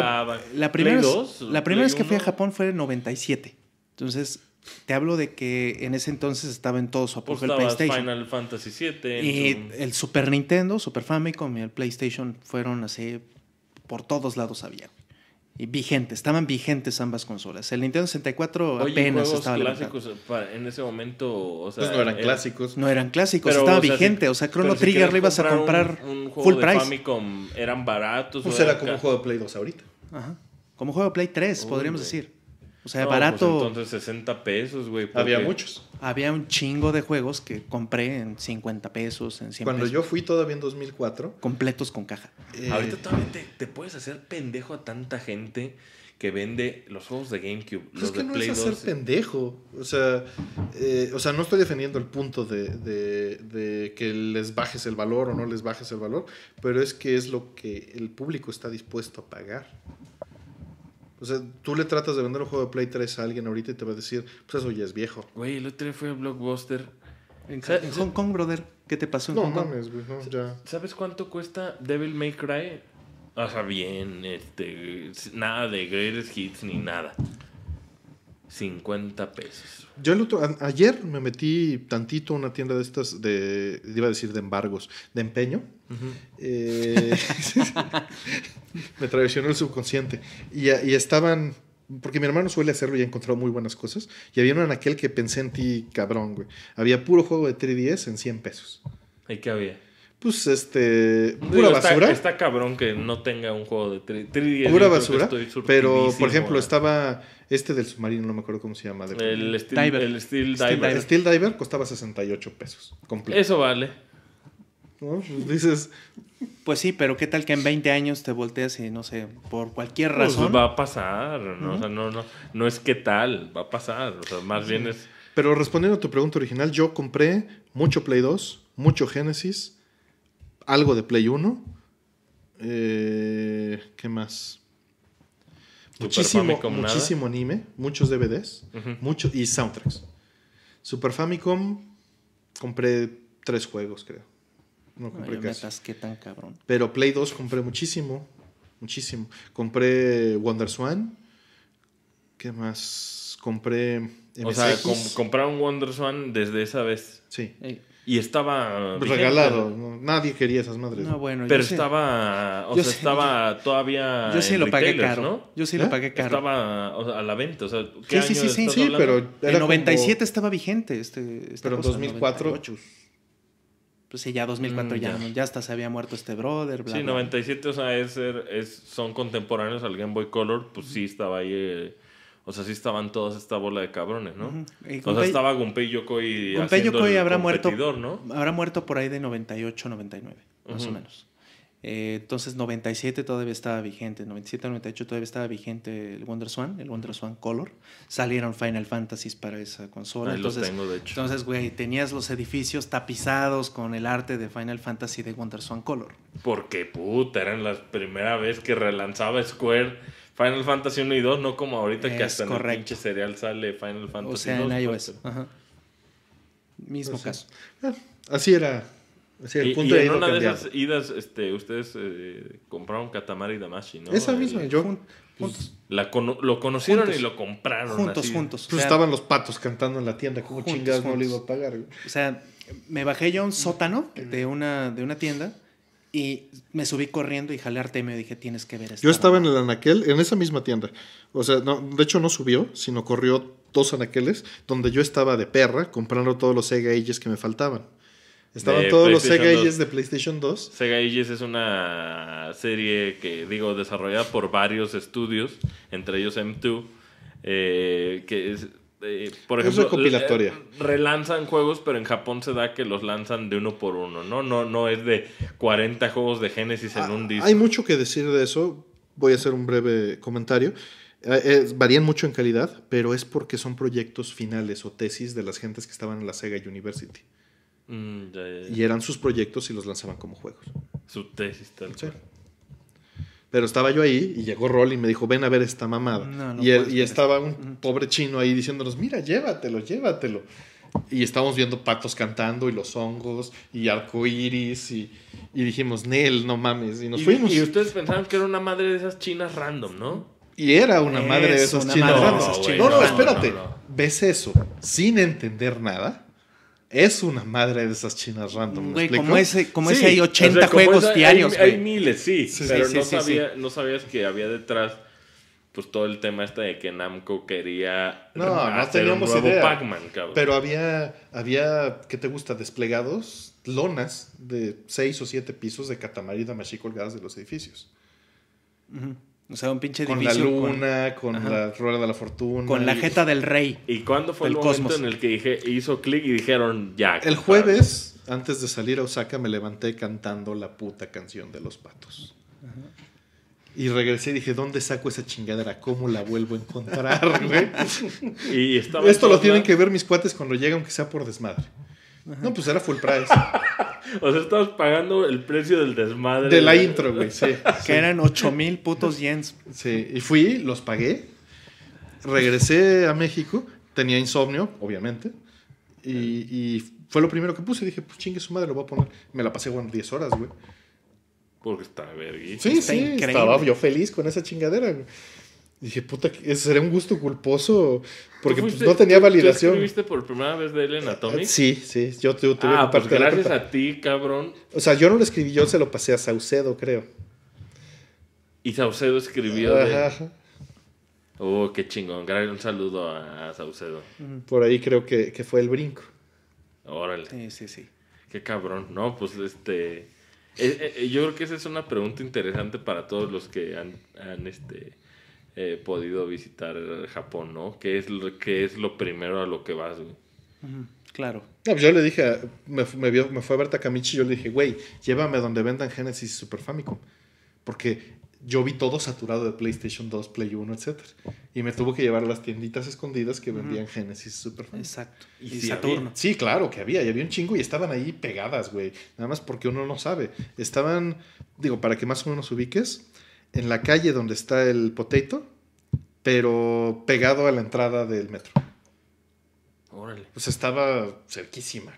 La primera, la primera vez que fui a Japón fue en 97. Entonces, te hablo de que en ese entonces estaba en todo su pues, apogeo el PlayStation. Final Fantasy VII. Y el Super Nintendo, Super Famicom y el PlayStation fueron así por todos lados había vigente, estaban vigentes ambas consolas. El Nintendo 64 apenas estaba clásicos en ese momento, pues no eran eh, clásicos. No eran clásicos, estaba vigente, o sea, Chrono Trigger lo ibas a comprar full price. eran baratos. Pues era, como un juego de Play 2 ahorita. Ajá. Como juego de Play 3, podríamos decir. O sea, pues barato. entonces 60 pesos, güey. Había muchos. Había un chingo de juegos que compré en 50 pesos, en 100 Cuando yo fui todavía en 2004. Completos con caja. Eh, Ahorita todavía te, puedes hacer pendejo a tanta gente que vende los juegos de GameCube. Pues es que no es hacer pendejo. O sea, eh, o sea, no estoy defendiendo el punto de, de que les bajes el valor o no les bajes el valor, pero es que es lo que el público está dispuesto a pagar. O sea, tú le tratas de vender un juego de Play 3 a alguien ahorita y te va a decir, pues eso ya es viejo. Güey, el otro fue Blockbuster. En, Hong Kong, brother. ¿Qué te pasó en no, Hong no, ya. ¿Sabes cuánto cuesta Devil May Cry? O sea, bien, este, nada de greatest hits ni nada. 50 pesos. Yo ayer me metí tantito a una tienda de estas, de, iba a decir de embargos, de empeño. Eh, me traicionó el subconsciente. Y, y, estaban, porque mi hermano suele hacerlo y ha encontrado muy buenas cosas. Y había uno en aquel que pensé en ti, cabrón, güey. Había puro juego de 3DS en 100 pesos. ¿Y qué había? pues este pura basura. Está, está, cabrón que no tenga un juego de 3 Pura basura. Pero por ejemplo, eh. estaba este del submarino, no me acuerdo cómo se llama. el, Steel, Diver. el Steel, Diver. costaba 68 pesos completo. Eso vale. Pues dices Pues sí, pero qué tal que en 20 años te volteas y no sé, por cualquier pues, razón. Pues va a pasar, no no, no, no es qué tal, va a pasar. más bien es. Pero respondiendo a tu pregunta original, yo compré mucho Play 2, mucho Genesis, algo de Play 1. Eh, ¿Qué más? muchísimo, muchísimo anime, muchos DVDs y soundtracks. Super Famicom, compré tres juegos, creo. No compré casi. tan cabrón. Pero Play 2 compré muchísimo, muchísimo. Compré Wonder Swan. ¿Qué más? Compré. MSX. O sea, compraron Wonder Swan desde esa vez. Sí. Y estaba. Pues regalado. Nadie quería esas madres. No, bueno, Pero estaba. O sea, estaba todavía. Yo sí lo pagué caro. ¿no? Yo sí lo ¿Eh? pagué caro. Estaba a la venta. O sea, ¿qué sí, año sí, sí, sí. pero. en 97 estaba vigente. Este, este pero en 2004. Pues sí, ya 2004 mm, ya, ya. hasta se había muerto este brother. Bla, sí, 97, o sea, es, son contemporáneos al Game Boy Color. Pues sí, estaba ahí. Eh, o sea, sí estaban todas esta bola de cabrones, ¿no? o sea, estaba Gunpei Yokoi Gunpei Yokoi habrá muerto, ¿no? Habrá muerto por ahí de 98, 99, más o menos. Eh, entonces, 97 todavía estaba vigente, 97, 98 todavía estaba vigente el Wonder Swan, el Wonder Swan Color. Salieron Final Fantasies para esa consola. Ahí entonces, los tengo, de hecho. Entonces, güey, tenías los edificios tapizados con el arte de Final Fantasy de Wonder Swan Color. Porque puta, era la primera vez que relanzaba Square Final Fantasy 1 y 2, no como ahorita que hasta en el pinche serial sale Final Fantasy o sea, En iOS. Ajá. Mismo pues caso. Ah, así era. Así era el punto y en una de esas idas, este, ustedes eh, compraron Katamari Damashi, ¿no? Esa misma, yo. Pues, juntos. lo conocieron y lo compraron. Juntos, juntos. Pues estaban los patos cantando en la tienda. como chingados no lo iba a pagar? O sea, me bajé yo a un mm. sótano de una, de una tienda y me subí corriendo y jalé a Artemio dije, tienes que ver esto. Yo estaba en el anaquel, en esa misma tienda. O sea, de hecho no subió, sino corrió dos anaqueles donde yo estaba de perra comprando todos los Sega Ages que me faltaban. Estaban todos los Sega Ages de PlayStation 2. Sega Ages es una serie que, digo, desarrollada por varios estudios, entre ellos M2, eh, que es, este, por ejemplo, eh, Relanzan juegos, pero en Japón se da que los lanzan de uno por uno, ¿no? No, no es de 40 juegos de Genesis en ah, un disco. Hay mucho que decir de eso. Voy a hacer un breve comentario. Eh, eh, varían mucho en calidad, pero es porque son proyectos finales o tesis de las gentes que estaban en la Sega University. Mm, y eran sus proyectos y los lanzaban como juegos. Su tesis, tal pero estaba yo ahí y llegó Rolly y me dijo, ven a ver esta mamada. y, él, y estaba un pobre chino ahí diciéndonos, mira, llévatelo, llévatelo. Y estábamos viendo patos cantando y los hongos y arcoiris y, y dijimos, Nel, no mames. Y nos fuimos. Y ustedes pensaban que era una madre de esas chinas random, ¿no? Y era una madre de esas chinas random. No, no, espérate. Ves eso sin entender nada es una madre de esas chinas random. Güey, como, ese, como ese hay 80 juegos diarios. Hay, hay, miles, sí, pero no, sabías que había detrás pues todo el tema este de que Namco quería no, no teníamos un Pac-Man, cabrón. Pero había, había, ¿qué te gusta? Desplegados lonas de seis o siete pisos de y damashí colgadas de los edificios. Ajá. O sea, un pinche Con la luna, con, la rueda de la fortuna. Con la jeta del rey. ¿Y cuándo fue el momento cosmos? en el que dije, hizo clic y dijeron ya? El jueves, antes de salir a Osaka, me levanté cantando la puta canción de los patos. Y regresé y dije, ¿dónde saco esa chingadera? ¿Cómo la vuelvo a encontrar, Esto lo tienen que ver mis cuates cuando llegan aunque sea por desmadre. No, pues era full price. o sea, estabas pagando el precio del desmadre. De la intro, güey, sí. Que eran 8 mil putos yens. Sí, y fui, los pagué. Regresé a México. Tenía insomnio, obviamente. Y, fue lo primero que puse. Dije, pues chingue su madre, lo voy a poner. Me la pasé, bueno, 10 horas, güey. Porque está vergüenza Sí, sí, estaba yo feliz con esa chingadera. Güey dije, puta, ese sería un gusto culposo? Porque pues, no tenía validación. ¿Tú escribiste por primera vez de él en Atomic? Ah, sí, sí, yo tuve ah, pues gracias a ti, cabrón. O sea, yo no lo escribí, yo se lo pasé a Saucedo, creo. Y Saucedo escribió ajá, Oh, qué chingón. Un saludo a, Saucedo. Por ahí creo que, fue el brinco. Órale. Sí, sí, sí. Qué cabrón. No, pues este... Eh, eh, yo creo que esa es una pregunta interesante para todos los que han, han este eh, podido visitar Japón, ¿no? ¿Qué es, lo, que es lo primero a lo que vas, güey? Claro. Pues yo le dije, me, vio, me, fue a ver Takamichi y yo le dije, güey, llévame donde vendan Genesis y Super Famicom. Porque yo vi todo saturado de PlayStation 2, Play 1, etc. Y me tuvo que llevar a las tienditas escondidas que vendían uh y Genesis Super Famicom. Exacto. Y, Saturno. sí, claro, que había. Y había un chingo y estaban ahí pegadas, güey. Nada más porque uno no sabe. Estaban, digo, para que más o menos ubiques, en la calle donde está el potato, pero pegado a la entrada del metro. Órale. Pues estaba cerquísima.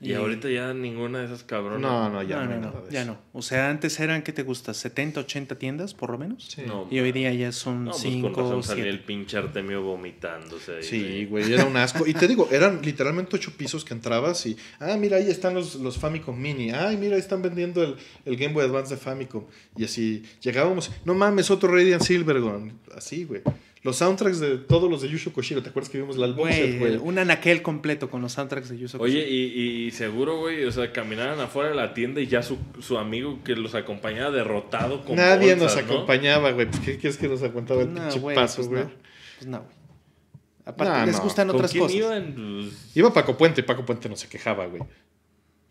Y, ahorita ya ninguna de esas cabronas. No, no, ya no. ya no. O sea, antes eran, ¿qué te gusta? ¿70, 80 tiendas por lo menos? Sí. y hoy día ya son 5 o salía el pinche Artemio vomitándose. sí, güey, era un asco. y te digo, eran literalmente ocho pisos que entrabas y, ah, mira, ahí están los, los Famicom Mini. Ay, mira, ahí están vendiendo el, Game Boy Advance de Famicom. Y así llegábamos, no mames, otro Radiant Silvergon. Así, güey. Los soundtracks de todos los de Yusho Koshiro, ¿te acuerdas que vimos la album güey? Un anaquel completo con los soundtracks de Yusho Koshiro. Oye, y, y seguro, güey, o sea, caminaban afuera de la tienda y ya su, su amigo que los acompañaba derrotado con Nadie nos acompañaba, güey. ¿Qué es que nos aguantaba el pues paso, pues güey? Pues no, güey. Aparte, les gustan otras cosas. Iba Paco Puente, y Paco Puente no se quejaba, güey.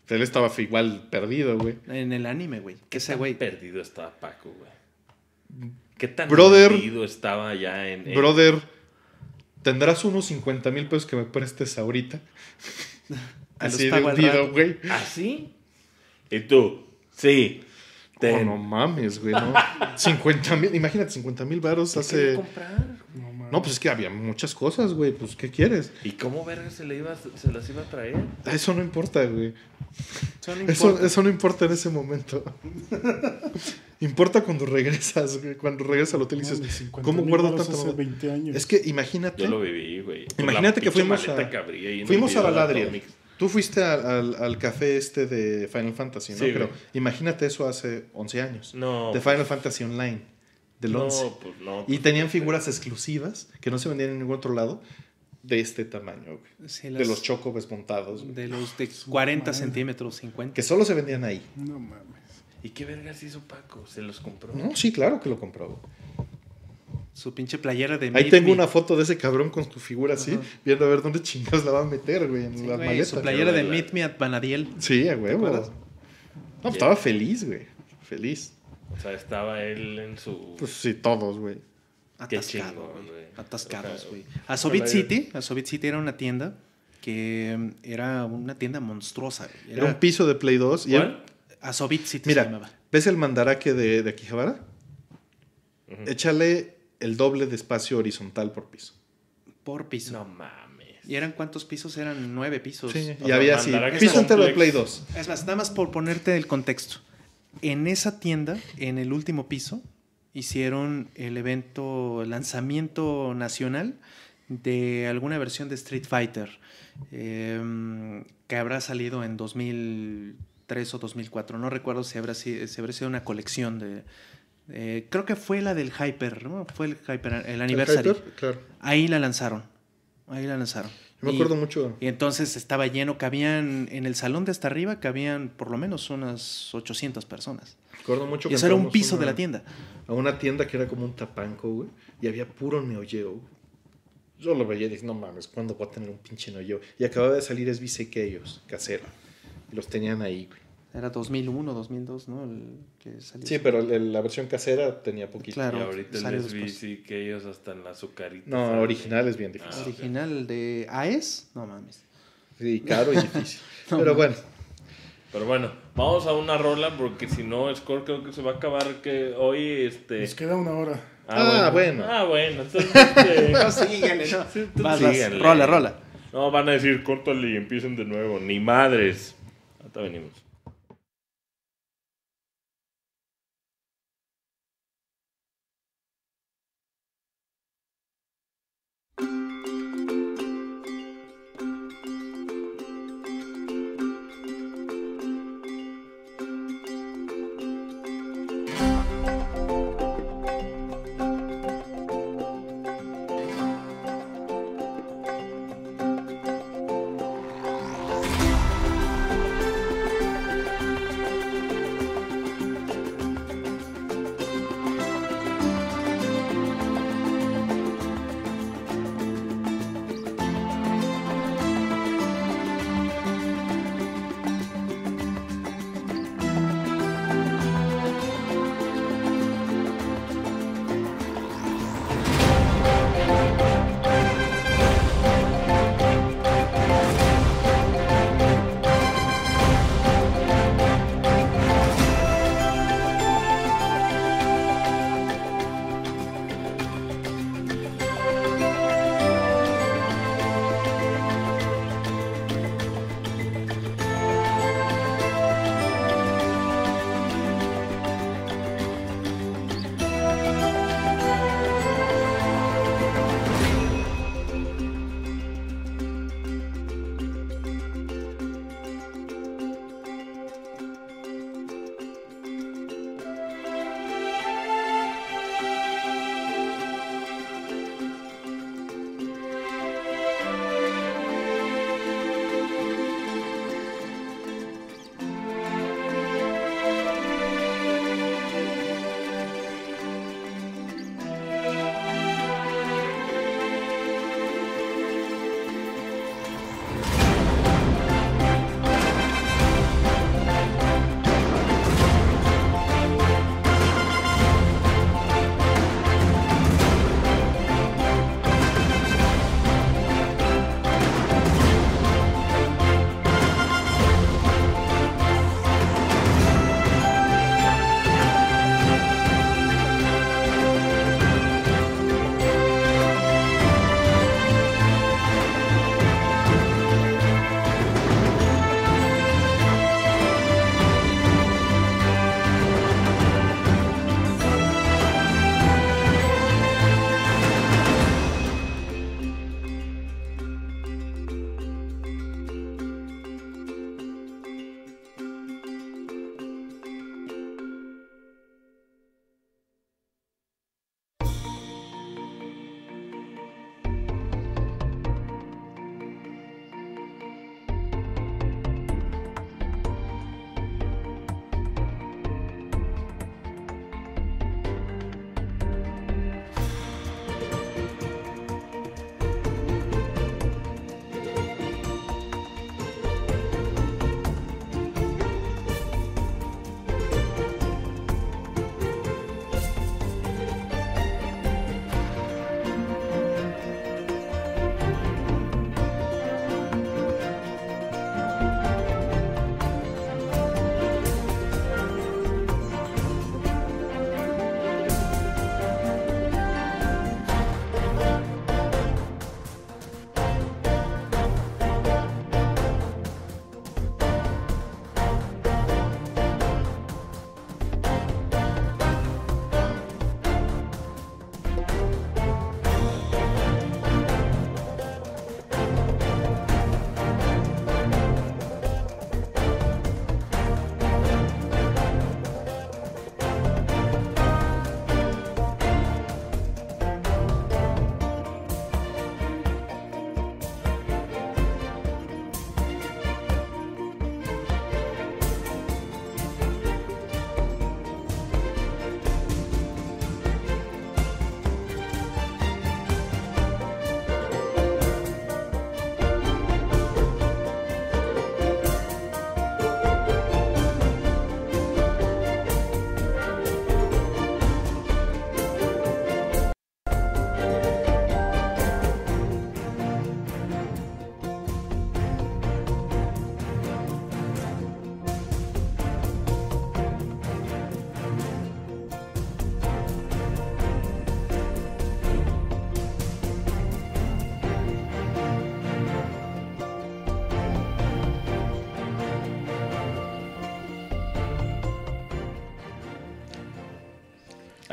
Él estaba igual perdido, güey. En el anime, güey. ¿Qué sé, güey? Perdido estaba Paco, güey. ¿Qué tan brother, estaba ya en, Brother, tendrás unos 50 mil pesos que me prestes ahorita. Así de hundido, güey. ¿Así? ¿Ah, y tú, sí. Oh, no mames, güey, no. 50 mil, imagínate, 50 mil varos hace. comprar? No no, pues es que había muchas cosas, güey. Pues, ¿qué quieres? ¿Y cómo verga se, le iba, se las iba a traer? Ah, eso no importa, güey. Eso no importa. en ese momento. importa cuando regresas, Cuando regresas al hotel y dices, ¿cómo guardo tanto? 20 años. Es que imagínate. Yo lo viví, güey. Imagínate que fuimos a. fuimos a Baladria. Tú fuiste al, café este de Final Fantasy, ¿no? Sí, imagínate eso hace 11 años. No. De pues. Final Fantasy Online del no, 11. Pues y pues tenían figuras exclusivas que no se vendían en ningún otro lado de este tamaño, de los chocobes montados. De los de 40 centímetros, 50. Que solo se vendían ahí. No mames. ¿Y qué vergas hizo Paco? ¿Se los compró? No, sí, claro que lo compró. Su pinche playera de Ahí tengo una foto de ese cabrón con su figura así, viendo a ver dónde chingados la va a meter, güey, en la Su playera de Meet Me at Banadiel. Sí, a huevo. No, pues estaba feliz, güey. Feliz. O sea, estaba él en su. Pues sí, todos, güey. Atascado, güey. Atascados, güey. A City, a City era una tienda que mm, era una tienda monstruosa. Era, un piso de Play 2. ¿Cuál? Y A City Mira, se ¿Ves el mandaraque de, de Akihabara? Échale el doble de espacio horizontal por piso. Por piso. No mames. ¿Y eran cuántos pisos? Eran nueve pisos. Sí, y había así. Piso entero de Play 2. Es más, nada más por ponerte el contexto. En esa tienda, en el último piso, hicieron el evento, lanzamiento nacional de alguna versión de Street Fighter em, que habrá salido en 2003 o 2004. No recuerdo si habrá, si, sido una colección de... Eh, creo que fue la del Hyper, ¿no? Fue el Hyper, el aniversario. Ahí la lanzaron. Ahí la lanzaron me acuerdo mucho. Y entonces estaba lleno, cabían en el salón de hasta arriba, cabían por lo menos unas 800 personas. Me acuerdo mucho. Y eso era un piso de la tienda. A una tienda que era como un tapanco, güey, y había puro neoyeo. Yo lo veía y dije, no mames, ¿cuándo voy a tener un pinche neoyeo? Y acababa de salir es ellos, casero. Y los tenían ahí, güey. Era 2001, 2002, ¿no? El que salió. Sí, pero la versión casera tenía poquito. ahorita les vi, que ellos hasta en la azucarita. No, original es bien difícil. Ah, original de AES, no mames. Sí, caro y difícil. pero bueno. Pero bueno, vamos a una rola porque si no, Score creo que se va a acabar que hoy este... Nos queda una hora. Ah, bueno. Ah, bueno. Ah, no, este, síguenle. no. Rola, rola. No, van a decir, córtale y empiecen de nuevo. Ni madres. Hasta venimos.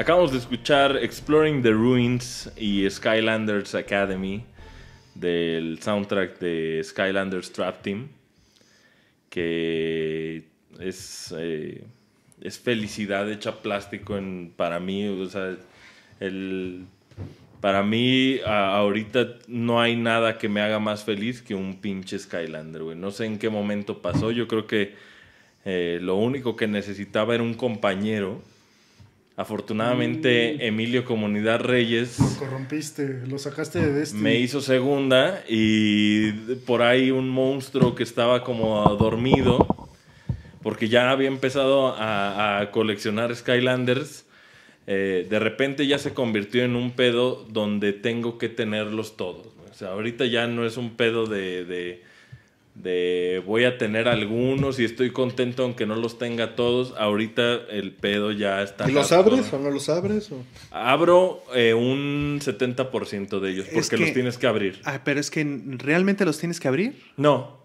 Acabamos de escuchar Exploring the Ruins y Skylanders Academy del soundtrack de Skylanders Trap Team, que es, eh, es felicidad hecha plástico para mí. para mí ahorita no hay nada que me haga más feliz que un pinche Skylander, No sé en qué momento pasó. Yo creo que eh, lo único que necesitaba era un compañero Afortunadamente, mm. Emilio Comunidad Reyes. Lo corrompiste, lo sacaste de este Me hizo segunda y por ahí un monstruo que estaba como dormido, porque ya había empezado a, coleccionar Skylanders. Eh, de repente ya se convirtió en un pedo donde tengo que tenerlos todos. O sea, ahorita ya no es un pedo de de voy a tener algunos y estoy contento aunque no los tenga todos. Ahorita el pedo ya está. ¿Y ¿Los abres o no los abres? Abro eh, un 70% de ellos porque los tienes que abrir. Ah, pero es que realmente los tienes que abrir. No.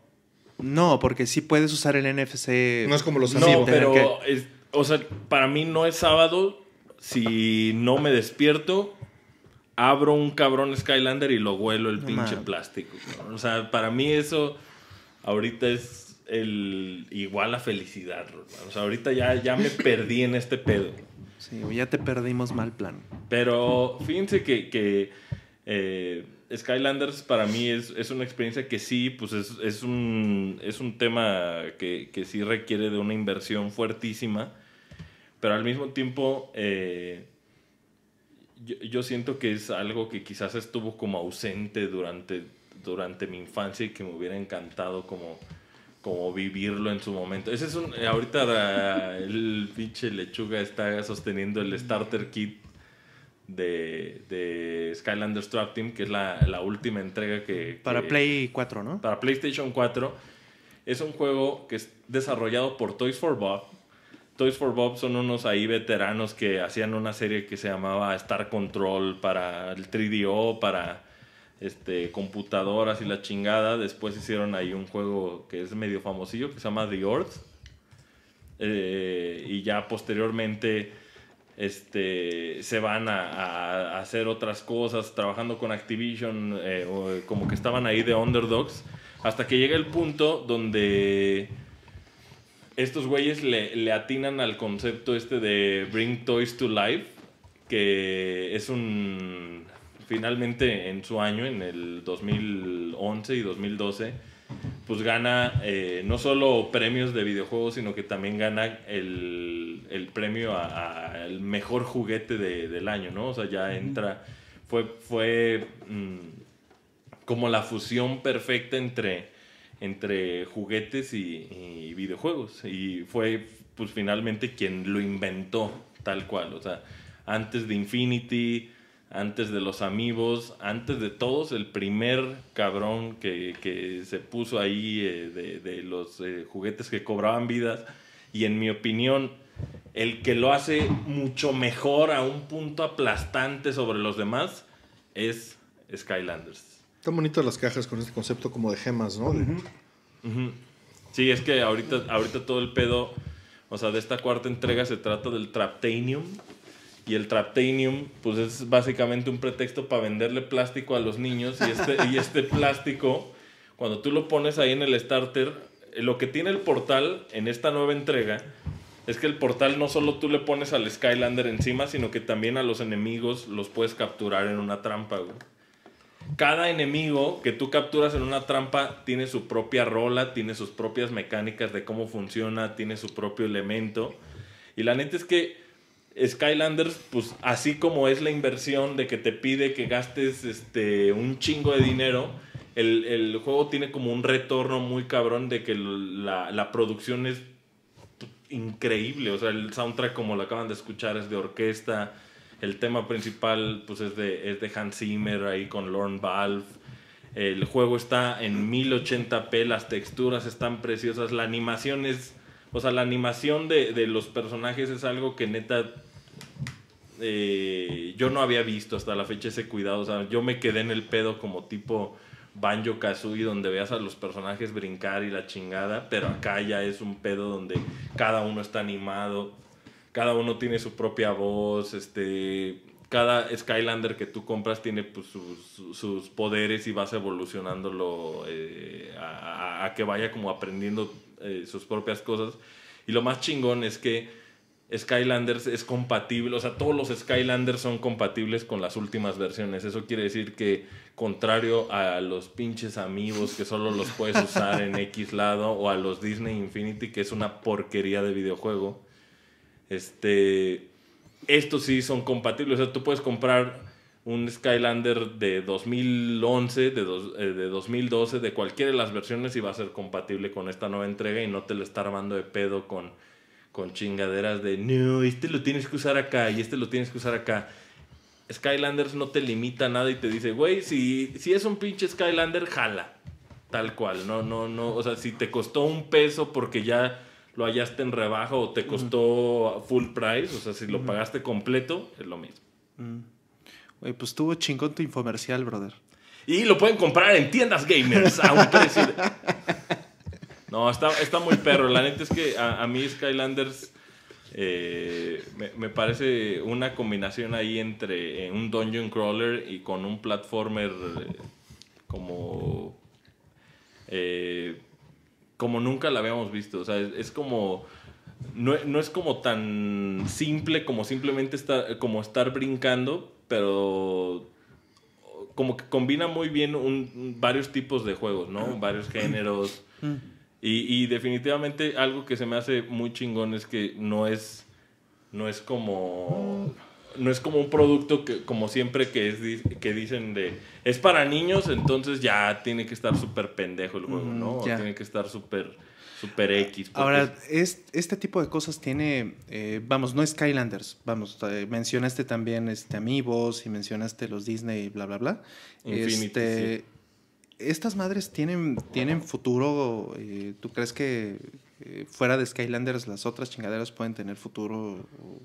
No, porque sí puedes usar el NFC. No es como los No, pero o sea, para mí no es sábado si no me despierto abro un cabrón Skylander y lo huelo el pinche plástico. O sea, para mí eso ahorita es el igual a felicidad, O sea, ahorita ya, ya me perdí en este pedo. Sí, ya te perdimos mal plan. Pero fíjense que, eh, Skylanders para mí es, una experiencia que sí, pues es, es, un, es un tema que, sí requiere de una inversión fuertísima, pero al mismo tiempo eh, yo siento que es algo que quizás estuvo como ausente durante durante mi infancia y que me hubiera encantado como, como vivirlo en su momento. Ese es eh, ahorita el pinche lechuga está sosteniendo el starter kit de, de Trap Team, que es la, última entrega que... Para Play 4, ¿no? Para PlayStation 4. Es un juego que es desarrollado por Toys for Bob. Toys for Bob son unos ahí veteranos que hacían una serie que se llamaba Star Control para el 3DO, para este, computadoras y la chingada. Después hicieron ahí un juego que es medio famosillo que se llama The Earth. y ya posteriormente este, se van a, hacer otras cosas, trabajando con Activision, eh, como que estaban ahí de underdogs, hasta que llega el punto donde estos güeyes le atinan al concepto este de Bring Toys to Life, que es un finalmente en su año, en el 2011 y 2012, pues gana eh, no solo premios de videojuegos, sino que también gana el, premio al mejor juguete del año, ¿no? O sea, ya entra, fue, fue mm, como la fusión perfecta entre, entre juguetes y, y, videojuegos. Y fue, pues finalmente, quien lo inventó tal cual, o sea, antes de Infinity antes de los amigos, antes de todos, el primer cabrón que, que se puso ahí eh, de, los eh, juguetes que cobraban vidas. Y en mi opinión, el que lo hace mucho mejor a un punto aplastante sobre los demás es Skylanders. Están bonitas las cajas con este concepto como de gemas, ¿no? Sí, es que ahorita, ahorita todo el pedo, o sea, de esta cuarta entrega se trata del Traptanium y el Traptanium, pues es básicamente un pretexto para venderle plástico a los niños. Y este, y este plástico, cuando tú lo pones ahí en el starter, eh, lo que tiene el portal en esta nueva entrega es que el portal no solo tú le pones al Skylander encima, sino que también a los enemigos los puedes capturar en una trampa, Cada enemigo que tú capturas en una trampa tiene su propia rola, tiene sus propias mecánicas de cómo funciona, tiene su propio elemento. Y la neta es que Skylanders, pues así como es la inversión de que te pide que gastes este, un chingo de dinero, el, juego tiene como un retorno muy cabrón de que la, producción es increíble. O sea, el soundtrack, como lo acaban de escuchar, es de orquesta. El tema principal, pues es de, es de Hans Zimmer ahí con Lorne Valve. El juego está en 1080p, las texturas están preciosas, la animación es o sea, la animación de, los personajes es algo que neta eh, yo no había visto hasta la fecha ese cuidado. O sea, yo me quedé en el pedo como tipo Banjo Kazooie, donde veas a los personajes brincar y la chingada, pero acá ya es un pedo donde cada uno está animado, cada uno tiene su propia voz, este. Cada Skylander que tú compras tiene pues, sus, poderes y vas evolucionándolo eh, a que vaya como aprendiendo eh, sus propias cosas. Y lo más chingón es que Skylanders es compatible, o sea, todos los Skylanders son compatibles con las últimas versiones. Eso quiere decir que, contrario a los pinches amigos que solo los puedes usar en X lado, o a los Disney Infinity, que es una porquería de videojuego, este, estos sí son compatibles. O sea, tú puedes comprar un Skylander de 2011, de, eh, de 2012, de cualquiera de las versiones y va a ser compatible con esta nueva entrega y no te lo está armando de pedo con, con chingaderas de, no, este lo tienes que usar acá y este lo tienes que usar acá. Skylanders no te limita nada y te dice, güey, si, es un pinche Skylander, jala. Tal cual, no, no, no. O sea, si te costó un peso porque ya lo hallaste en rebaja o te costó full price, o sea, si lo pagaste completo, es lo mismo. Mm pues tuvo chingón tu infomercial, brother. Y lo pueden comprar en tiendas gamers a un precio. No, está, muy perro. La neta es que a, mí Skylanders eh, me, parece una combinación ahí entre eh, un dungeon crawler y con un platformer como. Eh, como nunca la habíamos visto. O sea, es, como. No, es como tan simple como simplemente estar, como estar brincando, pero como que combina muy bien varios tipos de juegos, ¿no? Varios géneros. Mm. y, definitivamente algo que se me hace muy chingón es que no es, no es como... No es como un producto que, como siempre que, es, que dicen de, es para niños, entonces ya tiene que estar súper pendejo el juego, mm, ¿no? Tiene que estar súper Super X. Ahora, es, este tipo de cosas tiene, eh, vamos, no Skylanders, vamos, eh, mencionaste también este Amigos y mencionaste los Disney, Y bla, bla, bla. Este, Estas madres tienen, tienen futuro, eh, ¿tú crees que fuera de Skylanders las otras chingaderas pueden tener futuro? O,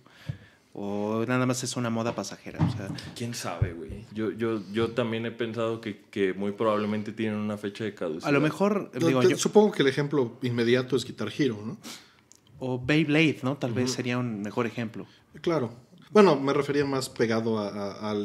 o nada más es una moda pasajera. O sea, ¿Quién sabe, güey? Yo, yo, yo también he pensado que, muy probablemente tienen una fecha de caducidad. A lo mejor, yo, supongo que el ejemplo inmediato es Guitar Hero, ¿no? O Beyblade, ¿no? Tal vez sería un mejor ejemplo. Claro. Bueno, me refería más pegado al...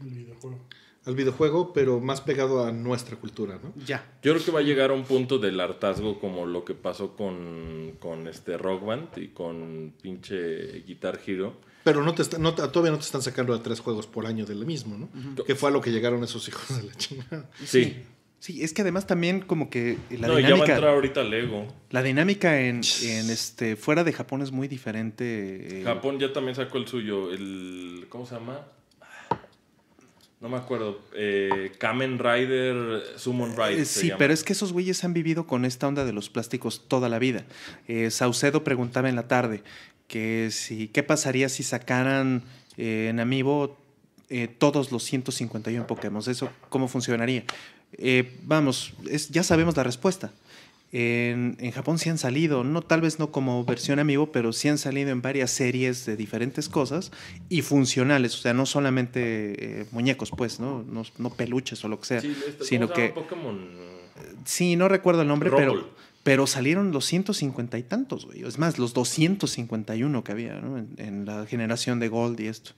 videojuego al videojuego, pero más pegado a nuestra cultura, ¿no? Ya. Yo creo que va a llegar a un punto del hartazgo como lo que pasó con, con este Rock Band y con pinche Guitar Hero. Pero no te todavía no te están sacando a tres juegos por año de lo mismo, ¿no? Que fue a lo que llegaron esos hijos de la chingada. Sí. Sí, es que además también como que la no, ya va a entrar ahorita Lego. La dinámica en, en este fuera de Japón es muy diferente. Eh. Japón ya también sacó el suyo, el... ¿Cómo se llama? No me acuerdo. Eh, Kamen Rider, Summon eh, Rider. Sí, pero es que esos güeyes han vivido con esta onda de los plásticos toda la vida. Eh, Saucedo preguntaba en la tarde que si, qué pasaría si sacaran eh, en Amiibo todos los 151 Pokémon. Eso, ¿cómo funcionaría? vamos, ya sabemos la respuesta. En, Japón sí han salido, no tal vez no como versión amigo, pero sí han salido en varias series de diferentes cosas y funcionales, o sea, no solamente eh, muñecos, pues, ¿no? ¿no? peluches o lo que sea, este, sino que... Pokémon? Sí, no recuerdo el nombre, pero, pero salieron los 150 y tantos, Es más, los 251 que había, En, la generación de Gold y esto.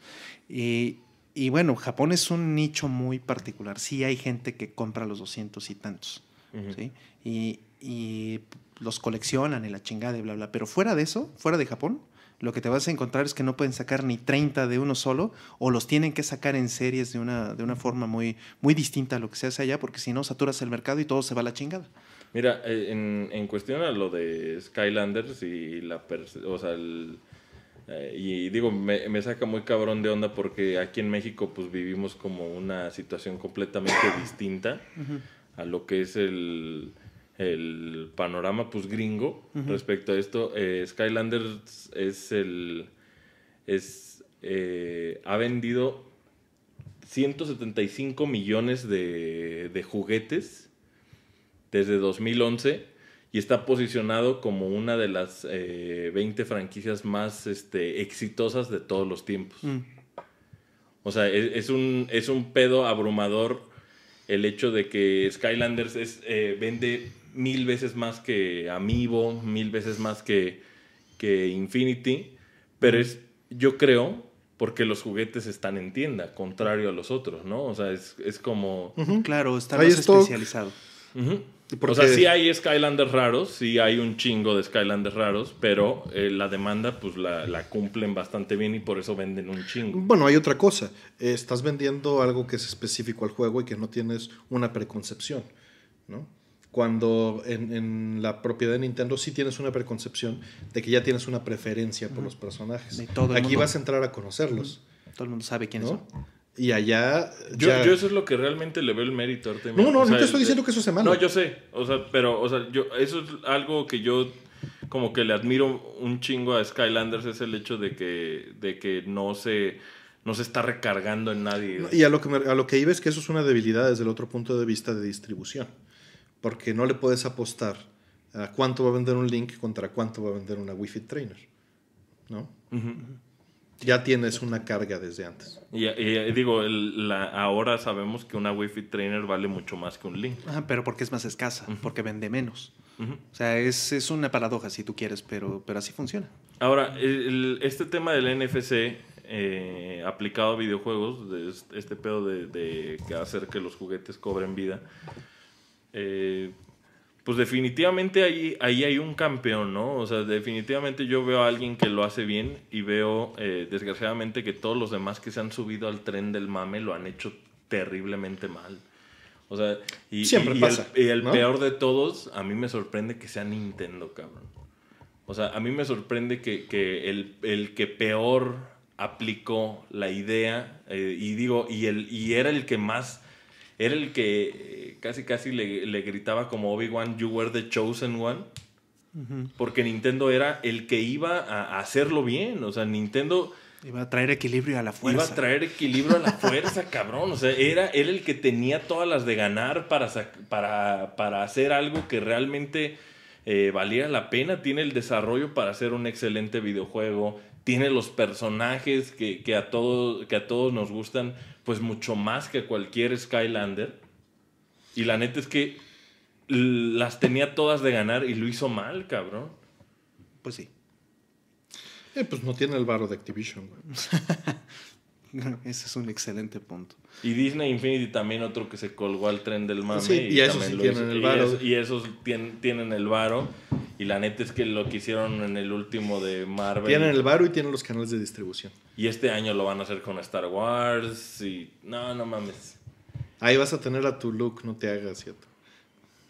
Y, bueno, Japón es un nicho muy particular. Sí hay gente que compra los 200 y tantos. Y, y los coleccionan en la chingada y bla, bla. Pero fuera de eso, fuera de Japón, lo que te vas a encontrar es que no pueden sacar ni 30 de uno solo o los tienen que sacar en series de una, de una forma muy, muy distinta a lo que se hace allá porque si no saturas el mercado y todo se va a la chingada. Mira, eh, en, cuestión a lo de Skylanders y la... O sea, eh, y digo, me, saca muy cabrón de onda porque aquí en México pues vivimos como una situación completamente distinta a lo que es el el panorama pues gringo respecto a esto. Eh, Skylanders es el es eh, ha vendido 175 millones de, de, juguetes desde 2011 y está posicionado como una de las 20 eh, franquicias más este, exitosas de todos los tiempos. Mm. O sea, e, es, un, es un pedo abrumador el hecho de que Skylanders es, vende mil veces más que Amiibo, mil veces más que, Infinity, pero es, yo creo, porque los juguetes están en tienda, contrario a los otros, ¿no? O sea, es, como... claro, está más especializado. O sea, sí hay Skylanders raros, sí hay un chingo de Skylanders raros, pero eh, la demanda pues la, la, cumplen bastante bien y por eso venden un chingo. Bueno, hay otra cosa, estás vendiendo algo que es específico al juego y que no tienes una preconcepción, ¿no? cuando en, la propiedad de Nintendo sí tienes una preconcepción de que ya tienes una preferencia por los personajes. Todo Aquí vas a entrar a conocerlos. Todo el mundo sabe quiénes son. Y allá. Yo, eso es lo que realmente le veo el mérito. No, no, no te estoy diciendo que eso sea malo. No, yo sé. O sea, pero, o sea, yo, eso es algo que yo como que le admiro un chingo a Skylanders, es el hecho de que, de que no se no se está recargando en nadie. Y a lo que, a lo que iba es que eso es una debilidad desde el otro punto de vista de distribución porque no le puedes apostar a cuánto va a vender un link contra cuánto va a vender una Wi-Fi Trainer, ¿no? Ya tienes una carga desde antes. Y, digo, ahora sabemos que una Wi-Fi Trainer vale mucho más que un link. Ah, pero porque es más escasa, porque vende menos. O sea, es, es, una paradoja si tú quieres, pero, pero así funciona. Ahora, este tema del NFC eh, aplicado a videojuegos, este pedo de, de hacer que los juguetes cobren vida eh, pues definitivamente ahí, ahí hay un campeón, ¿no? O sea, definitivamente yo veo a alguien que lo hace bien y veo, eh, desgraciadamente, que todos los demás que se han subido al tren del mame lo han hecho terriblemente mal. O sea, y, Siempre el, y el peor de todos, a mí me sorprende que sea Nintendo, cabrón. O sea, a mí me sorprende que, el, que peor aplicó la idea, eh, y digo, y, y era el que más era el que eh, casi casi le, gritaba como Obi-Wan, You were the chosen one. Porque Nintendo era el que iba a hacerlo bien. O sea, Nintendo. Iba a traer equilibrio a la fuerza. Iba a traer equilibrio a la fuerza, cabrón. O sea, era él el que tenía todas las de ganar para, para, para hacer algo que realmente eh, valiera valía la pena. Tiene el desarrollo para hacer un excelente videojuego. Tiene los personajes que, a, que a todos nos gustan pues mucho más que cualquier Skylander. Y la neta es que las tenía todas de ganar y lo hizo mal, cabrón. Pues sí. Eh, pues no tiene el varo de Activision, güey. Ese es un excelente punto. Y Disney Infinity también otro que se colgó al tren del mame. y, esos tienen el varo. Y, tienen el varo. Y la neta es que lo que hicieron en el último de Marvel. Tienen el baro y tienen los canales de distribución. Y este año lo van a hacer con Star Wars y. No, no mames. Ahí vas a tener a tu look, no te hagas, ¿cierto?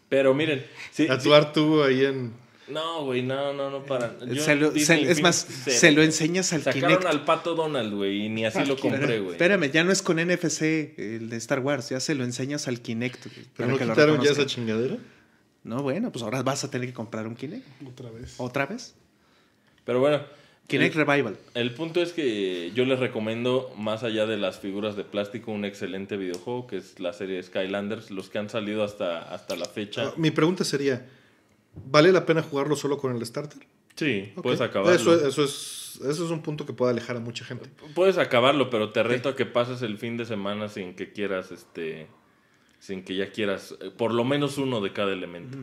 Pero miren. Sí, a ahí en. No, güey, no, no, no para. Eh, es más, se lo enseñas al Sacaron al pato Donald, güey, y ni así lo compré, güey. Espérame, ya no es con NFC el de Star Wars, ya se lo enseñas al Kinect. ¿Pero no quitaron ya esa chingadera? No, bueno, pues ahora vas a tener que comprar un Kinect. Otra vez. Otra vez. Pero bueno. Kinect Revival. El punto es que yo les recomiendo, más allá de las figuras de plástico, un excelente videojuego que es la serie Skylanders, los que han salido hasta, hasta la fecha. Ah, mi pregunta sería: ¿vale la pena jugarlo solo con el starter? Sí, puedes acabarlo. Eso, eso, es, eso es un punto que puede alejar a mucha gente. Puedes acabarlo, pero te reto a que pases el fin de semana sin que quieras este sin que ya quieras eh, por lo menos uno de cada elemento.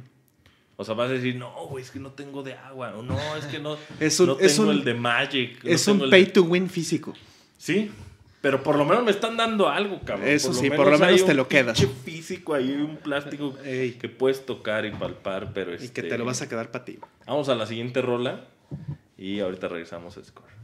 O sea, vas a decir, no, güey, es que no tengo de agua. O no, es que no, es tengo el de Magic. Es un pay to win físico. Sí, pero por lo menos me están dando algo, cabrón. Eso sí, por lo menos te lo quedas. Hay físico ahí, un plástico que puedes tocar y palpar, pero Y que te este lo vas a quedar para ti. Vamos a la siguiente rola y ahorita regresamos a Score.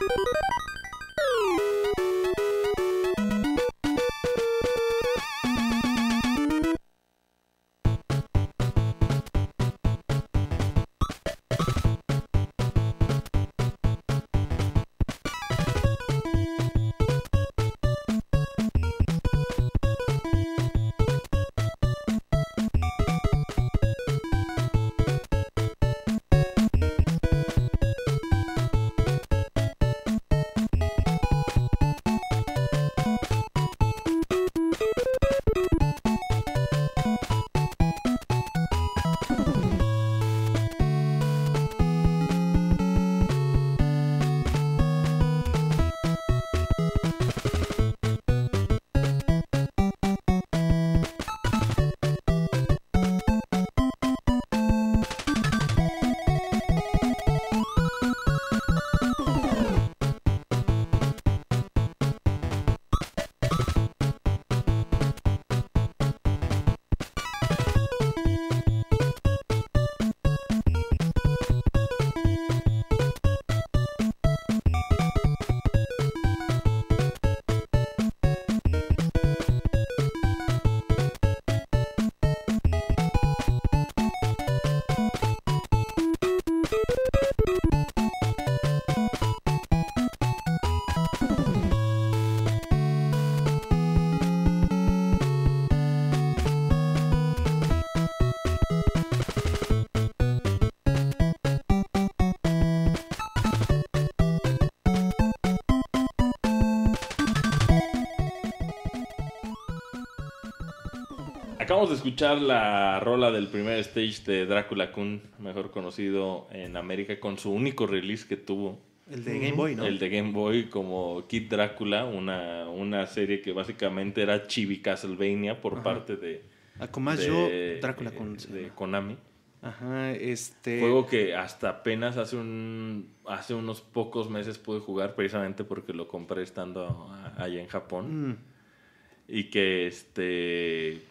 Acabamos de escuchar la rola del primer stage de Drácula Kun, mejor conocido en América, con su único release que tuvo. El de Game Boy, ¿no? El de Game Boy como Kid Drácula, una, una serie que básicamente era Chibi Castlevania por parte de... Como Drácula Kun. De, eh, Konami. Ajá, este... Juego que hasta apenas hace, un, hace unos pocos meses pude jugar precisamente porque lo compré estando allá en Japón. Mm. Y que este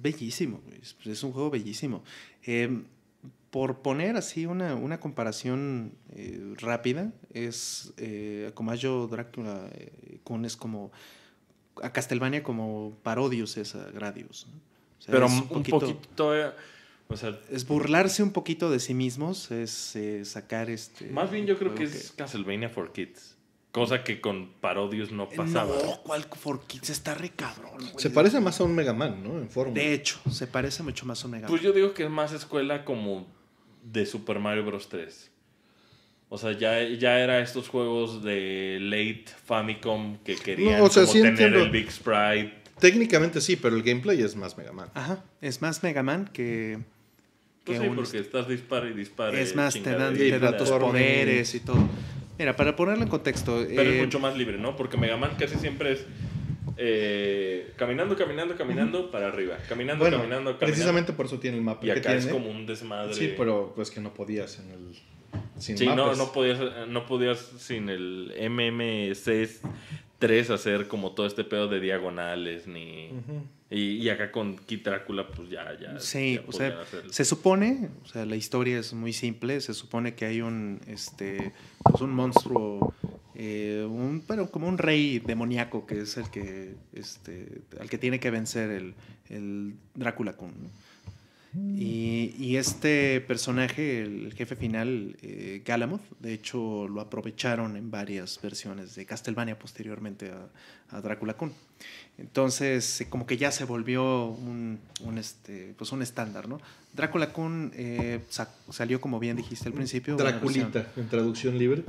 bellísimo, pues, es, un juego bellísimo. Em, por poner así una, comparación eh, rápida, es como eh, yo Drácula eh, con es como a Castlevania como Parodius es a Gradius. Pero un poquito, es burlarse un poquito de sí mismos, es sacar este... Más bien yo creo que es Castlevania for Kids. Cosa que con parodios no eh, pasaba. No, ¿cuál for Kids está re cabrón, Se parece más a un Mega Man, ¿no? En forma. De hecho, se parece mucho más a un Mega pues Man. Pues yo digo que es más escuela como de Super Mario Bros. 3. O sea, ya, ya era estos juegos de late Famicom que querían tener el Big Sprite. Técnicamente sí, pero el gameplay es más Mega Man. Ajá, es más Mega Man que... Pues que pues sí, porque este estás dispara y dispara. Es más, te dan, te poderes y todo. Mira, para ponerlo en contexto. Pero es eh, mucho más libre, ¿no? Porque Mega Man casi siempre es. Eh, caminando, caminando, caminando para arriba. Caminando, caminando, caminando. Precisamente por eso tiene el mapa. Y acá es como un desmadre. Sí, pero pues que no podías en el. Sin sí, no, no podías, no podías sin el MMC3 hacer como todo este pedo de diagonales ni. Y, acá con Kid Drácula, pues ya. ya sí, o sea, se supone, o sea, la historia es muy simple. Se supone que hay un, este, pues un monstruo, eh, un, pero como un rey demoníaco que es el que, este, al que tiene que vencer el, Drácula con... Y, este personaje, el jefe final, eh, Galamoth, de hecho lo aprovecharon en varias versiones de Castlevania posteriormente a, a Drácula Kun. Entonces, eh, como que ya se volvió un, este, pues un estándar, ¿no? Drácula Kun eh, salió, como bien dijiste al principio. Draculita, en traducción libre.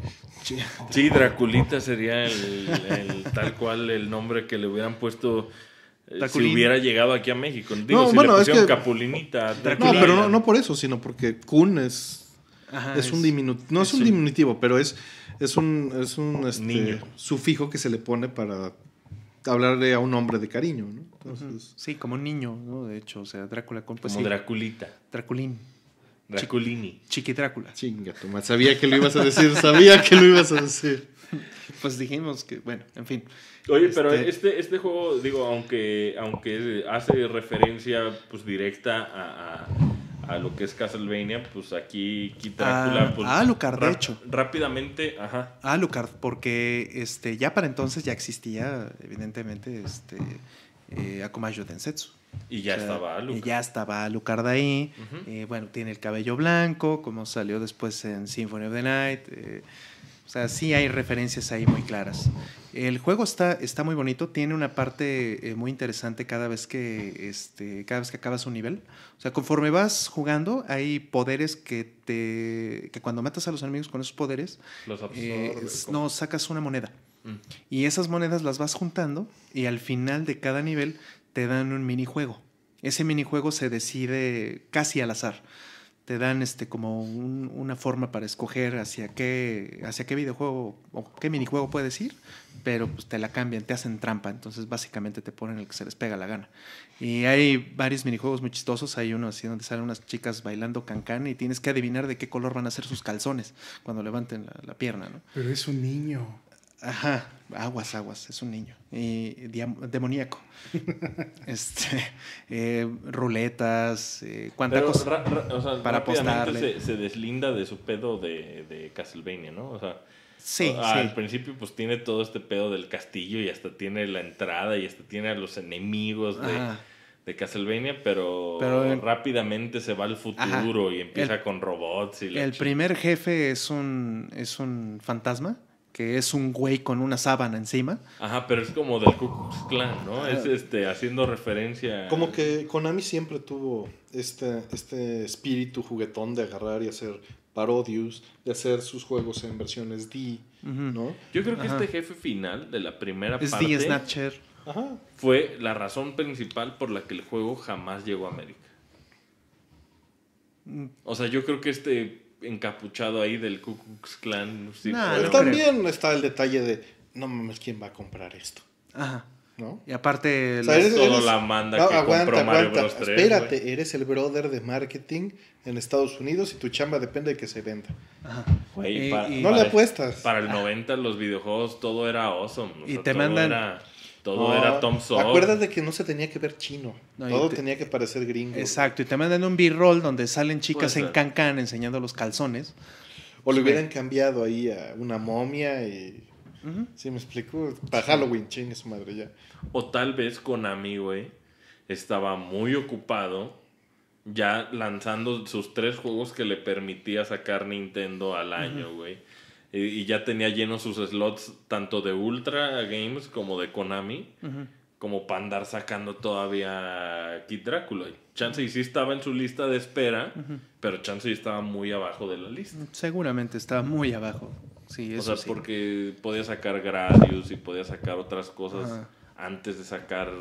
Sí, Draculita sería el, el, tal cual el nombre que le hubieran puesto eh, si hubiera llegado aquí a México. no, si Capulinita. Dracula. No, pero no, por eso, sino porque Kun es. es, un diminutivo. No es, un diminutivo, pero es, es un, es un este, sufijo que se le pone para hablarle a un hombre de cariño, ¿no? sí, como un niño, ¿no? De hecho, o sea, Drácula con Como Draculita. Draculín. Draculini. Chiqui Drácula. Chinga, Sabía que lo ibas a decir, sabía que lo ibas a decir. Pues dijimos que, bueno, en fin. Oye, pero este, este, este juego, digo, aunque, aunque hace referencia pues directa a, lo que es Castlevania, pues aquí, aquí ah, pues, ah, de hecho. Rápidamente, ajá. A ah, Alucard, porque este, ya para entonces ya existía, evidentemente, este, eh, Densetsu. Y ya estaba Alucard. Y ya estaba Alucard ahí. Eh, bueno, tiene el cabello blanco, como salió después en Symphony of the Night. Eh, o sea, sí hay referencias ahí muy claras. El juego está, está muy bonito, tiene una parte eh, muy interesante cada vez que este, cada vez que acabas un nivel. O sea, conforme vas jugando, hay poderes que te. que cuando matas a los enemigos con esos poderes, eh, no, sacas una moneda. Mm. Y esas monedas las vas juntando y al final de cada nivel te dan un minijuego. Ese minijuego se decide casi al azar te dan este como una forma para escoger hacia qué hacia qué videojuego o qué minijuego puedes ir, pero pues te la cambian, te hacen trampa, entonces básicamente te ponen el que se les pega la gana. Y hay varios minijuegos muy chistosos, hay uno así donde salen unas chicas bailando cancán y tienes que adivinar de qué color van a ser sus calzones cuando levanten la, la pierna, ¿no? Pero es un niño. Ajá, aguas, aguas, es un niño. Y demoníaco. este, eh, ruletas, eh, Cuántas cosas para apostarle. Se, deslinda de su pedo de, Castlevania, ¿no? O Sí, Al principio pues tiene todo este pedo del castillo y hasta tiene la entrada y hasta tiene a los enemigos de, Castlevania, pero, rápidamente se va al futuro y empieza con robots El primer jefe es un es un fantasma que es un güey con una sábana encima. Ajá, pero es como del Ku Klux Klan, ¿no? Ah. Es este, haciendo referencia. Como que Konami siempre tuvo este, este espíritu juguetón de agarrar y hacer parodius, de hacer sus juegos en versiones D, ¿no? Yo creo que este jefe final de la primera es D Snatcher. Ajá. Fue la razón principal por la que el juego jamás llegó a América. Mm. O sea, yo creo que este encapuchado ahí del Ku Klux Klan. también está el detalle de, no mames, ¿quién va a comprar esto? Ajá. Y aparte, o sea, la manda que aguanta, compró Mario Espérate, eres el brother de marketing en Estados Unidos y tu chamba depende de que se venda. Ajá. no le apuestas. Para el 90 los videojuegos todo era awesome. y te mandan todo era Tom Sawyer. Acuérdate que no se tenía que ver chino. todo tenía que parecer gringo. Exacto. Y te mandan un B-roll donde salen chicas en Can enseñando los calzones. O le hubieran cambiado ahí a una momia y. ¿Sí me explico? Para Halloween, chingue su madre ya. O tal vez Konami, güey, estaba muy ocupado ya lanzando sus tres juegos que le permitía sacar Nintendo al año, güey. Y, ya tenía llenos sus slots tanto de Ultra Games como de Konami. Como para andar sacando todavía Kid Drácula. Chance sí estaba en su lista de espera, pero Chance estaba muy abajo de la lista. Seguramente estaba muy abajo. Sí, o sea, porque podía sacar Gradius y podía sacar otras cosas antes de sacar.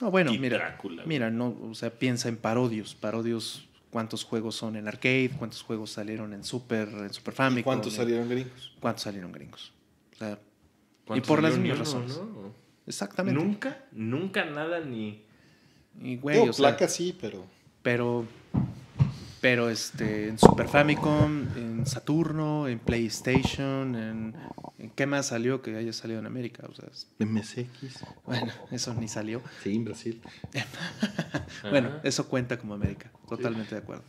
No, bueno, Kid mira, Drácula. Mira, no, o sea, piensa en parodios, parodios cuántos juegos son en arcade, cuántos juegos salieron en Super, en Super Famicom. ¿Cuántos salieron gringos? ¿Cuántos salieron gringos? O sea, y por las mismas razones. Exactamente. Nunca, nunca nada ni. Ni güey, no, placa sí, pero. Pero pero este, en Super Famicom, en Saturno, en PlayStation, en, qué más salió que haya salido en América. O MSX. Bueno, eso ni salió. Sí, en Brasil. bueno, eso cuenta como América, totalmente de acuerdo.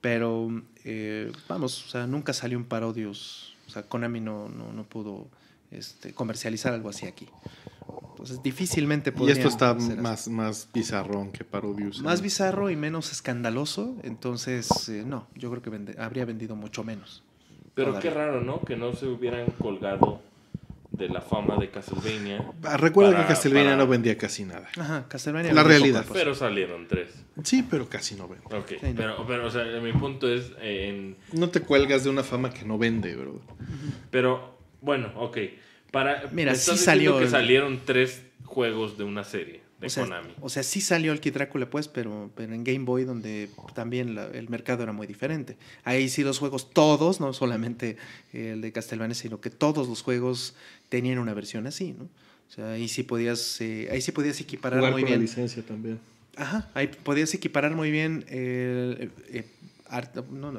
Pero eh, vamos, nunca salió un parodios. O sea, Konami no, pudo este, comercializar algo así aquí es difícilmente podría. Y esto está más, más bizarrón que para Más bizarro y menos escandaloso. Entonces, eh, no, yo creo que habría vendido mucho menos. Pero qué raro, ¿no? Que no se hubieran colgado de la fama de Castlevania. Ah, recuerda que Castlevania no vendía casi nada. Ajá, Castlevania. La realidad. Pero salieron tres. Sí, pero casi no vende. Ok, Pero, mi punto es... Eh, no te cuelgas de una fama que no vende, bro. Pero, bueno, ok. Para, Mira, sí salió. que salieron tres juegos de una serie de Konami. O sea, sí salió el Kid Drácula, pues, pero, pero en Game Boy, donde también el mercado era muy diferente. Ahí sí los juegos, todos, no solamente el de Castlevania, sino que todos los juegos tenían una versión así, ¿no? O sea, ahí sí podías, eh, ahí sí podías equiparar muy bien. bien. la licencia también. Ajá, ahí podías equiparar muy bien. el eh,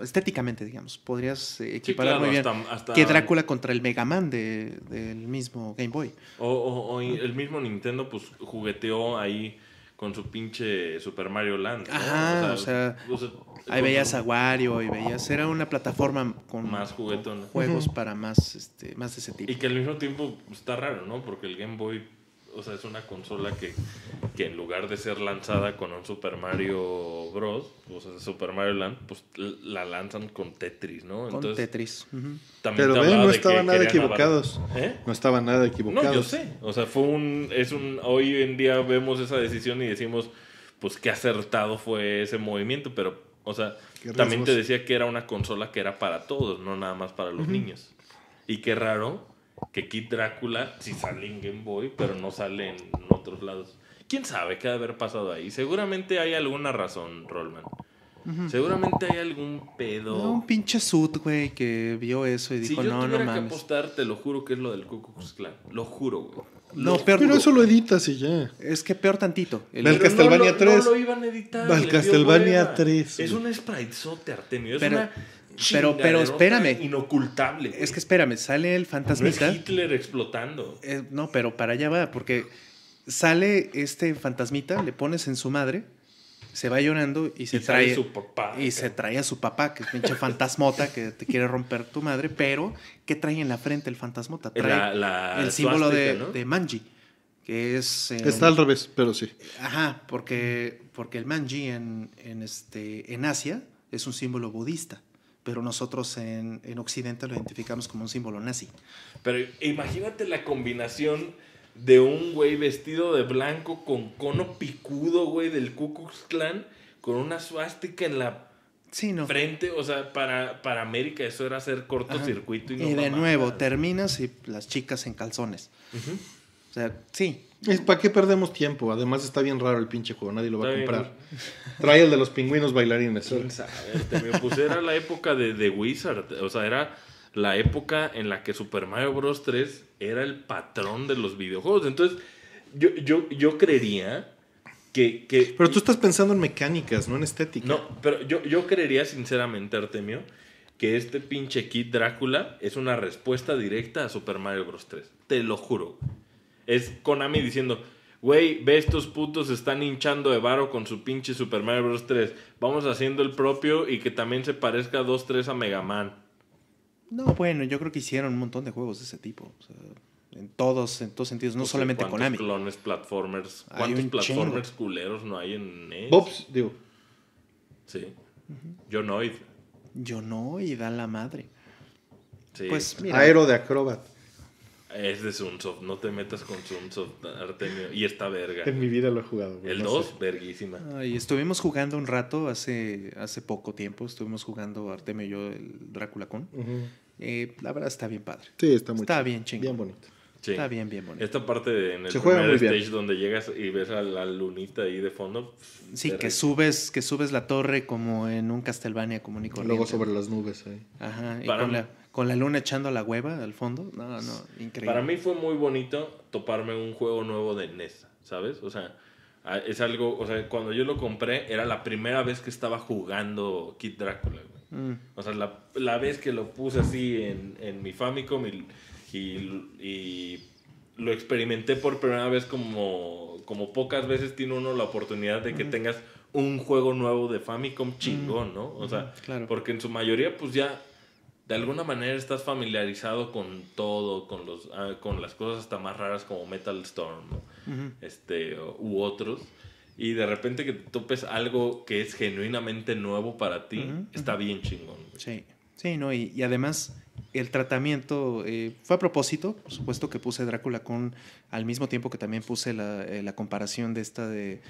estéticamente, digamos, podrías eh, equiparar muy bien que Drácula contra el Mega Man de, del mismo Game Boy. O, el mismo Nintendo pues jugueteó ahí con su pinche Super Mario Land. o sea, ahí veías a Wario y veías, era una plataforma con más juegos para más, este, más de ese tipo. Y que al mismo tiempo pues, está raro, ¿no? Porque el Game Boy o sea, es una consola que, que en lugar de ser lanzada con un Super Mario Bros, pues, O sea, Super Mario Land, pues la lanzan con Tetris, ¿no? Entonces, con Tetris. Pero eh, no estaban nada equivocados. ¿Eh? No estaban nada equivocados. No, yo sé. O sea, fue un, es un, hoy en día vemos esa decisión y decimos, pues qué acertado fue ese movimiento, pero, o sea, también te decía que era una consola que era para todos, no nada más para los niños. Y qué raro que Kid Drácula si sale en Game Boy, pero no sale en otros lados. ¿Quién sabe qué ha de haber pasado ahí? Seguramente hay alguna razón, Rollman. Seguramente hay algún pedo. un pinche sud, güey, que vio eso y dijo, no, no mames. yo que apostar, te lo juro que es lo del Ku Klux Lo juro, güey. No, pero eso lo editas y ya. Es que peor tantito. El, el Castlevania 3. No, lo iban a editar. El Castlevania 3. Es un sprite sote, Artemio. Es una pero, espérame. Inocultable. Es que espérame, sale el fantasmita. No Hitler explotando. Eh, no, pero para allá va, porque sale este fantasmita, le pones en su madre, se va llorando y se trae. su papá. Y se trae a su papá, que es pinche fantasmota que te quiere romper tu madre, pero ¿qué trae en la frente el fantasmota? Trae el símbolo de, Manji. Que es. Eh, Está al revés, pero sí. Ajá, porque, porque el Manji en, este, en Asia es un símbolo budista pero nosotros en, Occidente lo identificamos como un símbolo nazi. Pero imagínate la combinación de un güey vestido de blanco con cono picudo, güey, del Ku Klux Klan, con una suástica en la frente. O sea, para, para América eso era hacer cortocircuito. Y, de nuevo, terminas y las chicas en calzones. O sea, sí, ¿Para qué perdemos tiempo? Además está bien raro el pinche juego, nadie lo va a comprar. Trae el de los pingüinos bailarines. Te me pues era la época de, de Wizard, o sea, era la época en la que Super Mario Bros. 3 era el patrón de los videojuegos. Entonces, yo, yo, creería que, Pero tú estás pensando en mecánicas, no en estética. No, pero yo, yo creería sinceramente, Artemio, que este pinche kit Drácula es una respuesta directa a Super Mario Bros. 3. Te lo juro. Es Konami diciendo, güey, ve estos putos están hinchando de varo con su pinche Super Mario Bros. 3. Vamos haciendo el propio y que también se parezca 2-3 a Mega Man. No, bueno, yo creo que hicieron un montón de juegos de ese tipo. en todos, en todos sentidos, no solamente Konami. Konami. clones, platformers? ¿Cuántos platformers culeros no hay en NES? Bobs, digo. Sí. Yo no Yo no, da la madre. Pues mira. Aero de Acrobat. Es de Sunsoft, no te metas con Sunsoft, Artemio. Y está verga. En mi vida lo he jugado. El 2, verguísima. estuvimos jugando un rato hace, hace poco tiempo. Estuvimos jugando Artemio y yo el Drácula Con. Eh, la verdad está bien padre. Sí, está muy Está bien chingón. Bien bonito. Está bien, bien bonito. Esta parte de, en el primer stage donde llegas y ves a la lunita ahí de fondo. Sí, que subes, que subes la torre como en un Castlevania como y Luego sobre las nubes ahí. Ajá. Y con la, con la luna echando la hueva al fondo. No, no, increíble. Para mí fue muy bonito toparme un juego nuevo de NES, ¿sabes? O sea, es algo, o sea, cuando yo lo compré era la primera vez que estaba jugando Kid Drácula, mm. O sea, la, la, vez que lo puse así en, mi Famicom y, y, lo experimenté por primera vez como, como pocas veces tiene uno la oportunidad de que tengas un juego nuevo de Famicom chingón, ¿no? O sea, claro. porque en su mayoría pues ya de alguna manera estás familiarizado con todo, con, los, ah, con las cosas hasta más raras como Metal Storm este, u otros. Y de repente que te topes algo que es genuinamente nuevo para ti, está bien chingón. Sí, sí, no, y, además el tratamiento eh, fue a propósito, por supuesto que puse Drácula con, al mismo tiempo que también puse la eh, comparación de esta de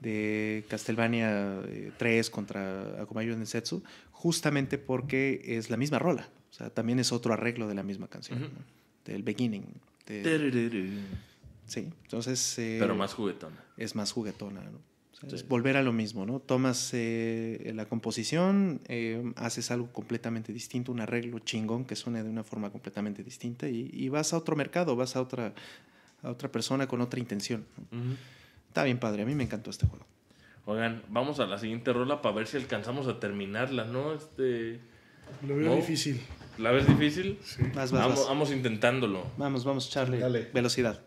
de Castlevania 3 eh, contra Akumayo Densetsu, justamente porque es la misma rola. O sea, también es otro arreglo de la misma canción, del beginning. Sí, entonces... Eh, Pero más juguetona. Es más juguetona, volver a lo mismo, ¿no? Tomas eh, la composición, haces algo completamente distinto, un arreglo chingón que suene de una forma completamente distinta y, vas a otro mercado, vas a otra, a otra persona con otra intención. Está bien padre, a mí me encantó este juego. Oigan, vamos a la siguiente rola para ver si alcanzamos a terminarla, ¿no? Este... Lo veo difícil. ¿La ves difícil? Sí. vamos, vamos intentándolo. Vamos, vamos, Charlie. Dale. Velocidad.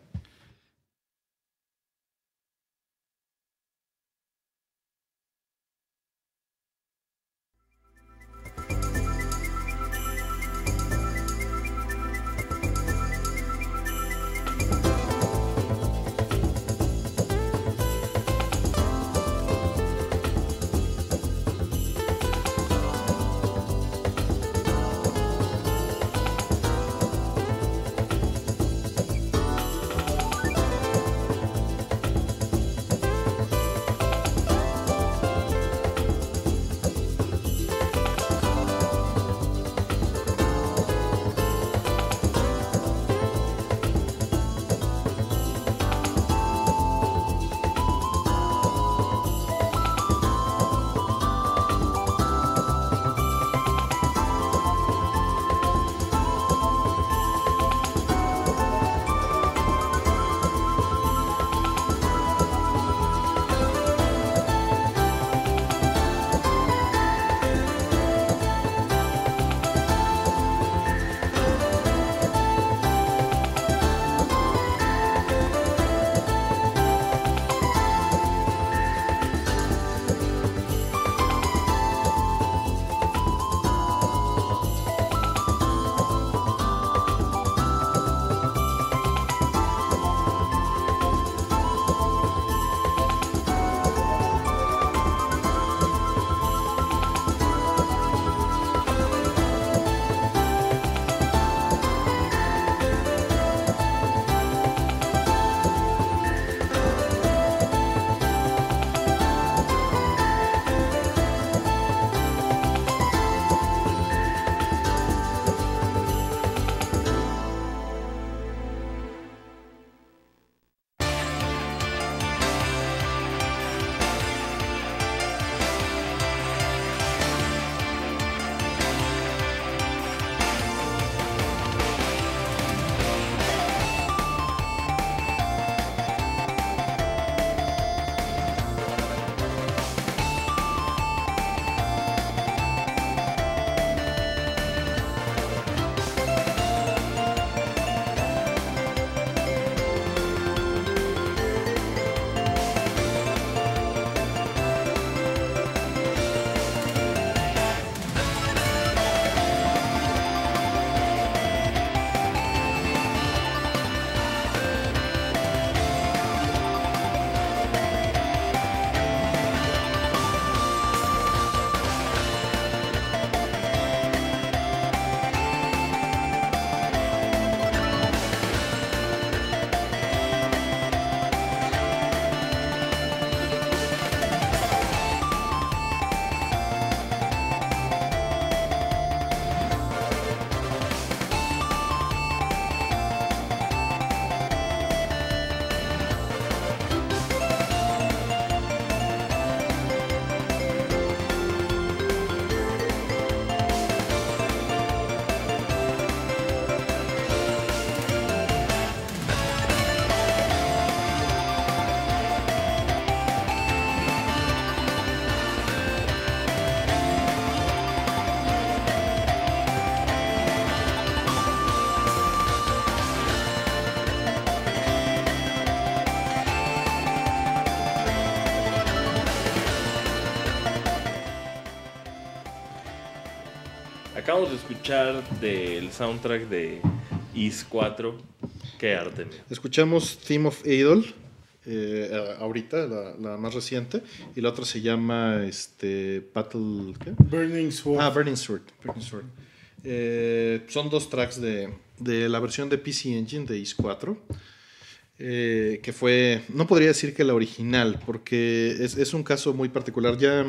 de escuchar del soundtrack de Is 4, qué arte. Escuchamos Theme of Idol, eh, ahorita, la, más reciente, y la otra se llama este, Battle... Burning Sword. Ah, Burning Sword. Eh, son dos tracks de, la versión de PC Engine de Is 4. Eh, que fue, no podría decir que la original, porque es, un caso muy particular. Ya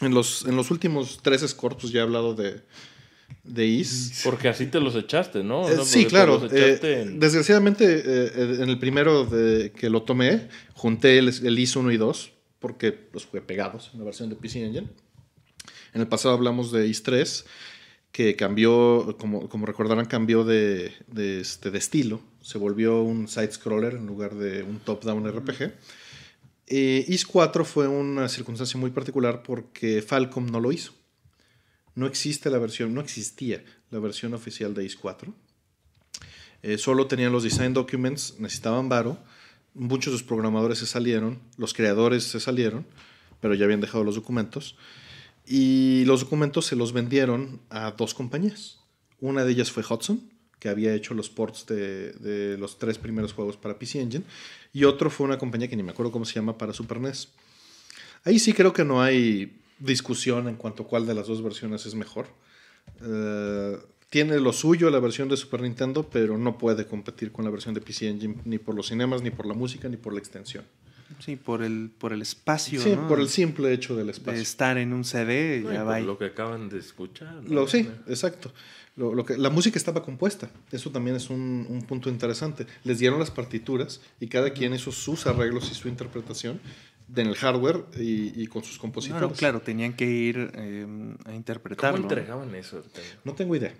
en los, en los últimos tres escortos pues, ya he hablado de, de Is. Porque así te los echaste, ¿no? Eh, sí, claro. Eh, desgraciadamente, eh, en el primero de, que lo tomé, junté el, el Is 1 y 2, porque los pues, jugué pegados en la versión de PC Engine. En el pasado hablamos de Is 3, que cambió, como, recordarán, cambió de, este, de estilo. Se volvió un side-scroller en lugar de un top-down RPG. Is 4 fue una circunstancia muy particular porque Falcom no lo hizo no existe la versión, no existía la versión oficial de IS-4. Eh, solo tenían los design documents, necesitaban varo. Muchos de los programadores se salieron, los creadores se salieron, pero ya habían dejado los documentos. Y los documentos se los vendieron a dos compañías. Una de ellas fue Hudson, que había hecho los ports de, de, los tres primeros juegos para PC Engine, y otro fue una compañía que ni me acuerdo cómo se llama para Super NES. Ahí sí creo que no hay discusión en cuanto a cuál de las dos versiones es mejor. Eh, tiene lo suyo la versión de Super Nintendo, pero no puede competir con la versión de PC Engine ni por los cinemas, ni por la música, ni por la extensión. Sí, por el, por el espacio. Sí, por el simple hecho del espacio. estar en un CD, Lo que acaban de escuchar. Lo, sí, exacto. Lo, que, la música estaba compuesta. Eso también es un, un punto interesante. Les dieron las partituras y cada quien hizo sus arreglos y su interpretación en el hardware y, con sus compositores. claro, tenían que ir em, a interpretarlo. ¿Cómo entregaban eso? No tengo idea.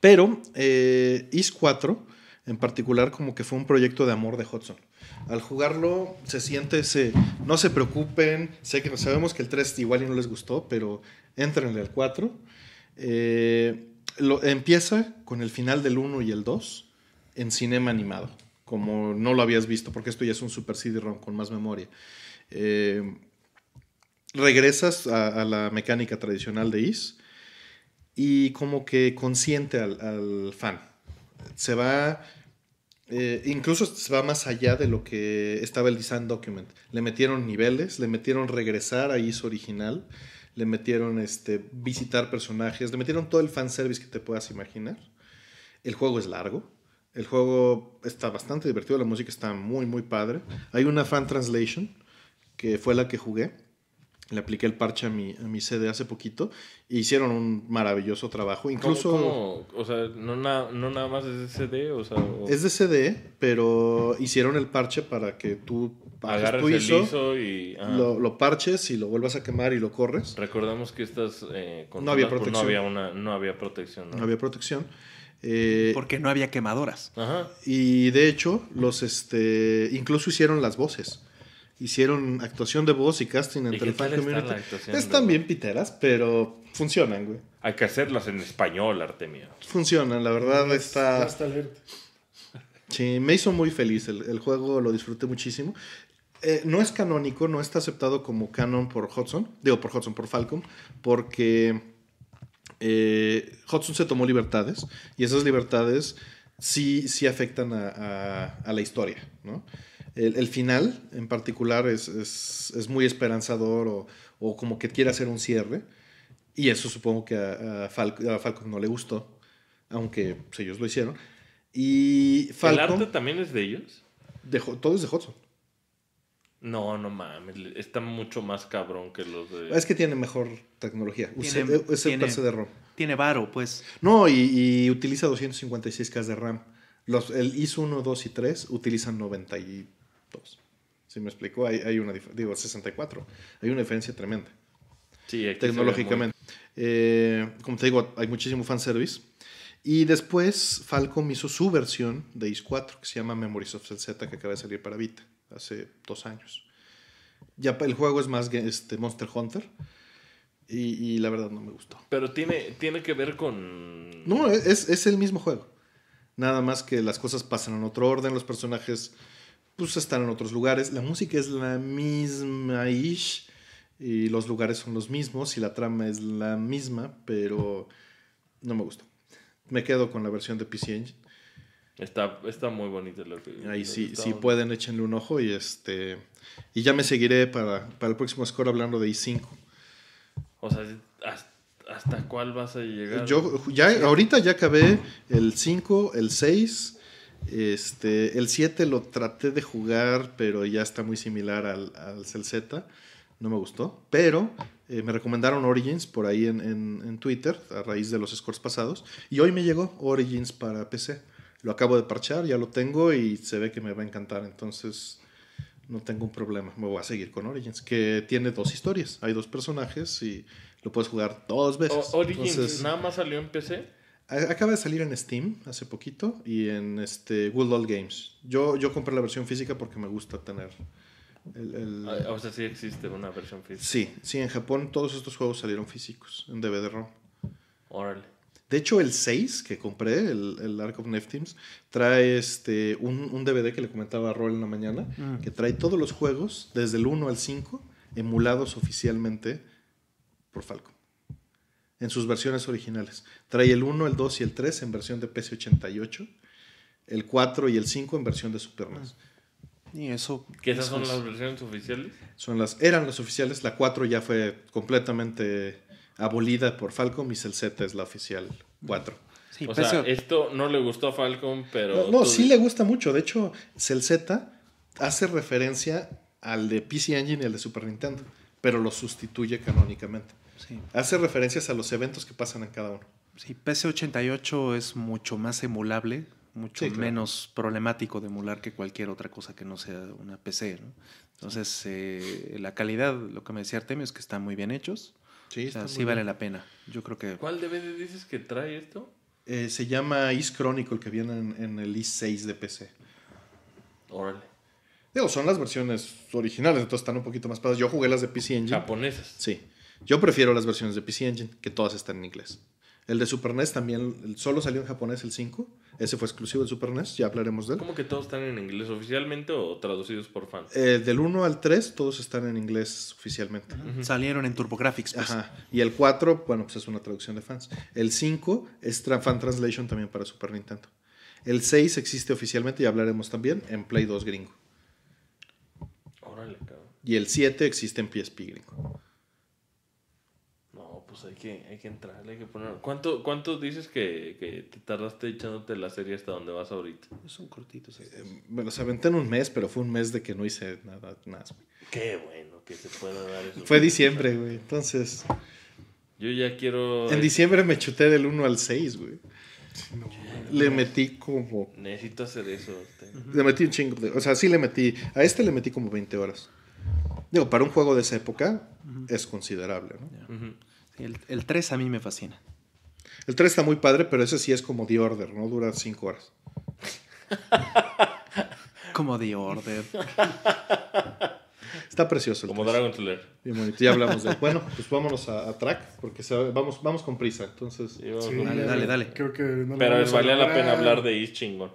Pero eh, IS 4 en particular como que fue un proyecto de amor de Hudson. Al jugarlo se siente ese, no se preocupen, sé que sabemos que el 3 igual y no les gustó, pero entrenle al 4. Eh, lo, empieza con el final del 1 y el 2 en cinema animado como no lo habías visto, porque esto ya es un Super CD-ROM con más memoria. Eh, regresas a, la mecánica tradicional de IS y como que consiente al, fan. Se va, eh, incluso se va más allá de lo que estaba el design document. Le metieron niveles, le metieron regresar a IS original, le metieron este, visitar personajes, le metieron todo el fanservice que te puedas imaginar. El juego es largo, el juego está bastante divertido, la música está muy, muy padre. Hay una fan translation que fue la que jugué. Le apliqué el parche a mi, a mi CD hace poquito y hicieron un maravilloso trabajo. Incluso. O sea, no, no, nada más es de CD, o sea. Es de CD, pero hicieron el parche para que tú agarres el ISO y. Ah. Lo, parches y lo vuelvas a quemar y lo corres. Recordamos que estas. Eh, no había pues, protección. No había, una, no había protección. ¿no? no había protección. Eh, porque no había quemadoras. Ajá. Y de hecho, los este, incluso hicieron las voces. Hicieron actuación de voz y casting entre el fan community. Están bien piteras, pero funcionan, güey. Hay que hacerlas en español, Artemio. Funcionan, la verdad está. Hasta sí, me hizo muy feliz el, juego, lo disfruté muchísimo. Eh, no es canónico, no está aceptado como canon por Hudson, digo por Hudson, por Falcon, porque eh, Hudson se tomó libertades y esas libertades sí, sí afectan a, la historia, El, final en particular es, muy esperanzador o, o, como que quiere hacer un cierre y eso supongo que a, Falcon no le gustó, aunque pues, ellos lo hicieron. Y Falcon, ¿El arte también es de ellos? todo es de Hudson. No, no mames, está mucho más cabrón que los de... Es que tiene mejor tecnología, es el PC de ROM. Tiene varo, pues. No, y, y utiliza 256K de RAM. Los, el ISO 1, 2 y 3 utilizan 92. Si me explicó, hay, hay una diferencia, digo 64, hay una diferencia tremenda. Sí, tecnológicamente. Eh, como te digo, hay muchísimo fanservice. Y después Falcom hizo su versión de IS 4, que se llama Memories of Z, que acaba de salir para Vita hace dos años. Ya el juego es más este, Monster Hunter. Y, la verdad no me gustó. Pero tiene, tiene que ver con. No, e-, es, es, el mismo juego. Nada más que las cosas pasan en otro orden, los personajes pues están en otros lugares. La música es la misma ish. Y los lugares son los mismos. Y la trama es la misma. Pero no me gustó. Me quedo con la versión de PC Está, muy bonito lo Ahí sí, pueden, échenle un ojo y este... Y ya me seguiré para, el próximo score hablando de i5. O sea, hasta, cuál vas a llegar? Yo ya, ahorita ya acabé el 5, el 6... Este, el 7 lo traté de jugar, pero ya está muy similar al, al Z. No me gustó. Pero eh, me recomendaron Origins por ahí en, en, Twitter, a raíz de los scores pasados. Y hoy me llegó Origins para PC lo acabo de parchar, ya lo tengo y se ve que me va a encantar. Entonces, no tengo un problema. Me voy a seguir con Origins, que tiene dos historias. Hay dos personajes y lo puedes jugar dos veces. Origins nada más salió en PC. Acaba de salir en Steam hace poquito y en este Good Games. Yo, yo compré la versión física porque me gusta tener ah, O sea, sí existe una versión física. Sí, sí, en Japón todos estos juegos salieron físicos, en DVD-ROM. Órale. De hecho, el 6 que compré, el, Ark of Neftims, trae este, un, DVD que le comentaba a Roll en la mañana, mm. que trae todos los juegos, desde el 1 al 5, emulados oficialmente por Falco. En sus versiones originales. Trae el 1, el 2 y el 3 en versión de PC88, el 4 y el 5 en versión de Super NES. Mm. Y eso. esas son las versiones oficiales? Son las, eran las oficiales, la 4 ya fue completamente abolida por Falcom y el Z es la oficial 4. o sea, esto no le gustó a Falcon, pero. No, sí le gusta mucho. De hecho, Z hace referencia al de PC Engine y al de Super Nintendo, pero lo sustituye canónicamente. Hace referencias a los eventos que pasan en cada uno. Sí, PC88 es mucho más emulable, mucho menos problemático de emular que cualquier otra cosa que no sea una PC. ¿no? Entonces, eh, la calidad, lo que me decía Artemio, es que están muy bien hechos. Sí, vale la pena. Yo creo que. ¿Cuál dices que trae esto? Eh, se llama East Chronicle, que viene en, el East 6 de PC. Órale. Digo, son las versiones originales, entonces están un poquito más pesadas. Yo jugué las de PC Engine. Japonesas. Sí. Yo prefiero las versiones de PC Engine, que todas están en inglés. El de Super NES también solo salió en japonés el 5. Ese fue exclusivo de Super NES, ya hablaremos de él. ¿Cómo que todos están en inglés oficialmente o traducidos por fans? Eh, del 1 al 3 todos están en inglés oficialmente. Salieron en TurboGrafx. Graphics. Pues. Ajá. Y el 4, bueno, pues es una traducción de fans. El 5 es fan translation también para Super Nintendo. El 6 existe oficialmente, y hablaremos también, en Play 2 gringo. Órale, cabrón. Y el 7 existe en PSP gringo. Pues, hay que, hay hay que poner... ¿Cuánto, cuánto dices que, que, te tardaste echándote la serie hasta donde vas ahorita? Son cortitos. Eh, me los aventé en un mes, pero fue un mes de que no hice nada más, Qué bueno que se pueda dar eso. fue diciembre, güey, entonces... Yo ya quiero... En diciembre me chuté del 1 al 6, güey. le metí como... Necesito hacer eso. Este. Le metí un chingo de... O sea, sí le metí... A este le metí como 20 horas. Digo, para un juego de esa época es considerable, ¿no? El, 3 a mí me fascina. El 3 está muy padre, pero ese sí es como The Order, ¿no? Dura 5 horas. como The Order. Está precioso. como Dragon Slayer. Ya hablamos de. Bueno, pues vámonos a, track, porque vamos, vamos con prisa. Entonces. dale, dale, Creo que Pero valía la pena hablar de Is chingón.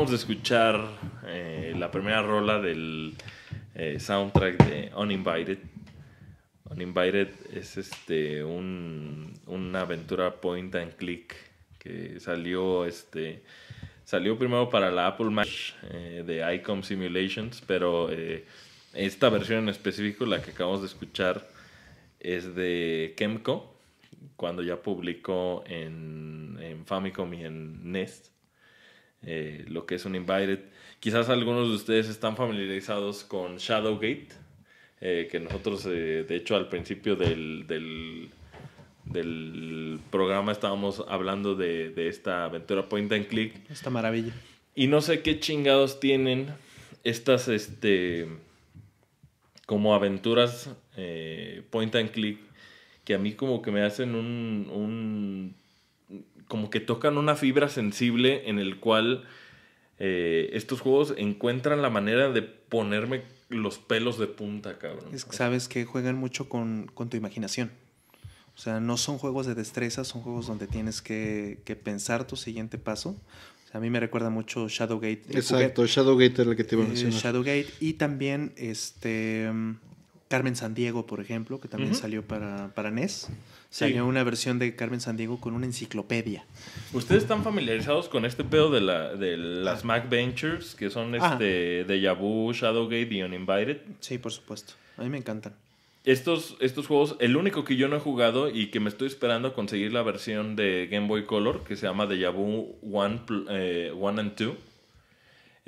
acabamos de escuchar eh, la primera rola del eh, soundtrack de Uninvited. Uninvited es este una aventura point and click que salió este salió primero para la Apple Mac eh, de ICOM Simulations, pero esta versión en específico, la que acabamos de escuchar, es de Kemco, cuando ya publicó en, Famicom y en Nest eh, lo que es un invited. Quizás algunos de ustedes están familiarizados con Shadowgate, eh, que nosotros, eh, de hecho, al principio del, del, programa estábamos hablando de, de, esta aventura point and click. Esta maravilla. Y no sé qué chingados tienen estas, este, como aventuras point and click que a mí como que me hacen un como que tocan una fibra sensible en el cual eh, estos juegos encuentran la manera de ponerme los pelos de punta, cabrón. sabes que juegan mucho con, tu imaginación. O sea, no son juegos de destreza, son juegos donde tienes que, pensar tu siguiente paso. a mí me recuerda mucho Shadowgate. Exacto, Shadowgate es el que te iba a eh, mencionar. Shadowgate y también este mm, Carmen Sandiego, por ejemplo, que también salió para, para NES una versión de Carmen Sandiego con una enciclopedia. ¿Ustedes están familiarizados con este pedo de, la, de las Mac Ventures, que son ah. este Deja Vu, Shadowgate y Uninvited? Sí, por supuesto. A mí me encantan. Estos, estos juegos, el único que yo no he jugado y que me estoy esperando a conseguir la versión de Game Boy Color, que se llama Deja Vu 1 eh, and 2.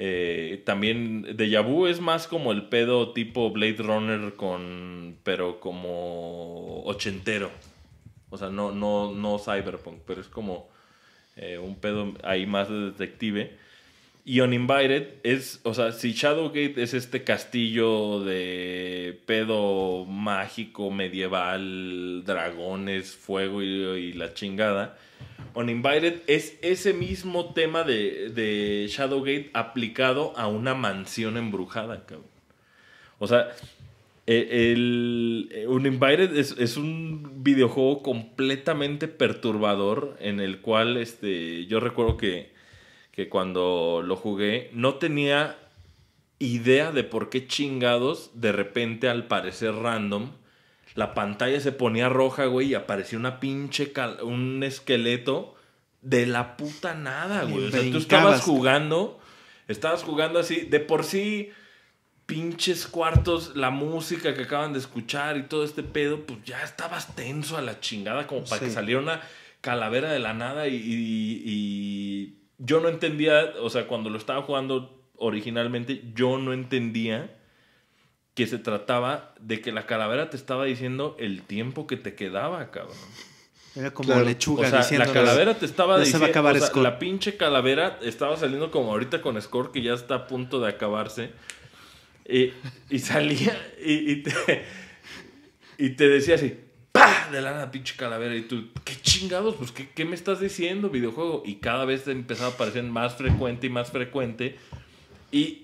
Eh, también Deja Vu es más como el pedo tipo Blade Runner con. pero como ochentero. O sea, no, no, no cyberpunk, pero es como eh, un pedo ahí más de detective. Y Uninvited es, o sea, si Shadowgate es este castillo de pedo mágico, medieval, dragones, fuego y, la chingada, Uninvited es ese mismo tema de, de Shadowgate aplicado a una mansión embrujada, cabrón. O sea, eh, el, eh, Uninvited es, es, un videojuego completamente perturbador en el cual este, yo recuerdo que, que cuando lo jugué no tenía idea de por qué chingados de repente al parecer random la pantalla se ponía roja, güey, y apareció una pinche un esqueleto de la puta nada, güey. O sea, tú estabas jugando, estabas jugando así, de por sí pinches cuartos, la música que acaban de escuchar y todo este pedo, pues ya estabas tenso a la chingada, como para que saliera una calavera de la nada y, yo no entendía, o sea, cuando lo estaba jugando originalmente, yo no entendía que se trataba de que la calavera te estaba diciendo el tiempo que te quedaba, cabrón. Era como lechuga o La calavera te estaba diciendo. la pinche calavera estaba saliendo como ahorita con Score, que ya está a punto de acabarse y, salía y, y, te, y te decía así, ¡pah! De la pinche calavera. Y tú, ¿qué chingados? Pues, ¿qué, ¿qué, me estás diciendo, videojuego? Y cada vez empezaba a aparecer más frecuente y más frecuente. Y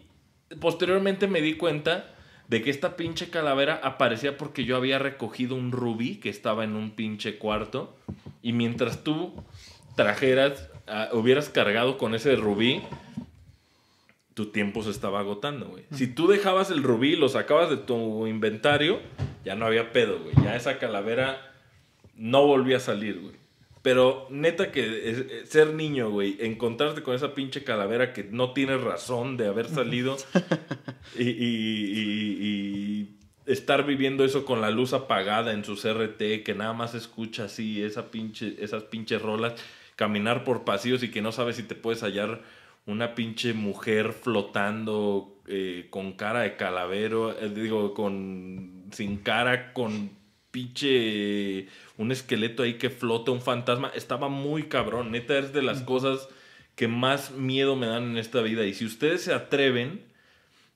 posteriormente me di cuenta de que esta pinche calavera aparecía porque yo había recogido un rubí que estaba en un pinche cuarto. Y mientras tú trajeras, ah, hubieras cargado con ese rubí, tu tiempo se estaba agotando, güey. Si tú dejabas el rubí y lo sacabas de tu inventario, ya no había pedo, güey. Ya esa calavera no volvía a salir, güey. Pero neta que eh, ser niño, güey, encontrarte con esa pinche calavera que no tiene razón de haber salido y, estar viviendo eso con la luz apagada en su RT, que nada más escucha así esa pinche, esas pinches rolas, caminar por pasillos y que no sabes si te puedes hallar una pinche mujer flotando eh, con cara de calavero, eh, digo, con sin cara, con pinche un esqueleto ahí que flota, un fantasma, estaba muy cabrón, neta es de las cosas que más miedo me dan en esta vida y si ustedes se atreven,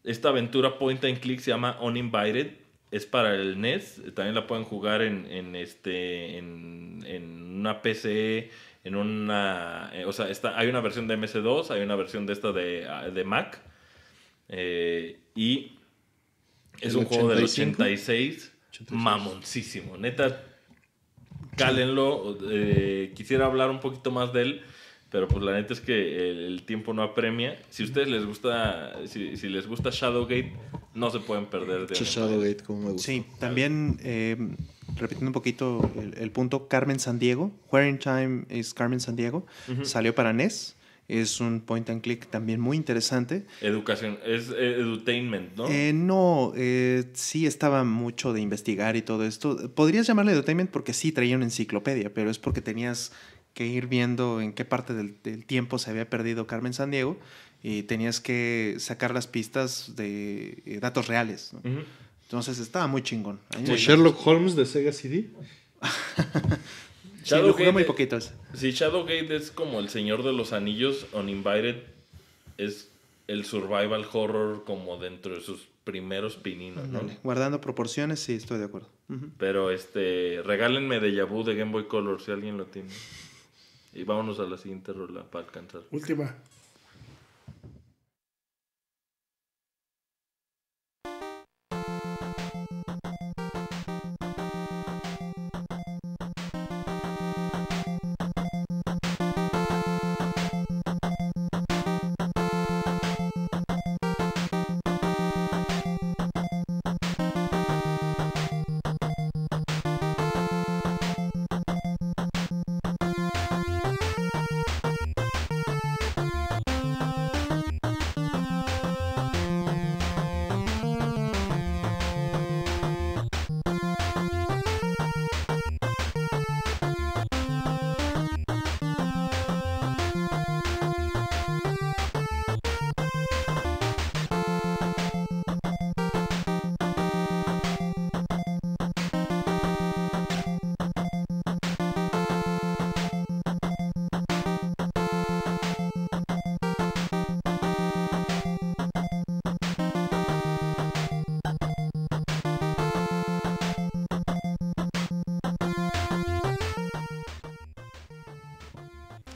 esta aventura point and click se llama Uninvited, es para el NES, también la pueden jugar en, en este en, en una PC e, en una... Eh, o sea, hay una versión de MS2, hay una versión de esta de, ah, Mac. Eh, y es un juego del 86, 86, mamoncísimo. Neta, cálenlo. Eh, quisiera hablar un poquito más de él. Pero pues la neta es que el, tiempo no apremia. Si a ustedes les gusta, si, si les gusta Shadowgate, no se pueden perder de Shadowgate, como Sí, también eh, repitiendo un poquito el, punto, Carmen San Diego, Where in Time is Carmen San Diego, salió para NES. Es un point and click también muy interesante. Educación, es eh, edutainment, ¿no? Eh, no, sí estaba mucho de investigar y todo esto. Podrías llamarle edutainment porque sí traía una enciclopedia, pero es porque tenías que ir viendo en qué parte del, del tiempo se había perdido Carmen San Diego y tenías que sacar las pistas de eh, datos reales. Entonces estaba muy chingón. Sherlock Holmes de Sega CD. sí, muy poquitos. Sí, Shadowgate es como el Señor de los Anillos, Uninvited es el survival horror como dentro de sus primeros pininos, Guardando proporciones, sí, estoy de acuerdo. Pero este, regálenme de Vu de Game Boy Color si alguien lo tiene. Y vámonos a la siguiente rola para alcanzar. Última.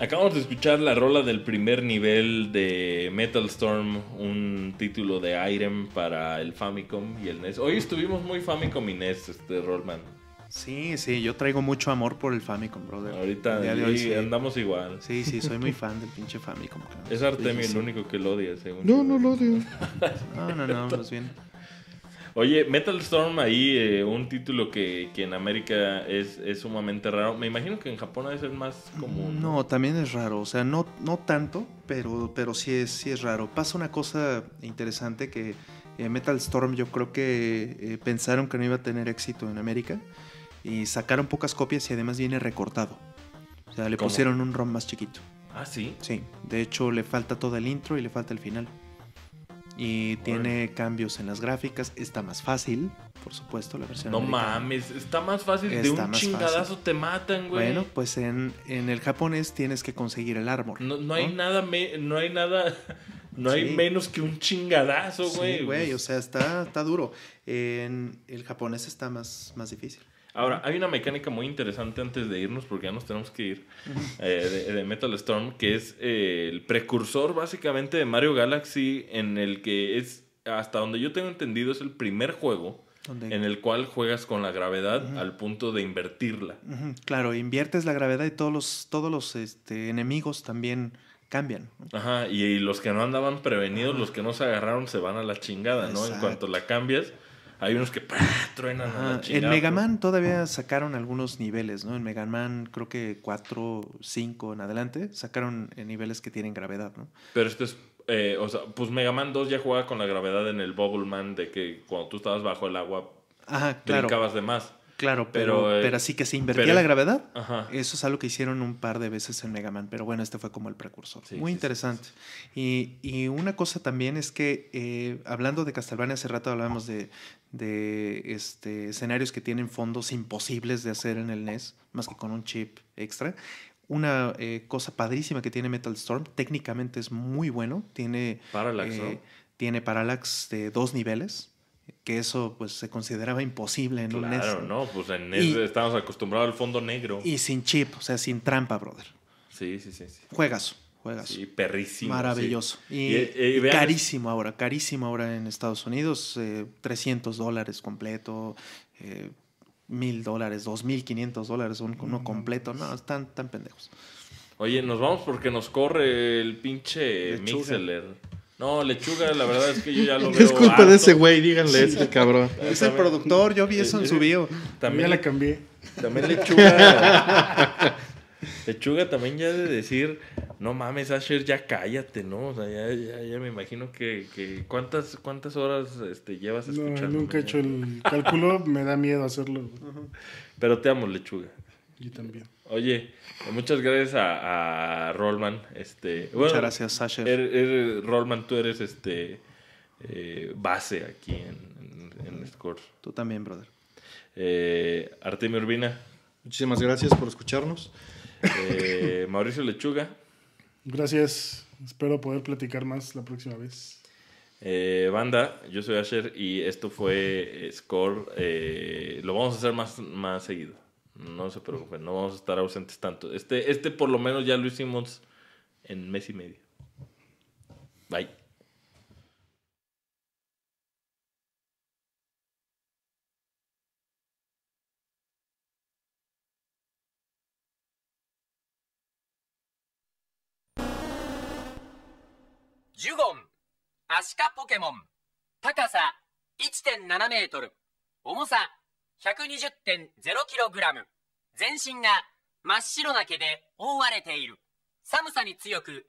Acabamos de escuchar la rola del primer nivel de Metal Storm, un título de Irem para el Famicom y el NES. Hoy estuvimos muy Famicom y NES, este Rollman. Sí, sí, yo traigo mucho amor por el Famicom, brother. Ahorita andamos igual. Sí, sí, soy muy fan del pinche Famicom. Es Artemio el único que lo odia, según. No, no lo odio. no, no, no, más bien. Oye, Metal Storm ahí, eh, un título que, en América es, sumamente raro. Me imagino que en Japón es el más común. No, también es raro. O sea, no, no tanto, pero, pero sí, es, sí es raro. Pasa una cosa interesante que eh, Metal Storm yo creo que eh, pensaron que no iba a tener éxito en América y sacaron pocas copias y además viene recortado. O sea, le pusieron un ROM más chiquito. Ah, sí. Sí, de hecho le falta todo el intro y le falta el final. Y tiene cambios en las gráficas. Está más fácil, por supuesto, la versión. No mames, está más fácil. de un chingadazo te matan, güey. Bueno, pues en, el japonés tienes que conseguir el árbol No, hay nada, me, no hay nada, no hay menos que un chingadazo, güey. Sí, güey, pues o sea, está, está duro. En el japonés está más, más difícil. Ahora, hay una mecánica muy interesante antes de irnos, porque ya nos tenemos que ir, eh, de, Metal Storm, que es eh, el precursor básicamente de Mario Galaxy, en el que es, hasta donde yo tengo entendido, es el primer juego en el cual juegas con la gravedad al punto de invertirla. Claro, inviertes la gravedad y todos los, todos los este, enemigos también cambian. Ajá, y, los que no andaban prevenidos, los que no se agarraron, se van a la chingada, ¿no? En cuanto la cambias, hay unos que truenan En Mega Man todavía sacaron algunos niveles, ¿no? En Mega Man creo que 4, 5 en adelante sacaron niveles que tienen gravedad, ¿no? Pero este es eh, o sea, pues Mega Man 2 ya jugaba con la gravedad en el Bubble Man de que cuando tú estabas bajo el agua Ajá, claro. de más. Claro, pero, pero, eh, que se invertía la gravedad. Eso es algo que hicieron un par de veces en Mega Man, pero bueno, este fue como el precursor. Muy interesante. y, y, una cosa también es que, eh, hablando de Castlevania, hace rato hablábamos de, este, escenarios que tienen fondos imposibles de hacer en el NES, más que con un chip extra una eh, cosa padrísima que tiene Metal Storm. Técnicamente es muy bueno. Tiene Parallax, Tiene Parallax de dos niveles que eso pues se consideraba imposible en un NES. Claro, no, pues en NES acostumbrados al fondo negro. Y sin chip, o sea, sin trampa, brother. Sí, sí, sí. Juegas, juegas. Sí, perrísimo. Maravilloso. Y, eh, eh, carísimo ahora, carísimo ahora en Estados Unidos, 300 eh, dólares completo, mil dólares, 2500 mil dólares, uno mm, completo, no, están tan pendejos. Oye, nos vamos porque nos corre el pinche Mixeler. No, lechuga, la verdad es que yo ya lo veo. Es culpa de ese güey, díganle ese cabrón. Es el productor, yo vi eso en su bio. También ya la cambié. También lechuga. lechuga también ya de decir, no mames, Asher, ya cállate, ¿no? O sea, ya, ya, me imagino que, cuántas, cuántas horas este, llevas escuchando. No, nunca he hecho el cálculo, me da miedo hacerlo. Pero te amo, lechuga. Yo también. Oye, muchas gracias a, a Rollman. Este, muchas gracias, Asher. Er, Rollman, tú eres este eh, base aquí en, Score. Tú también, brother. Eh, Artemio Urbina. Muchísimas gracias por escucharnos. Eh, Mauricio Lechuga. Gracias. Espero poder platicar más la próxima vez. Eh, banda, yo soy Asher y esto fue Score. lo vamos a hacer más seguido. No se preocupen, no vamos a estar ausentes tanto. Este, este por lo menos ya lo hicimos en mes y medio. Bye. Pokémon, altura 17メートル重さ 120.0kg 全身が真っ白な毛で覆われている寒さに強く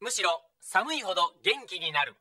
むしろ寒いほど元気になる